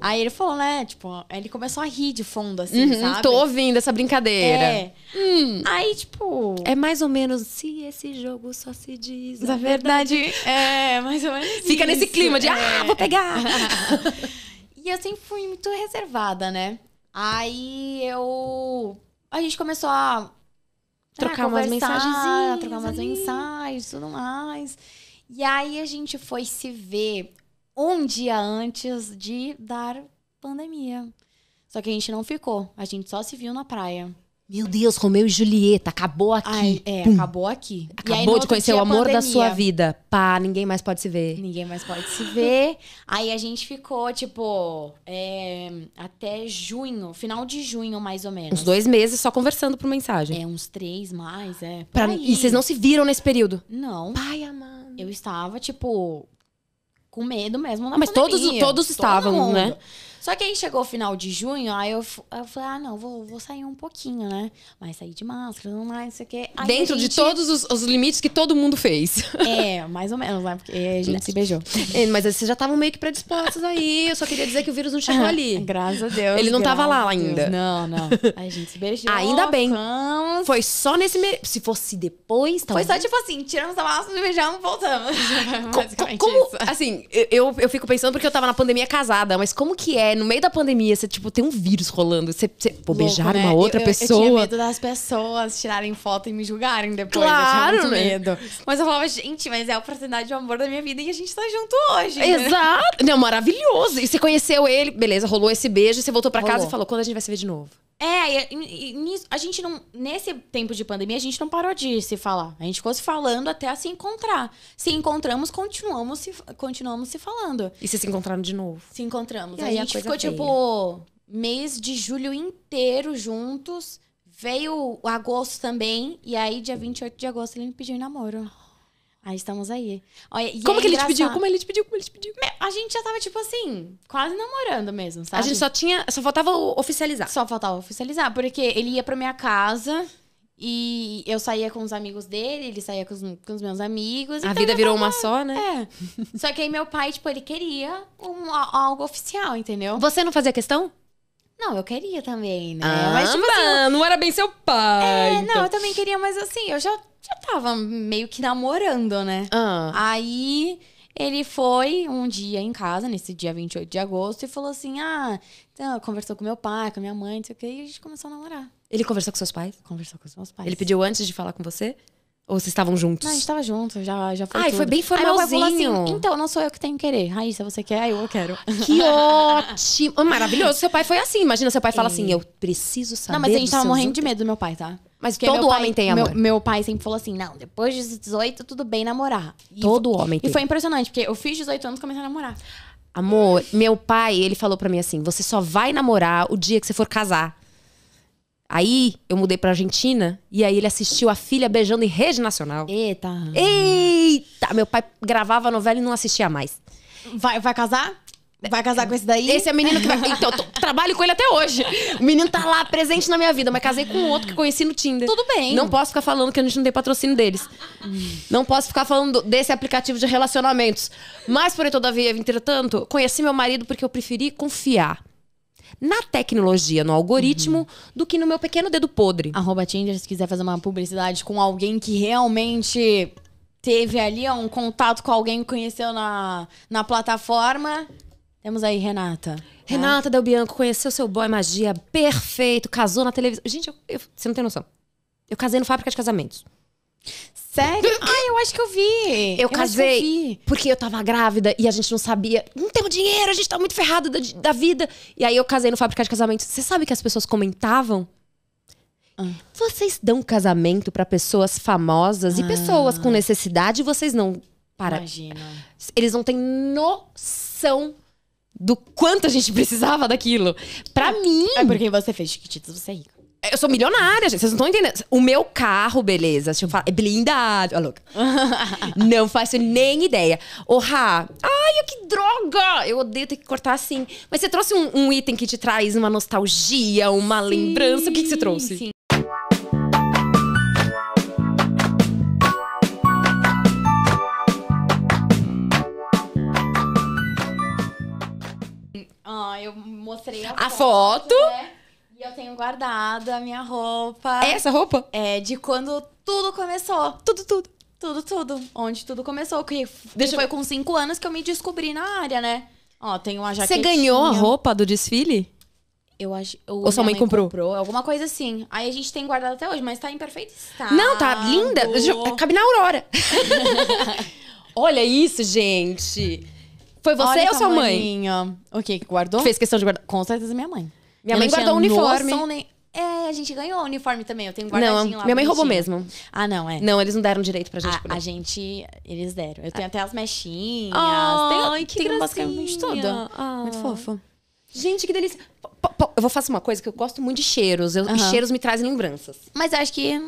Aí ele falou, né, tipo, ele começou a rir de fundo, assim, uhum, sabe? Tô ouvindo essa brincadeira. É. Hum. Aí, tipo. É mais ou menos, se esse jogo só se diz. A verdade, verdade. é, mais ou menos. Fica isso. nesse clima de, ah, é. ah, vou pegar. e eu sempre fui muito reservada, né? Aí eu. A gente começou a. Né, trocar umas mensagens. Trocar umas mensagens mensagens, tudo mais. E aí a gente foi se ver um dia antes de dar pandemia. Só que a gente não ficou, a gente só se viu na praia. Meu Deus, Romeu e Julieta, acabou aqui. Ai, é, Pum. acabou aqui. Acabou aí, de conhecer o amor da sua vida. Pá, ninguém mais pode se ver. Ninguém mais pode se ver. aí a gente ficou, tipo, é, até junho, final de junho, mais ou menos. Uns dois meses só conversando por mensagem. É, uns três mais, é. Pra, e vocês não se viram nesse período? Não. Pai, amando. Eu estava, tipo, com medo mesmo na Mas pandemia. todos, todos Todo estavam, né? mundo. né? Só que aí chegou o final de junho, aí eu, eu falei, ah, não, vou, vou sair um pouquinho, né? Mas sair de máscara, não mais, não sei o quê. Aí Dentro gente... de todos os, os, limites que todo mundo fez. É, mais ou menos, né? Porque a gente se beijou. É, mas vocês já estavam meio que predispostos aí. Eu só queria dizer que o vírus não chegou ali. Graças a Deus. Ele não estava lá ainda. Não, não. A gente se beijou. Ainda bem. Vamos. Foi só nesse. Me... Se fosse depois, talvez. Foi só tipo assim: tiramos a máscara, beijamos, voltamos. Basicamente. como, isso. assim, eu, eu fico pensando porque eu tava na pandemia casada, mas como que é é, no meio da pandemia, você, tipo, tem um vírus rolando. Você, você Louco, beijar né? uma outra eu, pessoa. Eu, eu tinha medo das pessoas tirarem foto e me julgarem depois. Claro, eu tinha muito né? medo. Né? Mas eu falava, gente, mas é a oportunidade de amor da minha vida e a gente tá junto hoje. Né? Exato. Não, maravilhoso. E você conheceu ele, beleza, rolou esse beijo, você voltou para casa e falou, quando a gente vai se ver de novo? É, e, e, a gente não. Nesse tempo de pandemia, a gente não parou de se falar. A gente ficou se falando até se encontrar. Se encontramos, continuamos se, continuamos se falando. E vocês se encontraram de novo? Se encontramos. E aí a gente ficou, tipo, feia. tipo, mês de julho inteiro juntos. Veio agosto também. E aí, dia 28 de agosto, ele me pediu em namoro. Aí estamos aí. Olha, Como é que ele te pediu? Como ele te pediu? Como ele te pediu? A gente já tava, tipo assim, quase namorando mesmo, sabe? A gente só tinha. Só faltava oficializar. Só faltava oficializar, porque ele ia pra minha casa. E eu saía com os amigos dele, ele saía com os, com os meus amigos. A então vida virou tava... uma só, né? É. só que aí meu pai, tipo, ele queria um, algo oficial, entendeu? Você não fazia questão? Não, eu queria também, né? Ah, mas, tipo, assim, eu... não era bem seu pai. É, então. não, eu então. também queria, mas assim, eu já, já tava meio que namorando, né? Ah. Aí ele foi um dia em casa, nesse dia 28 de agosto, e falou assim: ah, então, conversou com meu pai, com minha mãe, não sei o quê, e a gente começou a namorar. Ele conversou com seus pais? Conversou com os meus pais. Ele pediu antes de falar com você? Ou vocês estavam juntos? Não, a gente tava junto, já, já foi. Ai, tudo. foi bem formalzinho. Aí meu assim, então, não sou eu que tenho que querer. Raíssa, você quer? Eu quero. Que ótimo! Maravilhoso. Seu pai foi assim. Imagina, seu pai fala assim: eu preciso saber. Não, mas a gente tava morrendo de medo do meu pai, tá? Mas todo homem tem amor. Meu, meu, pai sempre falou assim: não, depois de 18, tudo bem namorar. E todo foi, homem tem. E foi impressionante, porque eu fiz 18 anos e comecei a namorar. Amor, meu pai, ele falou para mim assim: você só vai namorar o dia que você for casar. Aí eu mudei pra Argentina e aí ele assistiu a filha beijando em rede nacional. Eita! Eita! Meu pai gravava a novela e não assistia mais. Vai, vai casar? Vai casar com esse daí? Esse é o menino que vai. Então, eu tô, trabalho com ele até hoje. O menino tá lá presente na minha vida, mas casei com outro que conheci no Tinder. Tudo bem. Não posso ficar falando que a gente não tem patrocínio deles. Não posso ficar falando desse aplicativo de relacionamentos. Mas, porém, todavia, entretanto, conheci meu marido porque eu preferi confiar na tecnologia, no algoritmo, uhum. do que no meu pequeno dedo podre. Arroba Tinder, se quiser fazer uma publicidade com alguém que realmente teve ali um contato com alguém que conheceu na, na plataforma. Temos aí, Renata. Né? Renata é. Del Bianco conheceu seu boy magia perfeito, casou na televisão. Gente, eu, eu, você não tem noção. Eu casei no fábrica de casamentos. Sério? Ai, ah, eu acho que eu vi. Eu, eu casei eu porque eu tava grávida e a gente não sabia. Não tem o dinheiro, a gente tá muito ferrado da, da vida. E aí eu casei no fábrica de casamento. Você sabe que as pessoas comentavam? Ah. Vocês dão casamento para pessoas famosas ah. e pessoas com ah. necessidade, vocês não. Para. Imagina. Eles não têm noção do quanto a gente precisava daquilo. Pra é. mim. É porque você fez Chiquititas, você é rica. É, eu sou milionária, gente. Vocês não estão entendendo. O meu carro, beleza. Deixa eu falar. É blindado. Ah, louca. não faço nem ideia. Ô, oh, Rá. Ai, que droga! Eu odeio ter que cortar assim. Mas você trouxe um, um item que te traz uma nostalgia, uma sim, lembrança. O que, que você trouxe? Sim. Ah, eu mostrei a, a foto. foto né? eu tenho guardado a minha roupa. É essa roupa? É, de quando tudo começou. Tudo, tudo. Tudo, tudo. Onde tudo começou. Que Deixa foi eu... com cinco anos que eu me descobri na área, né? Ó, tem uma jaqueta Você ganhou a roupa do desfile? Eu acho. Ou, ou sua mãe, mãe comprou. comprou? Alguma coisa assim. Aí a gente tem guardado até hoje, mas tá em perfeito estado. Não, tá linda. Cabe na Aurora. Olha isso, gente. Foi você Olha ou sua mãe? O que guardou? Fez questão de guardar. Com certeza minha mãe. Minha mãe guardou o uniforme. Nem... É, a gente ganhou o uniforme também. Eu tenho um guardadinho não, lá. Minha mãe roubou mesmo. Ah, não, é. Não, eles não deram direito pra gente. A, a gente, eles deram. Eu tenho ah. até as mexinhas. Oh, tem, que tem basicamente toda. Oh. Muito fofo. Gente, que delícia. P -p -p eu vou fazer uma coisa que eu gosto muito de cheiros. Eu, uh -huh. Cheiros me trazem lembranças. Mas eu acho que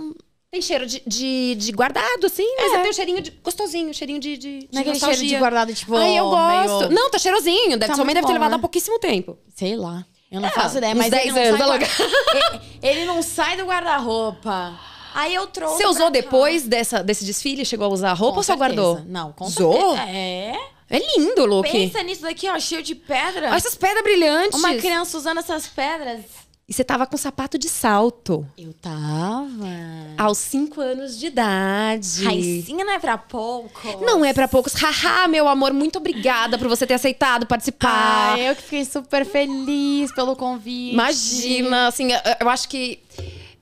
tem cheiro de, de, de, guardado, assim, mas é. tem um cheirinho de, gostosinho, cheirinho de. de de é cheiro de guardado, tipo. Ai, eu gosto. Meio... Não, tá cheirosinho. tá sua mãe deve bom, ter levado né? há pouquíssimo tempo. Sei lá. Eu não é, faço ideia, mas ele não, guarda... ele não, sai do guarda-roupa. Aí eu trouxe. Você usou depois dessa, desse desfile? Chegou a usar a roupa com ou certeza. só guardou? Não, com Usou? É. É lindo, look. Pensa nisso daqui, ó, cheio de pedra. Olha essas pedras brilhantes. Uma criança usando essas pedras. E você tava com sapato de salto. Eu tava. Aos cinco anos de idade. Raizinha não é pra poucos. Não é pra poucos. Haha, meu amor, muito obrigada por você ter aceitado participar. Ah, eu que fiquei super feliz pelo convite. Imagina, assim, eu acho que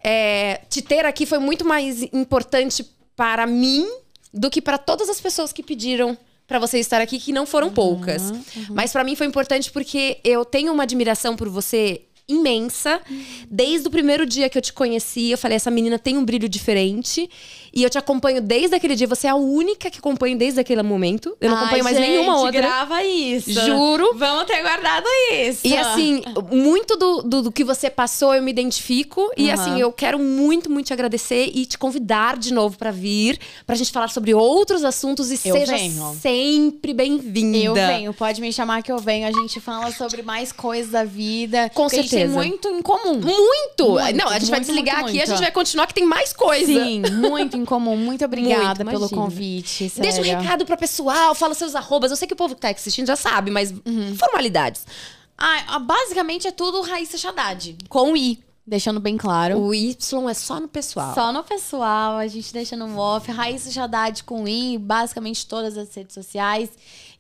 é, te ter aqui foi muito mais importante para mim do que para todas as pessoas que pediram para você estar aqui, que não foram poucas. uhum. Mas para mim foi importante porque eu tenho uma admiração por você imensa. Uhum. Desde o primeiro dia que eu te conheci, eu falei: essa menina tem um brilho diferente. E eu te acompanho desde aquele dia. Você é a única que acompanho desde aquele momento. Eu não Ai, acompanho mais gente, nenhuma outra. grava isso. Juro. Vamos ter guardado isso. E assim, muito do, do, do que você passou, eu me identifico. Uhum. E assim, eu quero muito, muito te agradecer e te convidar de novo para vir, pra gente falar sobre outros assuntos e eu seja venho. sempre bem-vinda. Eu venho, pode me chamar que eu venho. A gente fala sobre mais coisas da vida. Com certeza. A gente tem muito em comum. Muito! muito não, a gente muito, vai desligar muito, aqui e a gente vai continuar que tem mais coisa. Sim, muito em comum. Muito obrigada Muito, pelo convite. Sério. Deixa um recado pro pessoal, fala seus arrobas. Eu sei que o povo que tá assistindo já sabe, mas uhum. formalidades. Ah, ah, basicamente é tudo Raíssa chadad Com I. Deixando bem claro. O Y é só no pessoal. Só no pessoal, a gente deixa no off. Raíssa chadad com I, basicamente todas as redes sociais.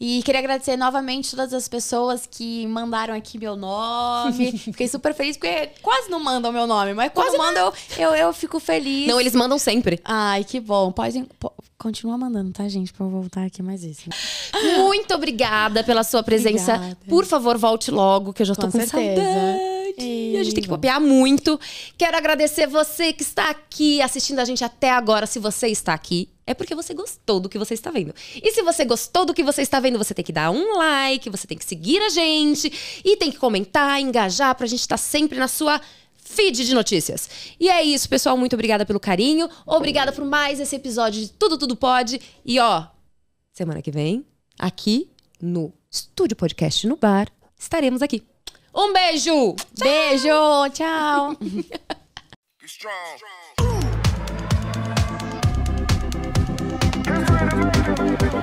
E queria agradecer novamente todas as pessoas que mandaram aqui meu nome. Fiquei super feliz, porque quase não mandam meu nome, mas quando quase mandam, eu, eu, fico feliz. Não, eles mandam sempre. Ai, que bom. Pode Continua mandando, tá, gente? Pra eu voltar aqui mais isso. Né? Muito obrigada pela sua presença. Obrigada. Por favor, volte logo, que eu já com tô com certeza. saudade. E a gente tem que copiar muito. Quero agradecer você que está aqui assistindo a gente até agora, se você está aqui é porque você gostou do que você está vendo. E se você gostou do que você está vendo, você tem que dar um like, você tem que seguir a gente e tem que comentar, engajar para a gente estar tá sempre na sua feed de notícias. E é isso, pessoal. Muito obrigada pelo carinho. Obrigada por mais esse episódio de Tudo Tudo Pode. E ó, semana que vem, aqui no Estúdio Podcast no Bar, estaremos aqui. Um beijo! Tchau. Beijo! Tchau!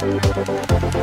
ありがと